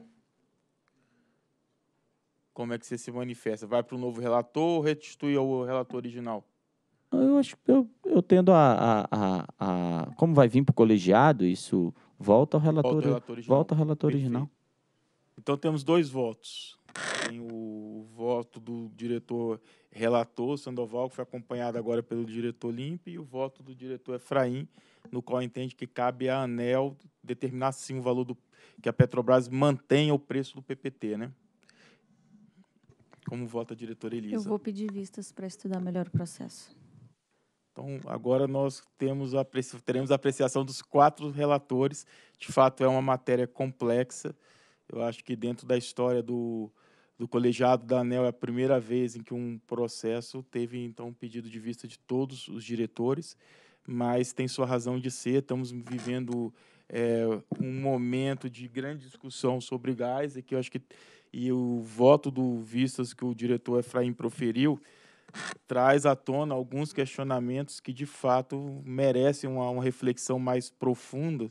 Como é que você se manifesta? Vai para o novo relator ou restitui ao relator original? Eu acho que eu, eu tendo a, a, a, a Como vai vir para o colegiado, isso volta ao relator, volta ao relator original. Volta ao relator original. Então temos dois votos. Tem o voto do diretor relator Sandoval, que foi acompanhado agora pelo diretor Limpe, e o voto do diretor Efraim, no qual entende que cabe à ANEL determinar sim o valor do que a Petrobras mantenha o preço do PPT, né? Como vota a diretora Elisa? Eu vou pedir vistas para estudar melhor o processo. Então, agora nós temos a, teremos a apreciação dos quatro relatores. De fato, é uma matéria complexa. Eu acho que dentro da história do, do colegiado da ANEL é a primeira vez em que um processo teve, então, um pedido de vista de todos os diretores, mas tem sua razão de ser. Estamos vivendo é, um momento de grande discussão sobre gás, e que eu acho que e o voto do vistas que o diretor Efraim proferiu traz à tona alguns questionamentos que de fato merecem uma, uma reflexão mais profunda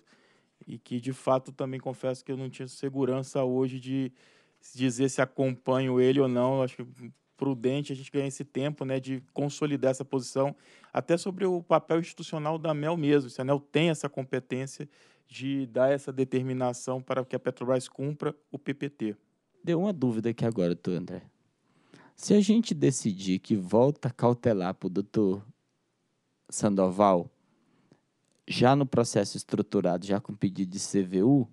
e que de fato também confesso que eu não tinha segurança hoje de dizer se acompanho ele ou não. Eu acho que prudente a gente ganhar esse tempo né, de consolidar essa posição, até sobre o papel institucional da Mel mesmo. Se a Mel tem essa competência de dar essa determinação para que a Petrobras cumpra o PPT. Deu uma dúvida aqui agora, tu André. Se a gente decidir que volta cautelar para o doutor Sandoval, já no processo estruturado, já com pedido de CVU,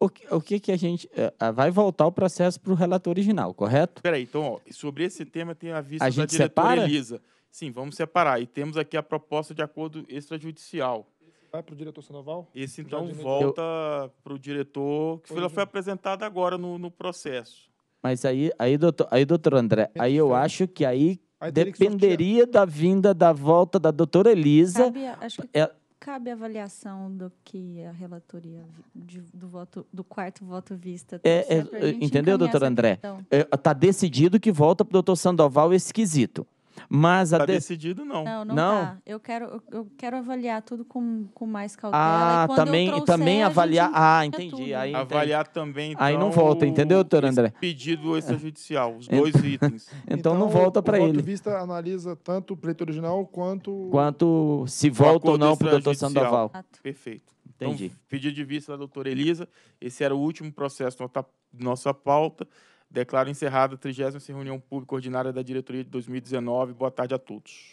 o que, o que, que a gente. Uh, vai voltar o processo para o relator original, correto? Peraí, então, ó, sobre esse tema tem a vista a da gente diretora separa? Elisa. Sim, vamos separar. E temos aqui a proposta de acordo extrajudicial. Vai para o diretor Sandoval? Esse, então, volta eu... para o diretor, que foi, foi é. apresentado agora no, no processo. Mas aí, aí, doutor, aí, doutor André, aí eu acho que aí Dependeria da vinda da volta da doutora Elisa. Cabe, acho que é, cabe avaliação do que a relatoria de, do, voto, do quarto voto vista. é, então, é, é entendeu, doutor André? Está é, tá decidido que volta para o doutor Sandoval esquisito. Mas a tá de... decidido, não. Não, não, não? Tá. Eu quero, eu quero avaliar tudo com, com mais cautela. Ah, também, trouxer, também avaliar. Gente... Ah, entendi. Aí, avaliar entendi. também. Então, aí não então, volta, entendeu, doutor André? Pedido extrajudicial, os dois itens. então, então, não volta para então, ele. O vista analisa tanto o preto original quanto. Quanto se volta ou não para o doutor Sandoval. Perfeito. Então, entendi. Então, pedido de vista da doutora Elisa. Esse era o último processo da nossa pauta. Declaro encerrada a 30 reunião pública ordinária da diretoria de 2019. Boa tarde a todos.